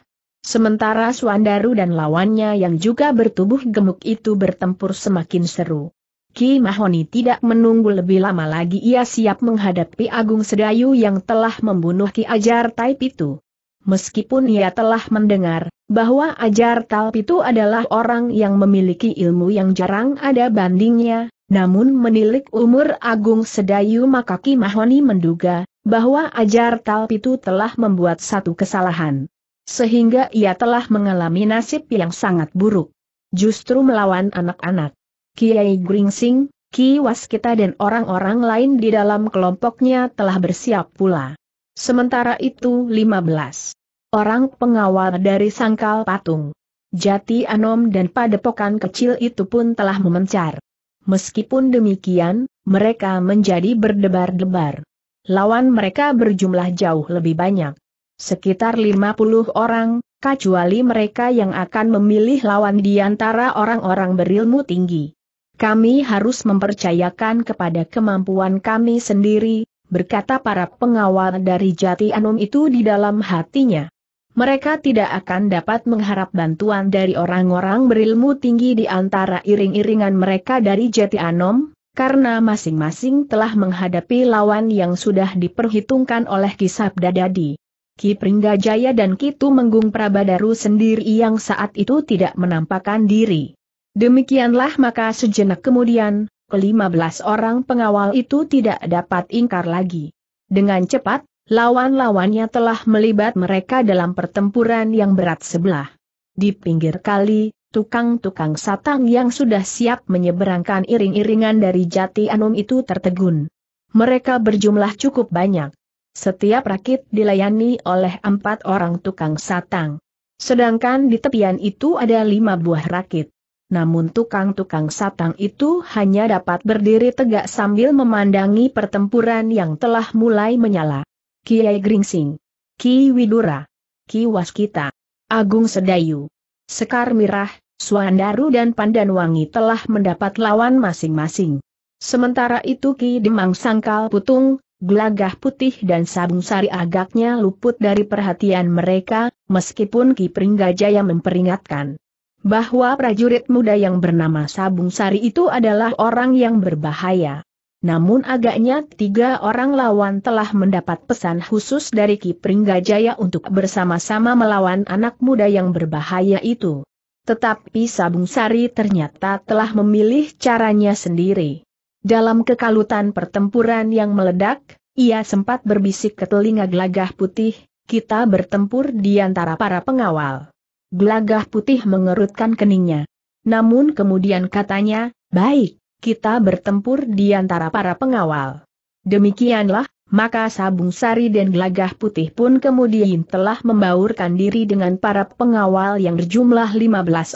Sementara Suandaru dan lawannya yang juga bertubuh gemuk itu bertempur semakin seru. Ki Mahoni tidak menunggu lebih lama lagi ia siap menghadapi Agung Sedayu yang telah membunuh Ki Ajar Taipitu. itu. Meskipun ia telah mendengar bahwa Ajar Talp itu adalah orang yang memiliki ilmu yang jarang ada bandingnya, namun menilik umur Agung Sedayu maka Ki Mahoni menduga bahwa Ajar Talp itu telah membuat satu kesalahan. Sehingga ia telah mengalami nasib yang sangat buruk. Justru melawan anak-anak. Kiai Gringsing, Ki Waskita dan orang-orang lain di dalam kelompoknya telah bersiap pula. Sementara itu 15 orang pengawal dari sangkal patung. Jati Anom dan padepokan kecil itu pun telah memencar. Meskipun demikian, mereka menjadi berdebar-debar. Lawan mereka berjumlah jauh lebih banyak. Sekitar 50 orang, kecuali mereka yang akan memilih lawan di antara orang-orang berilmu tinggi. Kami harus mempercayakan kepada kemampuan kami sendiri, berkata para pengawal dari jati anum itu di dalam hatinya. Mereka tidak akan dapat mengharap bantuan dari orang-orang berilmu tinggi di antara iring-iringan mereka dari jati anom, karena masing-masing telah menghadapi lawan yang sudah diperhitungkan oleh kisab dadadi. Ki Pringgajaya dan Kitu Menggung Prabadaru sendiri yang saat itu tidak menampakkan diri. Demikianlah maka sejenak kemudian, 15 orang pengawal itu tidak dapat ingkar lagi. Dengan cepat, lawan-lawannya telah melibat mereka dalam pertempuran yang berat sebelah. Di pinggir kali, tukang-tukang satang yang sudah siap menyeberangkan iring-iringan dari jati anum itu tertegun. Mereka berjumlah cukup banyak. Setiap rakit dilayani oleh empat orang tukang satang. Sedangkan di tepian itu ada lima buah rakit namun tukang-tukang satang itu hanya dapat berdiri tegak sambil memandangi pertempuran yang telah mulai menyala. Kiai Gringsing, Ki Widura, Ki Waskita, Agung Sedayu, Sekar Mirah, Suandaru dan Pandanwangi telah mendapat lawan masing-masing. Sementara itu Ki Demang Sangkal Putung, Gelagah putih dan sabung sari agaknya luput dari perhatian mereka, meskipun Ki Pringgajaya memperingatkan bahwa prajurit muda yang bernama Sabung Sari itu adalah orang yang berbahaya. Namun agaknya tiga orang lawan telah mendapat pesan khusus dari Ki Pringgajaya untuk bersama-sama melawan anak muda yang berbahaya itu. Tetapi Sabung Sari ternyata telah memilih caranya sendiri. Dalam kekalutan pertempuran yang meledak, ia sempat berbisik ke telinga gelagah putih, kita bertempur di antara para pengawal. Gelagah putih mengerutkan keningnya. Namun kemudian katanya, baik, kita bertempur di antara para pengawal. Demikianlah, maka Sabung Sari dan Gelagah Putih pun kemudian telah membaurkan diri dengan para pengawal yang berjumlah 15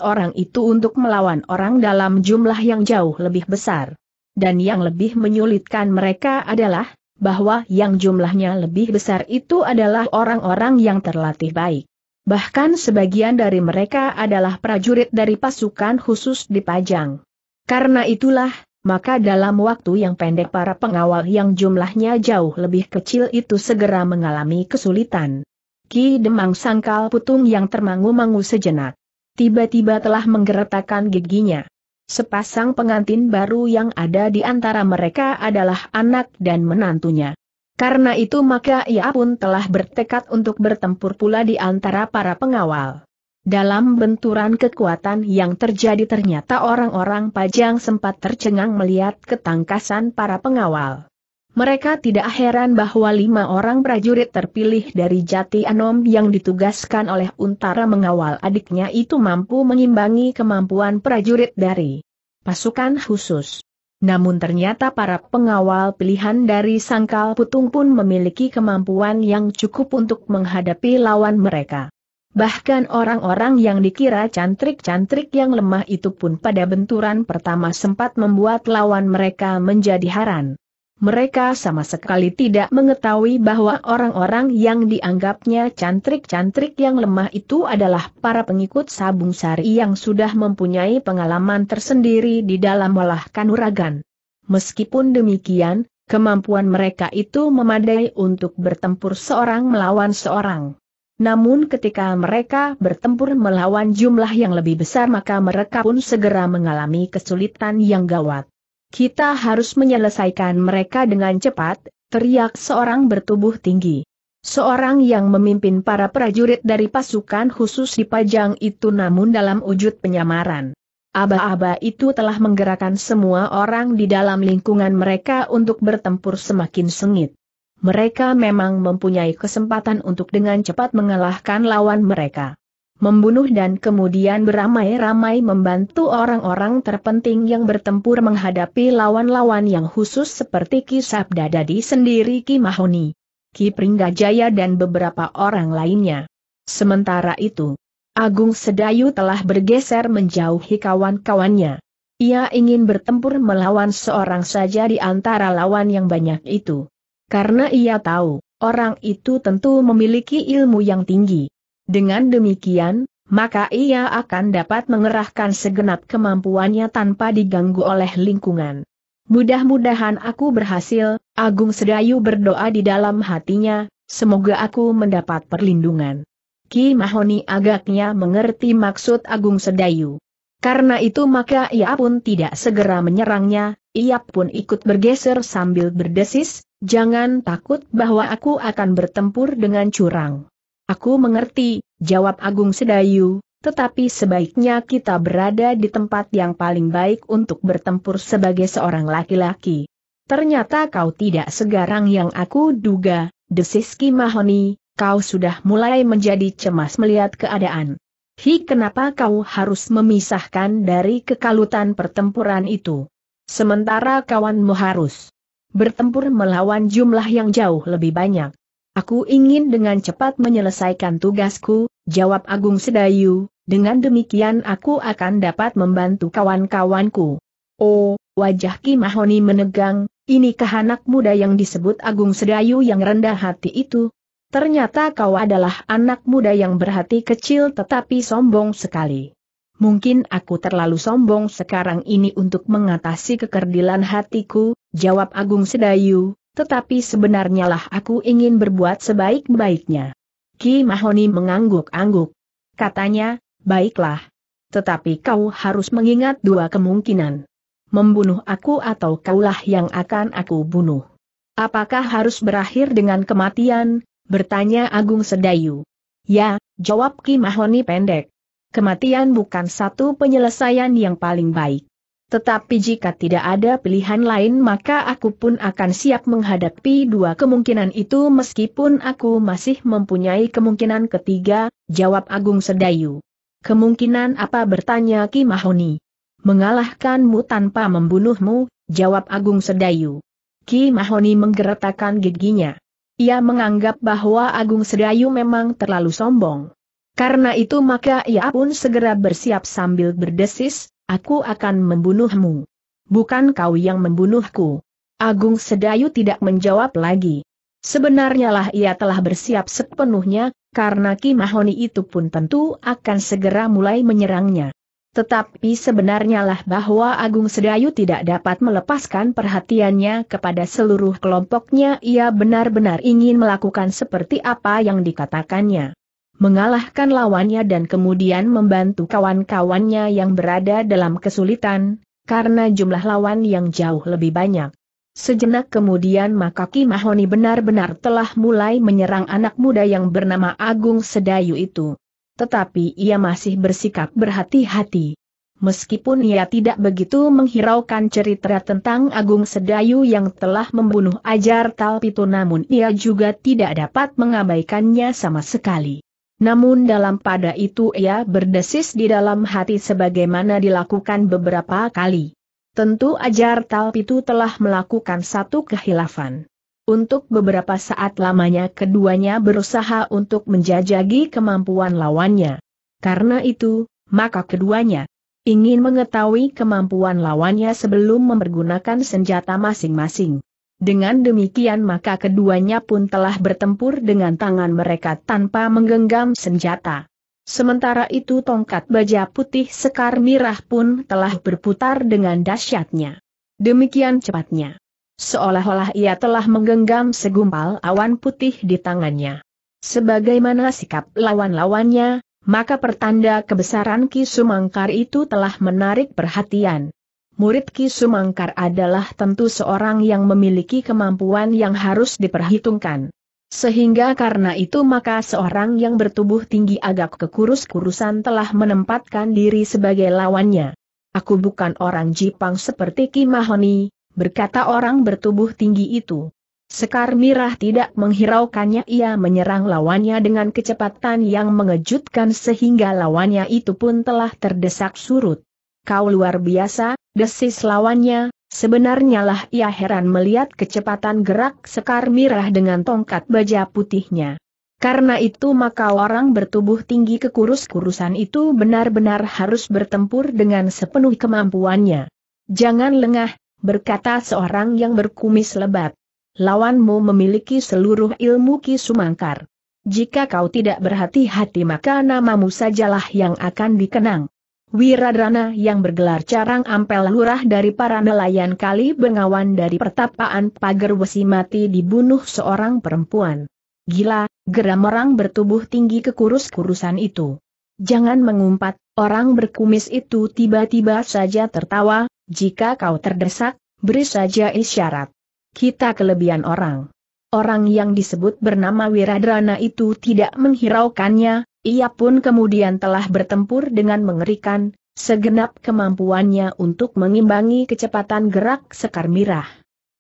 orang itu untuk melawan orang dalam jumlah yang jauh lebih besar. Dan yang lebih menyulitkan mereka adalah, bahwa yang jumlahnya lebih besar itu adalah orang-orang yang terlatih baik. Bahkan sebagian dari mereka adalah prajurit dari pasukan khusus di Pajang. Karena itulah, maka dalam waktu yang pendek para pengawal yang jumlahnya jauh lebih kecil itu segera mengalami kesulitan. Ki Demang sangkal putung yang termangu-mangu sejenak. Tiba-tiba telah menggeretakkan giginya. Sepasang pengantin baru yang ada di antara mereka adalah anak dan menantunya. Karena itu maka ia pun telah bertekad untuk bertempur pula di antara para pengawal. Dalam benturan kekuatan yang terjadi ternyata orang-orang pajang sempat tercengang melihat ketangkasan para pengawal. Mereka tidak heran bahwa lima orang prajurit terpilih dari Jati Anom yang ditugaskan oleh Untara mengawal adiknya itu mampu mengimbangi kemampuan prajurit dari pasukan khusus. Namun ternyata para pengawal pilihan dari Sangkal Putung pun memiliki kemampuan yang cukup untuk menghadapi lawan mereka. Bahkan orang-orang yang dikira cantrik-cantrik yang lemah itu pun pada benturan pertama sempat membuat lawan mereka menjadi haran mereka sama sekali tidak mengetahui bahwa orang-orang yang dianggapnya cantrik-cantrik yang lemah itu adalah para pengikut sabung sari yang sudah mempunyai pengalaman tersendiri di dalam olah kanuragan. Meskipun demikian, kemampuan mereka itu memadai untuk bertempur seorang melawan seorang. Namun ketika mereka bertempur melawan jumlah yang lebih besar maka mereka pun segera mengalami kesulitan yang gawat. Kita harus menyelesaikan mereka dengan cepat, teriak seorang bertubuh tinggi. Seorang yang memimpin para prajurit dari pasukan khusus di pajang itu namun dalam wujud penyamaran. Aba-aba itu telah menggerakkan semua orang di dalam lingkungan mereka untuk bertempur semakin sengit. Mereka memang mempunyai kesempatan untuk dengan cepat mengalahkan lawan mereka membunuh dan kemudian beramai-ramai membantu orang-orang terpenting yang bertempur menghadapi lawan-lawan yang khusus seperti Ki Sabda Dadi sendiri Ki Mahoni, Ki Pringgajaya dan beberapa orang lainnya. Sementara itu, Agung Sedayu telah bergeser menjauhi kawan-kawannya. Ia ingin bertempur melawan seorang saja di antara lawan yang banyak itu. Karena ia tahu, orang itu tentu memiliki ilmu yang tinggi. Dengan demikian, maka ia akan dapat mengerahkan segenap kemampuannya tanpa diganggu oleh lingkungan. Mudah-mudahan aku berhasil, Agung Sedayu berdoa di dalam hatinya, semoga aku mendapat perlindungan. Ki Mahoni agaknya mengerti maksud Agung Sedayu. Karena itu maka ia pun tidak segera menyerangnya, ia pun ikut bergeser sambil berdesis, jangan takut bahwa aku akan bertempur dengan curang. Aku mengerti, jawab Agung Sedayu, tetapi sebaiknya kita berada di tempat yang paling baik untuk bertempur sebagai seorang laki-laki. Ternyata kau tidak segarang yang aku duga, desiski Mahoni. kau sudah mulai menjadi cemas melihat keadaan. Hi kenapa kau harus memisahkan dari kekalutan pertempuran itu? Sementara kawanmu harus bertempur melawan jumlah yang jauh lebih banyak. Aku ingin dengan cepat menyelesaikan tugasku, jawab Agung Sedayu, dengan demikian aku akan dapat membantu kawan-kawanku. Oh, wajah Ki Mahoni menegang, inikah anak muda yang disebut Agung Sedayu yang rendah hati itu? Ternyata kau adalah anak muda yang berhati kecil tetapi sombong sekali. Mungkin aku terlalu sombong sekarang ini untuk mengatasi kekerdilan hatiku, jawab Agung Sedayu, tetapi sebenarnya lah aku ingin berbuat sebaik-baiknya. Ki Mahoni mengangguk-angguk. Katanya, baiklah. Tetapi kau harus mengingat dua kemungkinan. Membunuh aku atau kaulah yang akan aku bunuh. Apakah harus berakhir dengan kematian? Bertanya Agung Sedayu. Ya, jawab Ki Mahoni pendek. Kematian bukan satu penyelesaian yang paling baik. Tetapi jika tidak ada pilihan lain maka aku pun akan siap menghadapi dua kemungkinan itu meskipun aku masih mempunyai kemungkinan ketiga, jawab Agung Sedayu. Kemungkinan apa bertanya Ki Mahoni? Mengalahkanmu tanpa membunuhmu, jawab Agung Sedayu. Ki Mahoni menggeretakkan giginya. Ia menganggap bahwa Agung Sedayu memang terlalu sombong. Karena itu maka ia pun segera bersiap sambil berdesis, Aku akan membunuhmu. Bukan kau yang membunuhku. Agung Sedayu tidak menjawab lagi. Sebenarnya lah ia telah bersiap sepenuhnya, karena Ki Mahoni itu pun tentu akan segera mulai menyerangnya. Tetapi sebenarnya lah bahwa Agung Sedayu tidak dapat melepaskan perhatiannya kepada seluruh kelompoknya ia benar-benar ingin melakukan seperti apa yang dikatakannya mengalahkan lawannya dan kemudian membantu kawan-kawannya yang berada dalam kesulitan, karena jumlah lawan yang jauh lebih banyak. Sejenak kemudian Makaki Mahoni benar-benar telah mulai menyerang anak muda yang bernama Agung Sedayu itu. Tetapi ia masih bersikap berhati-hati. Meskipun ia tidak begitu menghiraukan cerita tentang Agung Sedayu yang telah membunuh Ajar Talpitu namun ia juga tidak dapat mengabaikannya sama sekali. Namun dalam pada itu ia berdesis di dalam hati sebagaimana dilakukan beberapa kali. Tentu ajar Talp itu telah melakukan satu kehilafan. Untuk beberapa saat lamanya keduanya berusaha untuk menjajagi kemampuan lawannya. Karena itu, maka keduanya ingin mengetahui kemampuan lawannya sebelum mempergunakan senjata masing-masing. Dengan demikian maka keduanya pun telah bertempur dengan tangan mereka tanpa menggenggam senjata. Sementara itu tongkat baja putih sekar mirah pun telah berputar dengan dahsyatnya. Demikian cepatnya. Seolah-olah ia telah menggenggam segumpal awan putih di tangannya. Sebagaimana sikap lawan-lawannya, maka pertanda kebesaran Ki Sumangkar itu telah menarik perhatian murid Ki Sumangkar adalah tentu seorang yang memiliki kemampuan yang harus diperhitungkan. Sehingga karena itu maka seorang yang bertubuh tinggi agak kekurus-kurusan telah menempatkan diri sebagai lawannya. Aku bukan orang Jipang seperti Ki Mahoni, berkata orang bertubuh tinggi itu. Sekar Mirah tidak menghiraukannya ia menyerang lawannya dengan kecepatan yang mengejutkan sehingga lawannya itu pun telah terdesak surut kau luar biasa, desis lawannya, sebenarnya lah ia heran melihat kecepatan gerak Sekar Mirah dengan tongkat baja putihnya. Karena itu maka orang bertubuh tinggi kekurus-kurusan itu benar-benar harus bertempur dengan sepenuh kemampuannya. Jangan lengah, berkata seorang yang berkumis lebat. Lawanmu memiliki seluruh ilmu Ki Sumangkar. Jika kau tidak berhati-hati maka namamu sajalah yang akan dikenang. Wiradrana yang bergelar Carang Ampel Lurah dari para nelayan kali bengawan dari pertapaan pagar besi mati dibunuh seorang perempuan. Gila, geram orang bertubuh tinggi kekurus-kurusan itu. Jangan mengumpat, orang berkumis itu tiba-tiba saja tertawa, jika kau terdesak, beri saja isyarat. Kita kelebihan orang. Orang yang disebut bernama Wiradrana itu tidak menghiraukannya, ia pun kemudian telah bertempur dengan mengerikan, segenap kemampuannya untuk mengimbangi kecepatan gerak Sekar Mirah.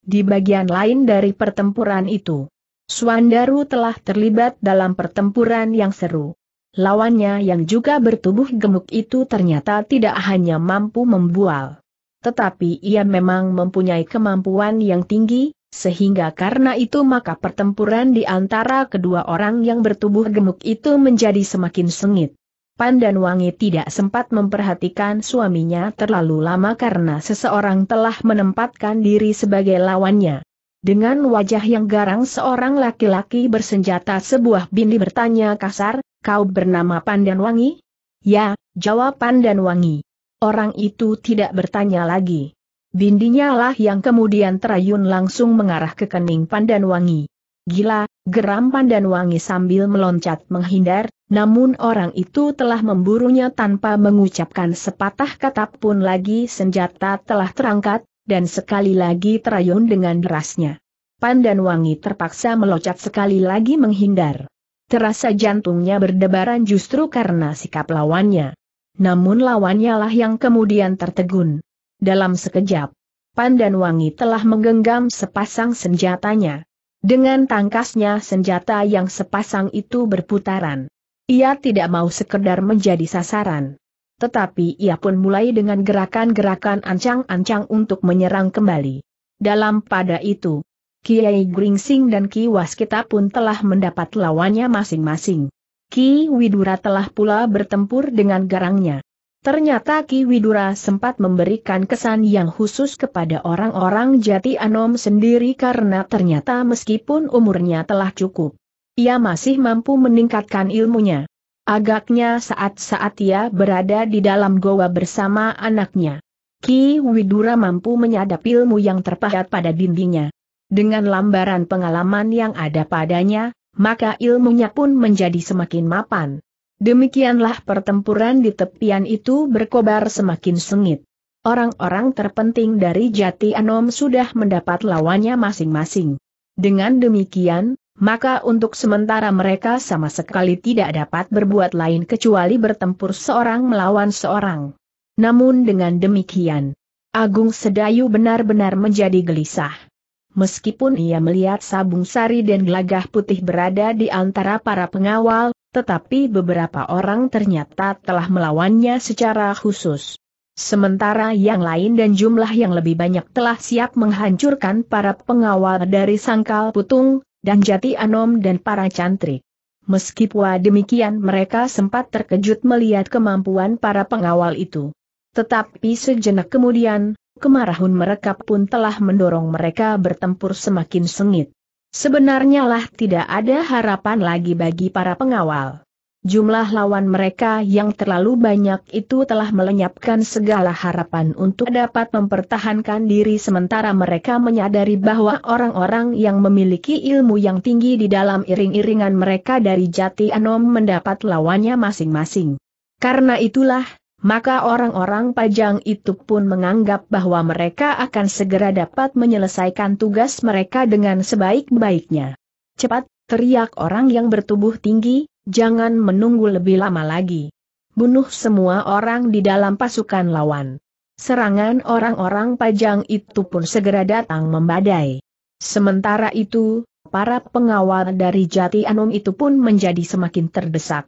Di bagian lain dari pertempuran itu, Suandaru telah terlibat dalam pertempuran yang seru. Lawannya yang juga bertubuh gemuk itu ternyata tidak hanya mampu membual. Tetapi ia memang mempunyai kemampuan yang tinggi, sehingga karena itu maka pertempuran di antara kedua orang yang bertubuh gemuk itu menjadi semakin sengit. Wangi tidak sempat memperhatikan suaminya terlalu lama karena seseorang telah menempatkan diri sebagai lawannya. Dengan wajah yang garang seorang laki-laki bersenjata sebuah bindi bertanya kasar, kau bernama Pandan Wangi? Ya, jawab Pandan Wangi. Orang itu tidak bertanya lagi. Bindinya lah yang kemudian terayun langsung mengarah ke kening Pandan Wangi. Gila, geram Pandan Wangi sambil meloncat menghindar, namun orang itu telah memburunya tanpa mengucapkan sepatah kata pun lagi senjata telah terangkat, dan sekali lagi terayun dengan derasnya. Pandan Wangi terpaksa meloncat sekali lagi menghindar. Terasa jantungnya berdebaran justru karena sikap lawannya. Namun lawannya lah yang kemudian tertegun. Dalam sekejap, Pandan Wangi telah menggenggam sepasang senjatanya. Dengan tangkasnya senjata yang sepasang itu berputaran. Ia tidak mau sekedar menjadi sasaran. Tetapi ia pun mulai dengan gerakan-gerakan ancang-ancang untuk menyerang kembali. Dalam pada itu, Kiai Gringsing dan Ki Waskita pun telah mendapat lawannya masing-masing. Ki Widura telah pula bertempur dengan garangnya. Ternyata Ki Widura sempat memberikan kesan yang khusus kepada orang-orang jati Anom sendiri karena ternyata meskipun umurnya telah cukup, ia masih mampu meningkatkan ilmunya. Agaknya saat-saat ia berada di dalam goa bersama anaknya. Ki Widura mampu menyadap ilmu yang terpahat pada dindingnya. Dengan lambaran pengalaman yang ada padanya, maka ilmunya pun menjadi semakin mapan. Demikianlah pertempuran di tepian itu berkobar semakin sengit. Orang-orang terpenting dari Jati Anom sudah mendapat lawannya masing-masing. Dengan demikian, maka untuk sementara mereka sama sekali tidak dapat berbuat lain kecuali bertempur seorang melawan seorang. Namun dengan demikian, Agung Sedayu benar-benar menjadi gelisah. Meskipun ia melihat Sabung Sari dan Gelagah Putih berada di antara para pengawal, tetapi beberapa orang ternyata telah melawannya secara khusus. Sementara yang lain dan jumlah yang lebih banyak telah siap menghancurkan para pengawal dari Sangkal Putung, dan Jati Anom dan para cantrik. Meskipun demikian mereka sempat terkejut melihat kemampuan para pengawal itu. Tetapi sejenak kemudian, kemarahan mereka pun telah mendorong mereka bertempur semakin sengit. Sebenarnya lah tidak ada harapan lagi bagi para pengawal. Jumlah lawan mereka yang terlalu banyak itu telah melenyapkan segala harapan untuk dapat mempertahankan diri sementara mereka menyadari bahwa orang-orang yang memiliki ilmu yang tinggi di dalam iring-iringan mereka dari jati anom mendapat lawannya masing-masing. Karena itulah, maka orang-orang pajang itu pun menganggap bahwa mereka akan segera dapat menyelesaikan tugas mereka dengan sebaik-baiknya. Cepat, teriak orang yang bertubuh tinggi, jangan menunggu lebih lama lagi. Bunuh semua orang di dalam pasukan lawan. Serangan orang-orang pajang itu pun segera datang membadai. Sementara itu, para pengawal dari Jati Anum itu pun menjadi semakin terdesak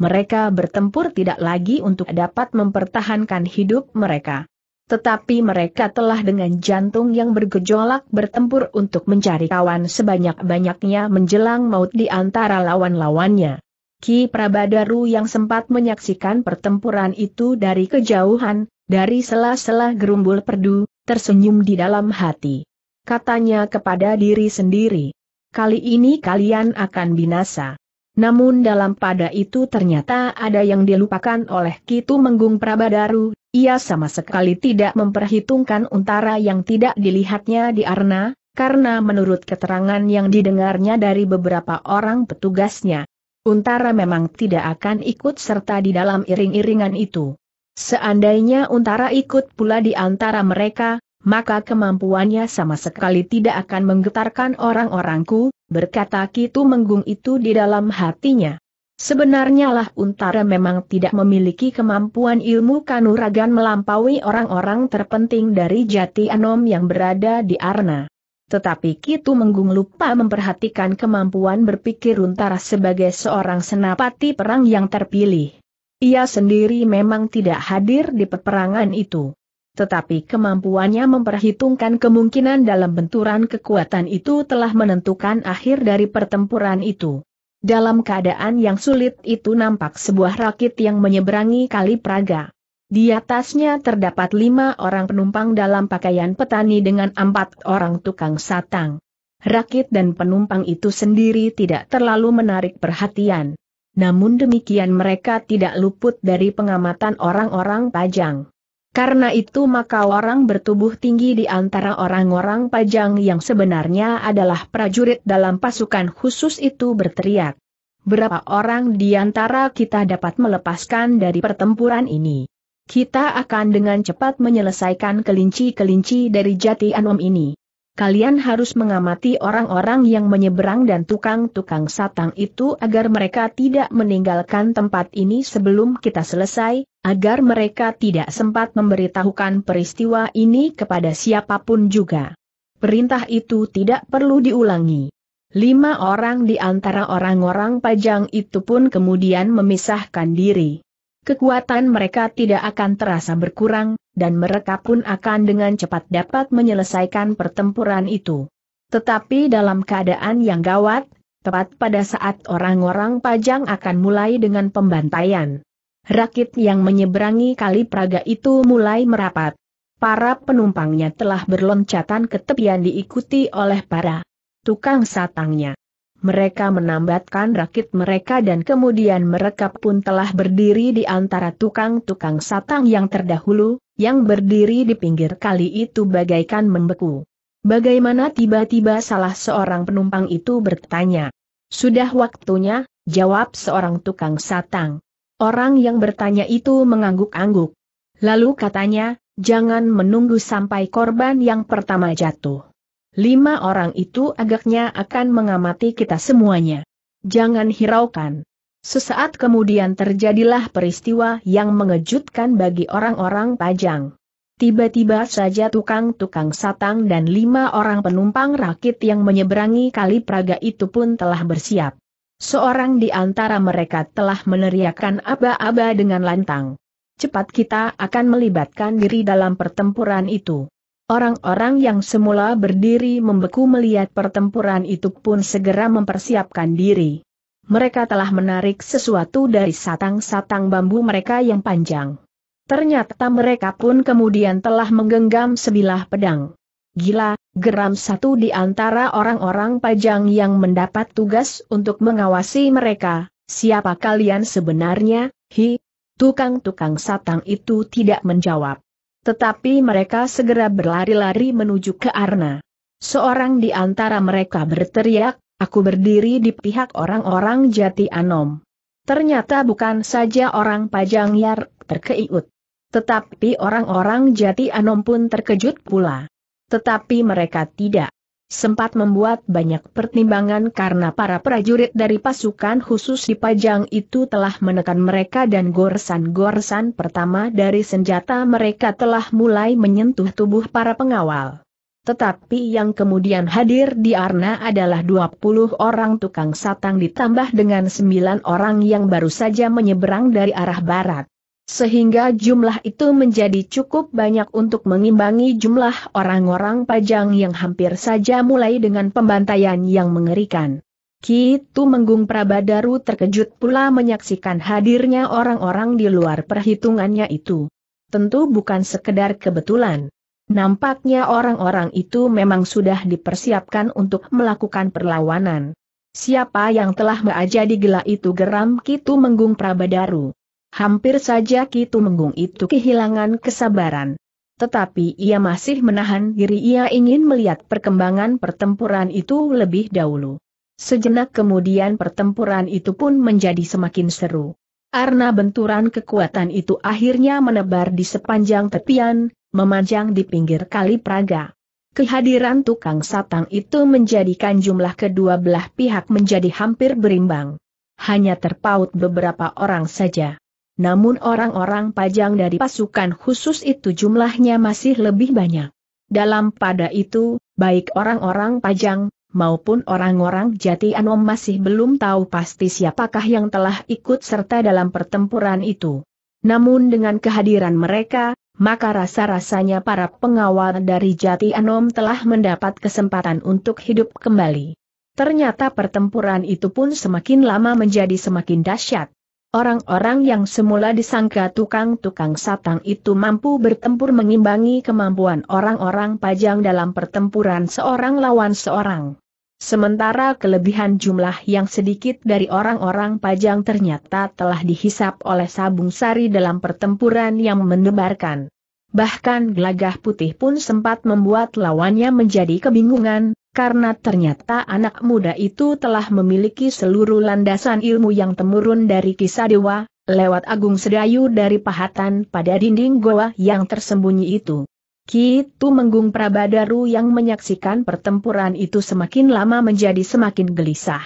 mereka bertempur tidak lagi untuk dapat mempertahankan hidup mereka. Tetapi mereka telah dengan jantung yang bergejolak bertempur untuk mencari kawan sebanyak-banyaknya menjelang maut di antara lawan-lawannya. Ki Prabadaru yang sempat menyaksikan pertempuran itu dari kejauhan, dari sela-sela gerumbul perdu, tersenyum di dalam hati. Katanya kepada diri sendiri, kali ini kalian akan binasa. Namun dalam pada itu ternyata ada yang dilupakan oleh Kitu Menggung Prabadaru, ia sama sekali tidak memperhitungkan untara yang tidak dilihatnya di Arna, karena menurut keterangan yang didengarnya dari beberapa orang petugasnya, Untara memang tidak akan ikut serta di dalam iring-iringan itu. Seandainya Untara ikut pula di antara mereka, maka kemampuannya sama sekali tidak akan menggetarkan orang-orangku, berkata Kitu Menggung itu di dalam hatinya. Sebenarnya lah Untara memang tidak memiliki kemampuan ilmu kanuragan melampaui orang-orang terpenting dari Jati Anom yang berada di Arna. Tetapi Kitu Menggung lupa memperhatikan kemampuan berpikir Untara sebagai seorang senapati perang yang terpilih. Ia sendiri memang tidak hadir di peperangan itu tetapi kemampuannya memperhitungkan kemungkinan dalam benturan kekuatan itu telah menentukan akhir dari pertempuran itu. Dalam keadaan yang sulit itu nampak sebuah rakit yang menyeberangi kali Praga. Di atasnya terdapat lima orang penumpang dalam pakaian petani dengan empat orang tukang satang. Rakit dan penumpang itu sendiri tidak terlalu menarik perhatian. Namun demikian mereka tidak luput dari pengamatan orang-orang pajang. Karena itu maka orang bertubuh tinggi di antara orang-orang pajang yang sebenarnya adalah prajurit dalam pasukan khusus itu berteriak. Berapa orang di antara kita dapat melepaskan dari pertempuran ini? Kita akan dengan cepat menyelesaikan kelinci-kelinci dari jati anom ini kalian harus mengamati orang-orang yang menyeberang dan tukang-tukang satang itu agar mereka tidak meninggalkan tempat ini sebelum kita selesai, agar mereka tidak sempat memberitahukan peristiwa ini kepada siapapun juga. Perintah itu tidak perlu diulangi. Lima orang di antara orang-orang pajang itu pun kemudian memisahkan diri kekuatan mereka tidak akan terasa berkurang, dan mereka pun akan dengan cepat dapat menyelesaikan pertempuran itu. Tetapi dalam keadaan yang gawat, tepat pada saat orang-orang pajang akan mulai dengan pembantaian. Rakit yang menyeberangi kali Praga itu mulai merapat. Para penumpangnya telah berloncatan ke tepian diikuti oleh para tukang satangnya. Mereka menambatkan rakit mereka dan kemudian mereka pun telah berdiri di antara tukang-tukang satang yang terdahulu, yang berdiri di pinggir kali itu bagaikan membeku. Bagaimana tiba-tiba salah seorang penumpang itu bertanya. Sudah waktunya, jawab seorang tukang satang. Orang yang bertanya itu mengangguk-angguk. Lalu katanya, jangan menunggu sampai korban yang pertama jatuh. Lima orang itu agaknya akan mengamati kita semuanya. Jangan hiraukan. Sesaat kemudian terjadilah peristiwa yang mengejutkan bagi orang-orang Pajang. Tiba-tiba saja tukang-tukang satang dan lima orang penumpang rakit yang menyeberangi kali Praga itu pun telah bersiap. Seorang di antara mereka telah meneriakkan aba-aba dengan lantang. Cepat kita akan melibatkan diri dalam pertempuran itu. Orang-orang yang semula berdiri membeku melihat pertempuran itu pun segera mempersiapkan diri. Mereka telah menarik sesuatu dari satang-satang bambu mereka yang panjang. Ternyata mereka pun kemudian telah menggenggam sebilah pedang. Gila, geram satu di antara orang-orang pajang yang mendapat tugas untuk mengawasi mereka, siapa kalian sebenarnya, hi? Tukang-tukang satang itu tidak menjawab. Tetapi mereka segera berlari-lari menuju ke Arna. Seorang di antara mereka berteriak, aku berdiri di pihak orang-orang jati Anom. Ternyata bukan saja orang Pajangyar terkeiut. Tetapi orang-orang jati Anom pun terkejut pula. Tetapi mereka tidak sempat membuat banyak pertimbangan karena para prajurit dari pasukan khusus di Pajang itu telah menekan mereka dan goresan-goresan pertama dari senjata mereka telah mulai menyentuh tubuh para pengawal. Tetapi yang kemudian hadir di Arna adalah 20 orang tukang satang ditambah dengan 9 orang yang baru saja menyeberang dari arah barat. Sehingga jumlah itu menjadi cukup banyak untuk mengimbangi jumlah orang-orang pajang yang hampir saja mulai dengan pembantaian yang mengerikan. Kitu Menggung Prabadaru terkejut pula menyaksikan hadirnya orang-orang di luar perhitungannya itu. Tentu bukan sekedar kebetulan. Nampaknya orang-orang itu memang sudah dipersiapkan untuk melakukan perlawanan. Siapa yang telah meaja di itu geram Kitu Menggung Prabadaru. Hampir saja Kitu Menggung itu kehilangan kesabaran. Tetapi ia masih menahan diri ia ingin melihat perkembangan pertempuran itu lebih dahulu. Sejenak kemudian pertempuran itu pun menjadi semakin seru. Karena benturan kekuatan itu akhirnya menebar di sepanjang tepian, memanjang di pinggir kali Praga. Kehadiran tukang satang itu menjadikan jumlah kedua belah pihak menjadi hampir berimbang. Hanya terpaut beberapa orang saja namun orang-orang pajang dari pasukan khusus itu jumlahnya masih lebih banyak. Dalam pada itu, baik orang-orang pajang, maupun orang-orang jati anom masih belum tahu pasti siapakah yang telah ikut serta dalam pertempuran itu. Namun dengan kehadiran mereka, maka rasa-rasanya para pengawal dari jati anom telah mendapat kesempatan untuk hidup kembali. Ternyata pertempuran itu pun semakin lama menjadi semakin dahsyat. Orang-orang yang semula disangka tukang-tukang satang itu mampu bertempur mengimbangi kemampuan orang-orang pajang dalam pertempuran seorang lawan seorang. Sementara kelebihan jumlah yang sedikit dari orang-orang pajang ternyata telah dihisap oleh sabung sari dalam pertempuran yang mendebarkan. Bahkan gelagah putih pun sempat membuat lawannya menjadi kebingungan, karena ternyata anak muda itu telah memiliki seluruh landasan ilmu yang temurun dari kisah dewa, lewat Agung Sedayu dari pahatan pada dinding goa yang tersembunyi itu. Kitu Menggung Prabadaru yang menyaksikan pertempuran itu semakin lama menjadi semakin gelisah.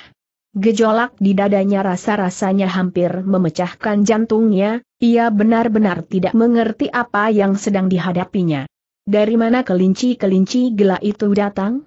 Gejolak di dadanya rasa-rasanya hampir memecahkan jantungnya, ia benar-benar tidak mengerti apa yang sedang dihadapinya. Dari mana kelinci-kelinci gelap itu datang?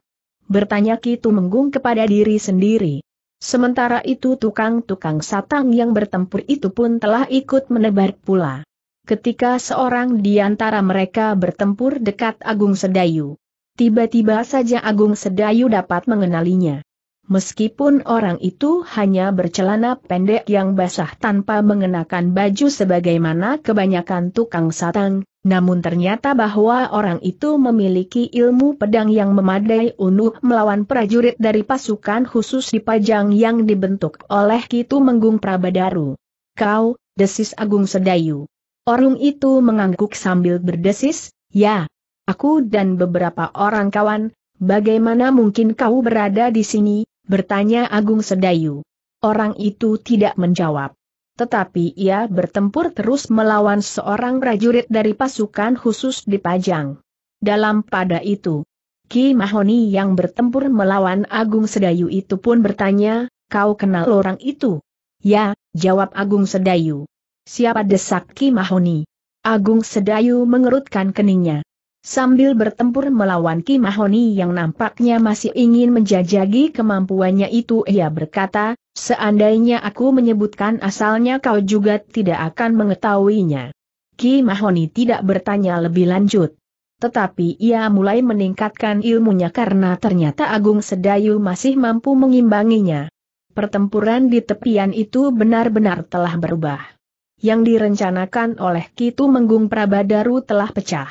bertanya Kitu Menggung kepada diri sendiri. Sementara itu tukang-tukang satang yang bertempur itu pun telah ikut menebar pula. Ketika seorang di antara mereka bertempur dekat Agung Sedayu. Tiba-tiba saja Agung Sedayu dapat mengenalinya. Meskipun orang itu hanya bercelana pendek yang basah tanpa mengenakan baju sebagaimana kebanyakan tukang satang, namun ternyata bahwa orang itu memiliki ilmu pedang yang memadai untuk melawan prajurit dari pasukan khusus di Pajang yang dibentuk oleh Kitu Menggung Prabadaru. Kau, desis Agung Sedayu. Orang itu mengangguk sambil berdesis, ya, aku dan beberapa orang kawan, bagaimana mungkin kau berada di sini, Bertanya Agung Sedayu. Orang itu tidak menjawab. Tetapi ia bertempur terus melawan seorang prajurit dari pasukan khusus di Pajang. Dalam pada itu, Ki Mahoni yang bertempur melawan Agung Sedayu itu pun bertanya, kau kenal orang itu? Ya, jawab Agung Sedayu. Siapa desak Ki Mahoni? Agung Sedayu mengerutkan keningnya sambil bertempur melawan Kim Mahoni yang nampaknya masih ingin menjajagi kemampuannya itu ia berkata, seandainya aku menyebutkan asalnya kau juga tidak akan mengetahuinya. Ki Mahoni tidak bertanya lebih lanjut. Tetapi ia mulai meningkatkan ilmunya karena ternyata Agung Sedayu masih mampu mengimbanginya. Pertempuran di tepian itu benar-benar telah berubah. Yang direncanakan oleh Kitu Menggung Prabadaru telah pecah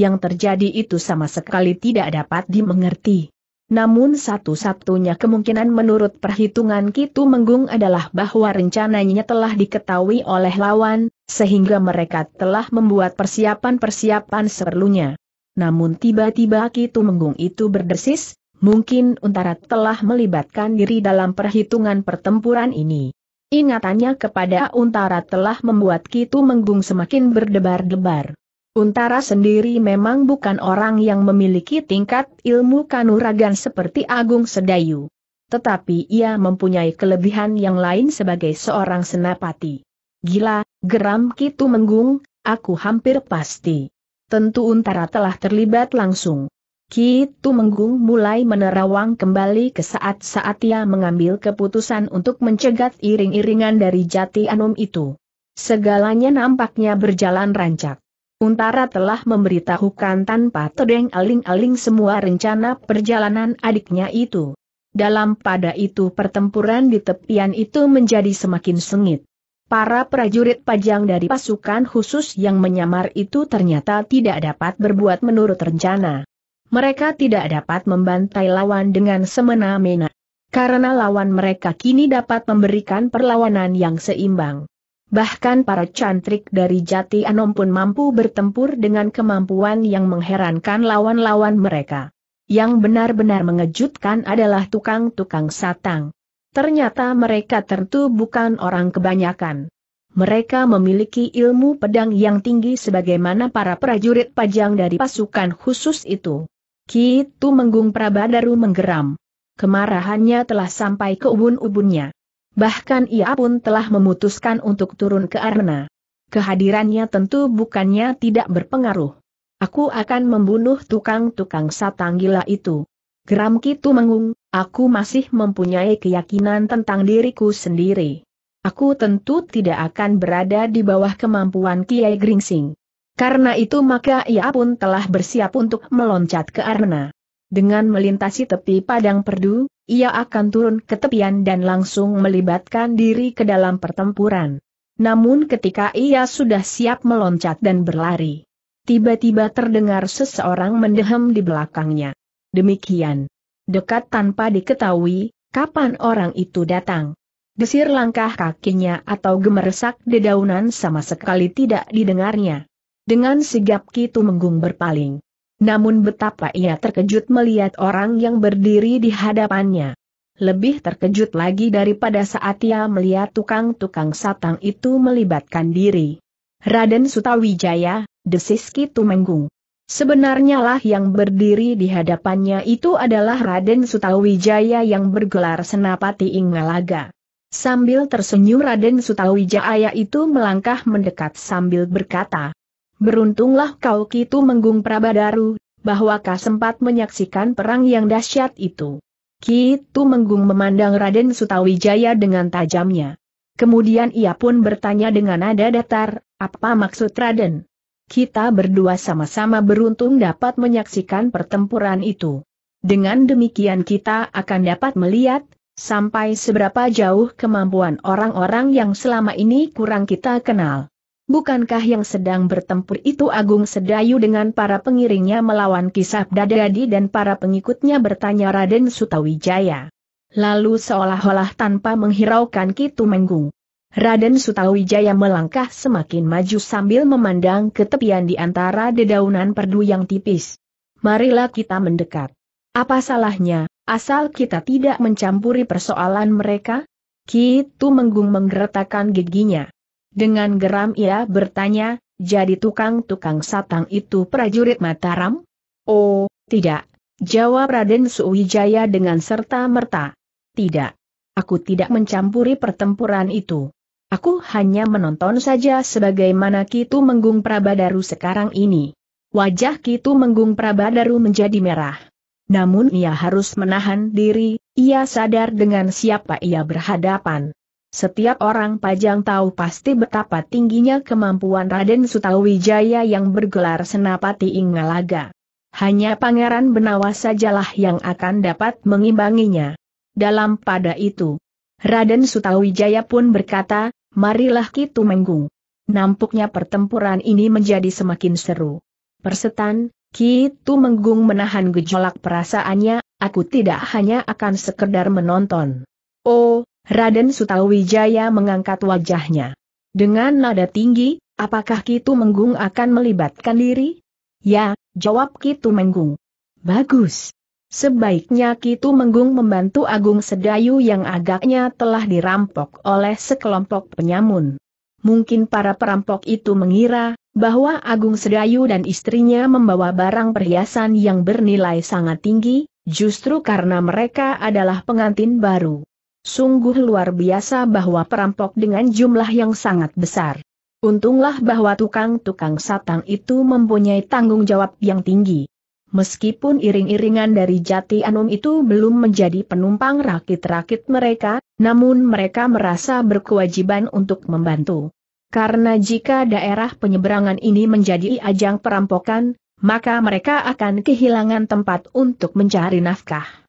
yang terjadi itu sama sekali tidak dapat dimengerti. Namun satu-satunya kemungkinan menurut perhitungan Kitu Menggung adalah bahwa rencananya telah diketahui oleh lawan, sehingga mereka telah membuat persiapan-persiapan seperlunya. Namun tiba-tiba Kitu Menggung itu berdesis, mungkin Untara telah melibatkan diri dalam perhitungan pertempuran ini. Ingatannya kepada Untara telah membuat Kitu Menggung semakin berdebar-debar. Untara sendiri memang bukan orang yang memiliki tingkat ilmu kanuragan seperti Agung Sedayu. Tetapi ia mempunyai kelebihan yang lain sebagai seorang senapati. Gila, geram Kitu Menggung, aku hampir pasti. Tentu Untara telah terlibat langsung. Kitu Menggung mulai menerawang kembali ke saat-saat ia mengambil keputusan untuk mencegat iring-iringan dari jati anum itu. Segalanya nampaknya berjalan rancak. Untara telah memberitahukan tanpa tedeng aling-aling semua rencana perjalanan adiknya itu. Dalam pada itu pertempuran di tepian itu menjadi semakin sengit. Para prajurit pajang dari pasukan khusus yang menyamar itu ternyata tidak dapat berbuat menurut rencana. Mereka tidak dapat membantai lawan dengan semena-mena. Karena lawan mereka kini dapat memberikan perlawanan yang seimbang. Bahkan para cantrik dari Jati Anom pun mampu bertempur dengan kemampuan yang mengherankan lawan-lawan mereka. Yang benar-benar mengejutkan adalah tukang-tukang satang. Ternyata mereka tentu bukan orang kebanyakan. Mereka memiliki ilmu pedang yang tinggi sebagaimana para prajurit pajang dari pasukan khusus itu. Kitu Menggung Prabadaru menggeram. Kemarahannya telah sampai ke ubun-ubunnya. Bahkan ia pun telah memutuskan untuk turun ke arena. Kehadirannya tentu bukannya tidak berpengaruh. Aku akan membunuh tukang-tukang satang gila itu. Geram Kitu mengung, aku masih mempunyai keyakinan tentang diriku sendiri. Aku tentu tidak akan berada di bawah kemampuan Kiai Gringsing. Karena itu maka ia pun telah bersiap untuk meloncat ke arena. Dengan melintasi tepi padang perdu, ia akan turun ke tepian dan langsung melibatkan diri ke dalam pertempuran. Namun ketika ia sudah siap meloncat dan berlari, tiba-tiba terdengar seseorang mendehem di belakangnya. Demikian. Dekat tanpa diketahui, kapan orang itu datang. Desir langkah kakinya atau gemeresak dedaunan sama sekali tidak didengarnya. Dengan sigap Kitu Menggung berpaling. Namun betapa ia terkejut melihat orang yang berdiri di hadapannya. Lebih terkejut lagi daripada saat ia melihat tukang-tukang satang itu melibatkan diri. Raden Sutawijaya, desis Kitu Menggung. Sebenarnya lah yang berdiri di hadapannya itu adalah Raden Sutawijaya yang bergelar Senapati Ingalaga. Sambil tersenyum Raden Sutawijaya itu melangkah mendekat sambil berkata, Beruntunglah kau Kitu Menggung Prabadaru, bahwa kau sempat menyaksikan perang yang dahsyat itu. Kitu Menggung memandang Raden Sutawijaya dengan tajamnya. Kemudian ia pun bertanya dengan nada datar, apa maksud Raden? Kita berdua sama-sama beruntung dapat menyaksikan pertempuran itu. Dengan demikian kita akan dapat melihat, sampai seberapa jauh kemampuan orang-orang yang selama ini kurang kita kenal. Bukankah yang sedang bertempur itu Agung Sedayu dengan para pengiringnya melawan kisah Dadadi dan para pengikutnya bertanya Raden Sutawijaya. Lalu seolah-olah tanpa menghiraukan Kitu Menggung. Raden Sutawijaya melangkah semakin maju sambil memandang ke tepian di antara dedaunan perdu yang tipis. Marilah kita mendekat. Apa salahnya, asal kita tidak mencampuri persoalan mereka? Kitu Menggung menggeretakan giginya. Dengan geram ia bertanya, jadi tukang-tukang satang itu prajurit Mataram? Oh, tidak, jawab Raden Suwijaya dengan serta-merta. Tidak. Aku tidak mencampuri pertempuran itu. Aku hanya menonton saja sebagaimana Kitu Menggung Prabadaru sekarang ini. Wajah Kitu Menggung Prabadaru menjadi merah. Namun ia harus menahan diri, ia sadar dengan siapa ia berhadapan. Setiap orang Pajang tahu pasti betapa tingginya kemampuan Raden Sutawijaya yang bergelar Senapati Ingalaga. Hanya Pangeran Benawa sajalah yang akan dapat mengimbanginya. Dalam pada itu, Raden Sutawijaya pun berkata, marilah kita Menggung. Nampuknya pertempuran ini menjadi semakin seru. Persetan, Kitu Menggung menahan gejolak perasaannya, aku tidak hanya akan sekedar menonton. Oh, Raden Sutawijaya mengangkat wajahnya. Dengan nada tinggi, apakah Kitu Menggung akan melibatkan diri? Ya, jawab Kitu Menggung. Bagus. Sebaiknya Kitu Menggung membantu Agung Sedayu yang agaknya telah dirampok oleh sekelompok penyamun. Mungkin para perampok itu mengira, bahwa Agung Sedayu dan istrinya membawa barang perhiasan yang bernilai sangat tinggi, justru karena mereka adalah pengantin baru. Sungguh luar biasa bahwa perampok dengan jumlah yang sangat besar. Untunglah bahwa tukang-tukang satang itu mempunyai tanggung jawab yang tinggi. Meskipun iring-iringan dari Jati Anum itu belum menjadi penumpang rakit-rakit mereka, namun mereka merasa berkewajiban untuk membantu. Karena jika daerah penyeberangan ini menjadi ajang perampokan, maka mereka akan kehilangan tempat untuk mencari nafkah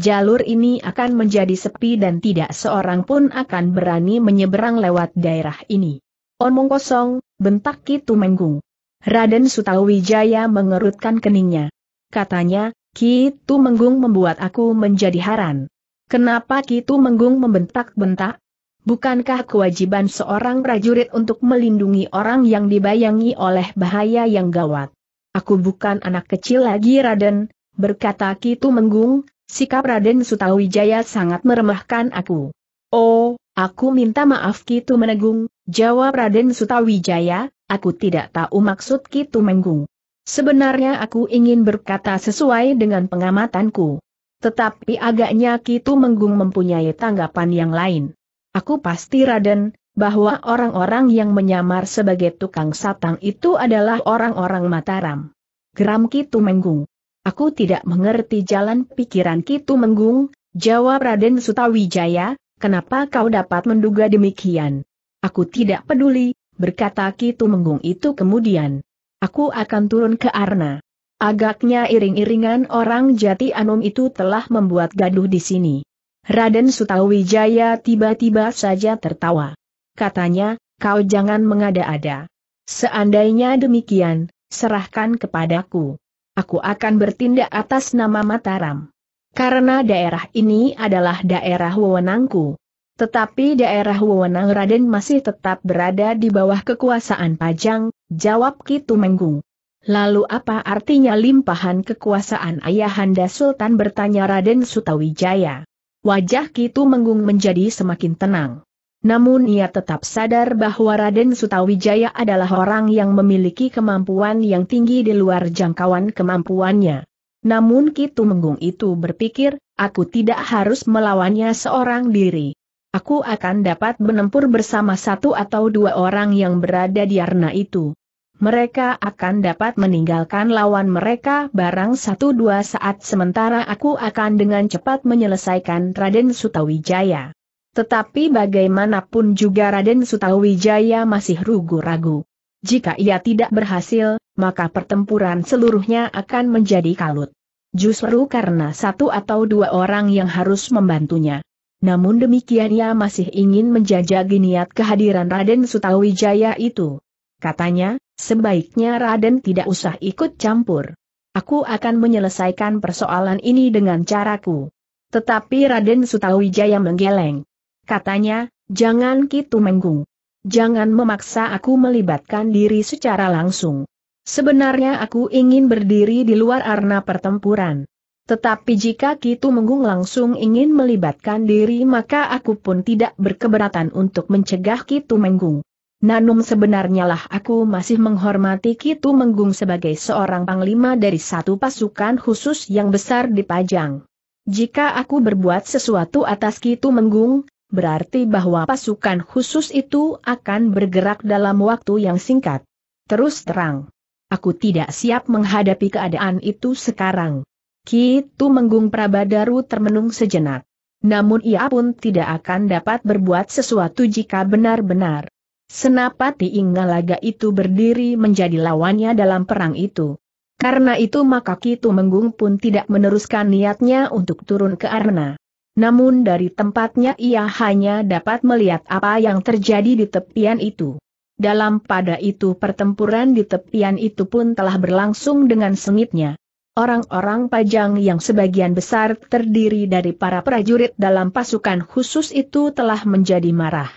jalur ini akan menjadi sepi dan tidak seorang pun akan berani menyeberang lewat daerah ini. Omong kosong, bentak Kitu Menggung. Raden Sutawijaya mengerutkan keningnya. Katanya, Kitu Menggung membuat aku menjadi haran. Kenapa Kitu Menggung membentak-bentak? Bukankah kewajiban seorang prajurit untuk melindungi orang yang dibayangi oleh bahaya yang gawat? Aku bukan anak kecil lagi Raden, berkata Kitu Menggung, Sikap Raden Sutawijaya sangat meremehkan aku. Oh, aku minta maaf Kitu Menegung, jawab Raden Sutawijaya, aku tidak tahu maksud Kitu Menggung. Sebenarnya aku ingin berkata sesuai dengan pengamatanku. Tetapi agaknya Kitu Menggung mempunyai tanggapan yang lain. Aku pasti Raden, bahwa orang-orang yang menyamar sebagai tukang satang itu adalah orang-orang Mataram. Geram Kitu Menggung. Aku tidak mengerti jalan pikiran Kitu Menggung, jawab Raden Sutawijaya, kenapa kau dapat menduga demikian? Aku tidak peduli, berkata Kitu Menggung itu kemudian. Aku akan turun ke Arna. Agaknya iring-iringan orang jati Anum itu telah membuat gaduh di sini. Raden Sutawijaya tiba-tiba saja tertawa. Katanya, kau jangan mengada-ada. Seandainya demikian, serahkan kepadaku aku akan bertindak atas nama Mataram. Karena daerah ini adalah daerah wewenangku. Tetapi daerah wewenang Raden masih tetap berada di bawah kekuasaan Pajang, jawab Kitu Menggung. Lalu apa artinya limpahan kekuasaan Ayahanda Sultan bertanya Raden Sutawijaya. Wajah Kitu Menggung menjadi semakin tenang. Namun ia tetap sadar bahwa Raden Sutawijaya adalah orang yang memiliki kemampuan yang tinggi di luar jangkauan kemampuannya. Namun Kitu Menggung itu berpikir, aku tidak harus melawannya seorang diri. Aku akan dapat menempur bersama satu atau dua orang yang berada di arna itu. Mereka akan dapat meninggalkan lawan mereka barang satu dua saat sementara aku akan dengan cepat menyelesaikan Raden Sutawijaya. Tetapi bagaimanapun juga Raden Sutawijaya masih ragu-ragu. Jika ia tidak berhasil, maka pertempuran seluruhnya akan menjadi kalut. Justru karena satu atau dua orang yang harus membantunya. Namun demikian ia masih ingin menjajagi niat kehadiran Raden Sutawijaya itu. Katanya, sebaiknya Raden tidak usah ikut campur. Aku akan menyelesaikan persoalan ini dengan caraku. Tetapi Raden Sutawijaya menggeleng katanya, jangan kita gitu, Menggung. Jangan memaksa aku melibatkan diri secara langsung. Sebenarnya aku ingin berdiri di luar arena pertempuran. Tetapi jika Kitu Menggung langsung ingin melibatkan diri maka aku pun tidak berkeberatan untuk mencegah Kitu Menggung. Nanum sebenarnya lah aku masih menghormati Kitu Menggung sebagai seorang panglima dari satu pasukan khusus yang besar di Pajang. Jika aku berbuat sesuatu atas Kitu Menggung, berarti bahwa pasukan khusus itu akan bergerak dalam waktu yang singkat. Terus terang, aku tidak siap menghadapi keadaan itu sekarang. Kitu Menggung Prabadaru termenung sejenak. Namun ia pun tidak akan dapat berbuat sesuatu jika benar-benar Senapati Ingalaga itu berdiri menjadi lawannya dalam perang itu. Karena itu maka Kitu Menggung pun tidak meneruskan niatnya untuk turun ke Arna namun dari tempatnya ia hanya dapat melihat apa yang terjadi di tepian itu. Dalam pada itu pertempuran di tepian itu pun telah berlangsung dengan sengitnya. Orang-orang pajang yang sebagian besar terdiri dari para prajurit dalam pasukan khusus itu telah menjadi marah.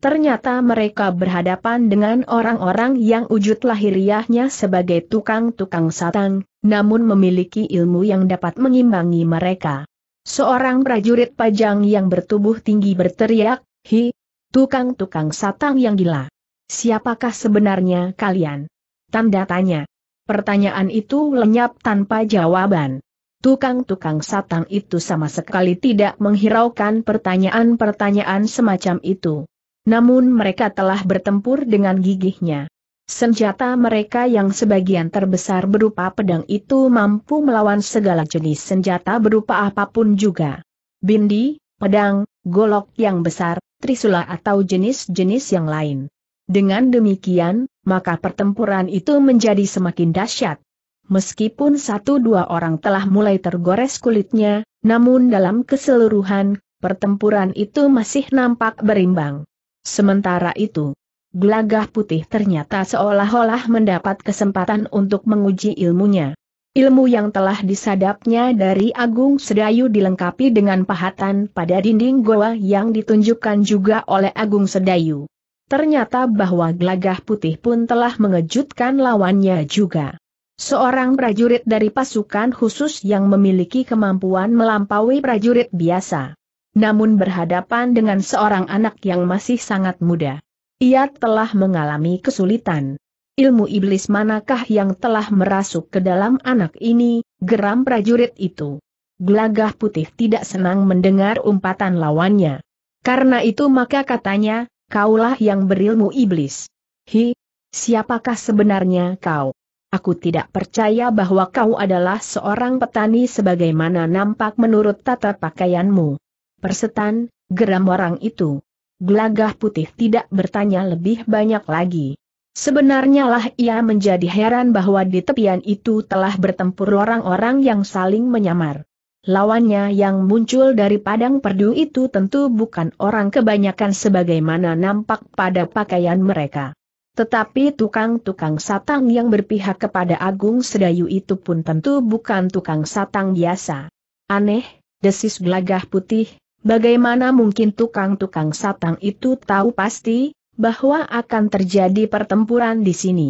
Ternyata mereka berhadapan dengan orang-orang yang wujud lahiriahnya sebagai tukang-tukang satang, namun memiliki ilmu yang dapat mengimbangi mereka. Seorang prajurit pajang yang bertubuh tinggi berteriak, Hi, tukang-tukang satang yang gila. Siapakah sebenarnya kalian? Tanda tanya. Pertanyaan itu lenyap tanpa jawaban. Tukang-tukang satang itu sama sekali tidak menghiraukan pertanyaan-pertanyaan semacam itu. Namun mereka telah bertempur dengan gigihnya. Senjata mereka yang sebagian terbesar berupa pedang itu mampu melawan segala jenis senjata berupa apapun juga. Bindi, pedang, golok yang besar, trisula atau jenis-jenis yang lain. Dengan demikian, maka pertempuran itu menjadi semakin dahsyat. Meskipun satu dua orang telah mulai tergores kulitnya, namun dalam keseluruhan, pertempuran itu masih nampak berimbang. Sementara itu, gelagah putih ternyata seolah-olah mendapat kesempatan untuk menguji ilmunya. Ilmu yang telah disadapnya dari Agung Sedayu dilengkapi dengan pahatan pada dinding goa yang ditunjukkan juga oleh Agung Sedayu. Ternyata bahwa gelagah putih pun telah mengejutkan lawannya juga. Seorang prajurit dari pasukan khusus yang memiliki kemampuan melampaui prajurit biasa. Namun berhadapan dengan seorang anak yang masih sangat muda. Ia telah mengalami kesulitan. Ilmu iblis manakah yang telah merasuk ke dalam anak ini, geram prajurit itu. Gelagah putih tidak senang mendengar umpatan lawannya. Karena itu maka katanya, kaulah yang berilmu iblis. Hi, siapakah sebenarnya kau? Aku tidak percaya bahwa kau adalah seorang petani sebagaimana nampak menurut tata pakaianmu. Persetan, geram orang itu. Gelagah putih tidak bertanya lebih banyak lagi. Sebenarnya lah ia menjadi heran bahwa di tepian itu telah bertempur orang-orang yang saling menyamar. Lawannya yang muncul dari padang perdu itu tentu bukan orang kebanyakan sebagaimana nampak pada pakaian mereka. Tetapi tukang-tukang satang yang berpihak kepada Agung Sedayu itu pun tentu bukan tukang satang biasa. Aneh, desis gelagah putih, Bagaimana mungkin tukang-tukang satang itu tahu pasti, bahwa akan terjadi pertempuran di sini?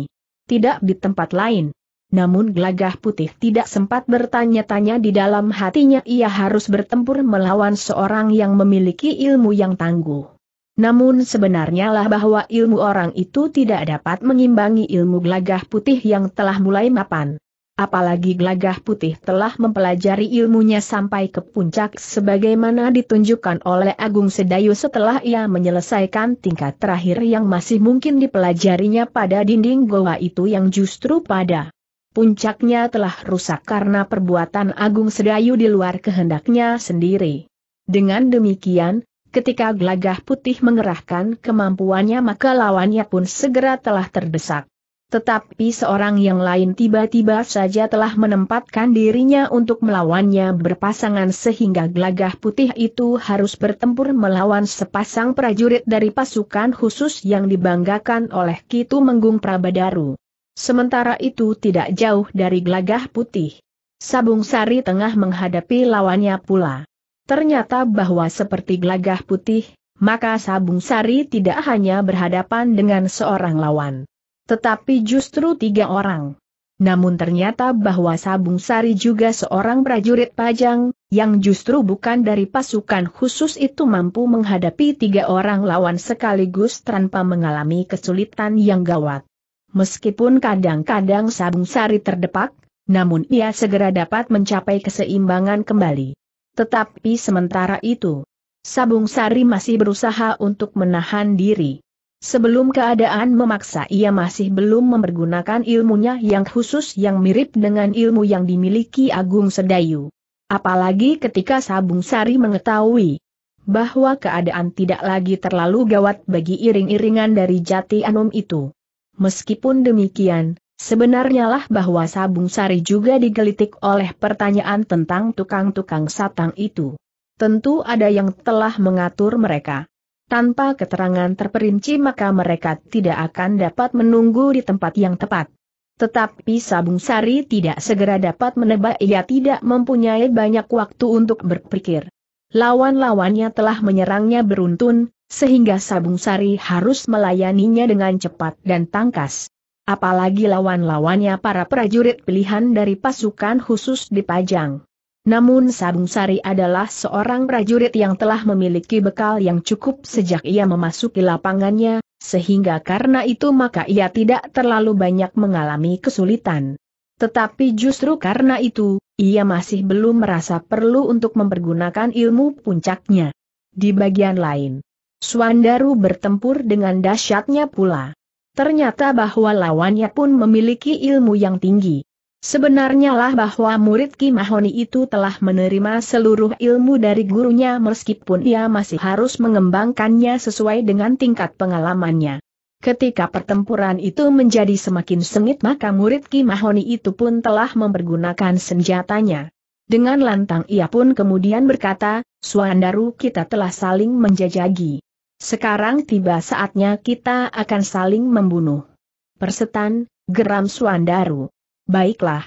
Tidak di tempat lain. Namun Glagah putih tidak sempat bertanya-tanya di dalam hatinya ia harus bertempur melawan seorang yang memiliki ilmu yang tangguh. Namun sebenarnya lah bahwa ilmu orang itu tidak dapat mengimbangi ilmu Glagah putih yang telah mulai mapan apalagi Glagah putih telah mempelajari ilmunya sampai ke puncak sebagaimana ditunjukkan oleh Agung Sedayu setelah ia menyelesaikan tingkat terakhir yang masih mungkin dipelajarinya pada dinding goa itu yang justru pada puncaknya telah rusak karena perbuatan Agung Sedayu di luar kehendaknya sendiri. Dengan demikian, ketika Glagah putih mengerahkan kemampuannya maka lawannya pun segera telah terdesak. Tetapi seorang yang lain tiba-tiba saja telah menempatkan dirinya untuk melawannya berpasangan sehingga gelagah putih itu harus bertempur melawan sepasang prajurit dari pasukan khusus yang dibanggakan oleh Kitu Menggung Prabadaru. Sementara itu tidak jauh dari gelagah putih. Sabung Sari tengah menghadapi lawannya pula. Ternyata bahwa seperti gelagah putih, maka Sabung Sari tidak hanya berhadapan dengan seorang lawan tetapi justru tiga orang. Namun ternyata bahwa Sabung Sari juga seorang prajurit pajang, yang justru bukan dari pasukan khusus itu mampu menghadapi tiga orang lawan sekaligus tanpa mengalami kesulitan yang gawat. Meskipun kadang-kadang Sabung Sari terdepak, namun ia segera dapat mencapai keseimbangan kembali. Tetapi sementara itu, Sabung Sari masih berusaha untuk menahan diri. Sebelum keadaan memaksa ia masih belum mempergunakan ilmunya yang khusus yang mirip dengan ilmu yang dimiliki Agung Sedayu. Apalagi ketika Sabung Sari mengetahui bahwa keadaan tidak lagi terlalu gawat bagi iring-iringan dari jati anum itu. Meskipun demikian, sebenarnya lah bahwa Sabung Sari juga digelitik oleh pertanyaan tentang tukang-tukang satang itu. Tentu ada yang telah mengatur mereka. Tanpa keterangan terperinci maka mereka tidak akan dapat menunggu di tempat yang tepat. Tetapi Sabung Sari tidak segera dapat menebak ia tidak mempunyai banyak waktu untuk berpikir. Lawan-lawannya telah menyerangnya beruntun, sehingga Sabung Sari harus melayaninya dengan cepat dan tangkas. Apalagi lawan-lawannya para prajurit pilihan dari pasukan khusus dipajang. Namun Sabung Sari adalah seorang prajurit yang telah memiliki bekal yang cukup sejak ia memasuki lapangannya, sehingga karena itu maka ia tidak terlalu banyak mengalami kesulitan. Tetapi justru karena itu, ia masih belum merasa perlu untuk mempergunakan ilmu puncaknya. Di bagian lain, Suandaru bertempur dengan dahsyatnya pula. Ternyata bahwa lawannya pun memiliki ilmu yang tinggi. Sebenarnya lah bahwa murid Ki itu telah menerima seluruh ilmu dari gurunya meskipun ia masih harus mengembangkannya sesuai dengan tingkat pengalamannya. Ketika pertempuran itu menjadi semakin sengit maka murid Ki itu pun telah mempergunakan senjatanya. Dengan lantang ia pun kemudian berkata, Suandaru kita telah saling menjajagi. Sekarang tiba saatnya kita akan saling membunuh. Persetan, geram Suandaru. Baiklah.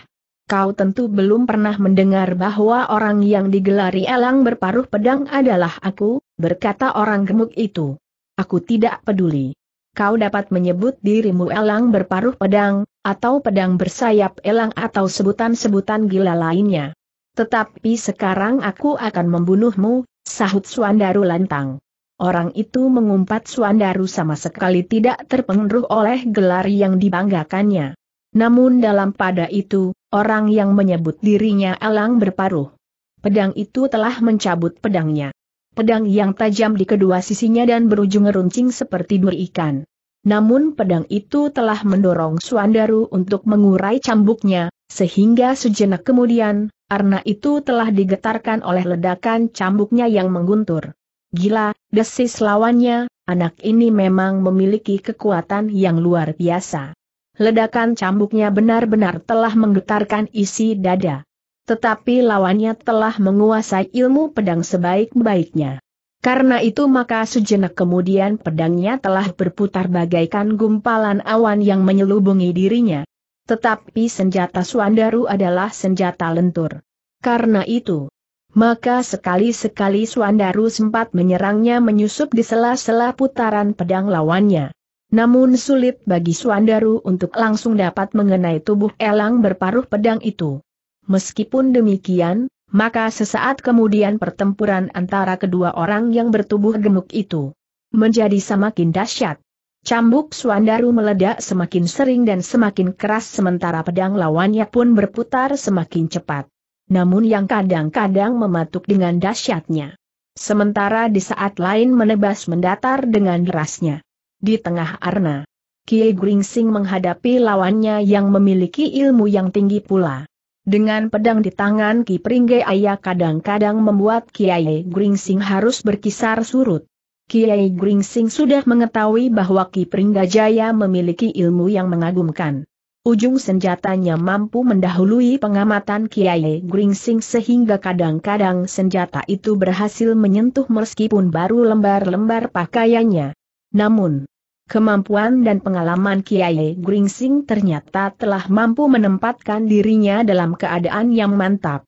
Kau tentu belum pernah mendengar bahwa orang yang digelari elang berparuh pedang adalah aku, berkata orang gemuk itu. Aku tidak peduli. Kau dapat menyebut dirimu elang berparuh pedang, atau pedang bersayap elang atau sebutan-sebutan gila lainnya. Tetapi sekarang aku akan membunuhmu, sahut Suandaru lantang. Orang itu mengumpat Suandaru sama sekali tidak terpengaruh oleh gelar yang dibanggakannya. Namun dalam pada itu, orang yang menyebut dirinya elang berparuh. Pedang itu telah mencabut pedangnya. Pedang yang tajam di kedua sisinya dan berujung runcing seperti duri ikan. Namun pedang itu telah mendorong Suandaru untuk mengurai cambuknya, sehingga sejenak kemudian, Arna itu telah digetarkan oleh ledakan cambuknya yang mengguntur. Gila, desis lawannya, anak ini memang memiliki kekuatan yang luar biasa. Ledakan cambuknya benar-benar telah menggetarkan isi dada. Tetapi lawannya telah menguasai ilmu pedang sebaik-baiknya. Karena itu maka sejenak kemudian pedangnya telah berputar bagaikan gumpalan awan yang menyelubungi dirinya. Tetapi senjata Suandaru adalah senjata lentur. Karena itu, maka sekali-sekali Suandaru sempat menyerangnya menyusup di sela-sela putaran pedang lawannya. Namun sulit bagi Suandaru untuk langsung dapat mengenai tubuh elang berparuh pedang itu. Meskipun demikian, maka sesaat kemudian pertempuran antara kedua orang yang bertubuh gemuk itu menjadi semakin dahsyat. Cambuk Suandaru meledak semakin sering dan semakin keras sementara pedang lawannya pun berputar semakin cepat. Namun yang kadang-kadang mematuk dengan dahsyatnya. Sementara di saat lain menebas mendatar dengan derasnya di tengah arna. Kiai Gringsing menghadapi lawannya yang memiliki ilmu yang tinggi pula. Dengan pedang di tangan Ki Pringge Ayah kadang-kadang membuat Kiai Gringsing harus berkisar surut. Kiai Gringsing sudah mengetahui bahwa Ki Jaya memiliki ilmu yang mengagumkan. Ujung senjatanya mampu mendahului pengamatan Kiai Gringsing sehingga kadang-kadang senjata itu berhasil menyentuh meskipun baru lembar-lembar pakaiannya. Namun, kemampuan dan pengalaman Kiai Gringsing ternyata telah mampu menempatkan dirinya dalam keadaan yang mantap.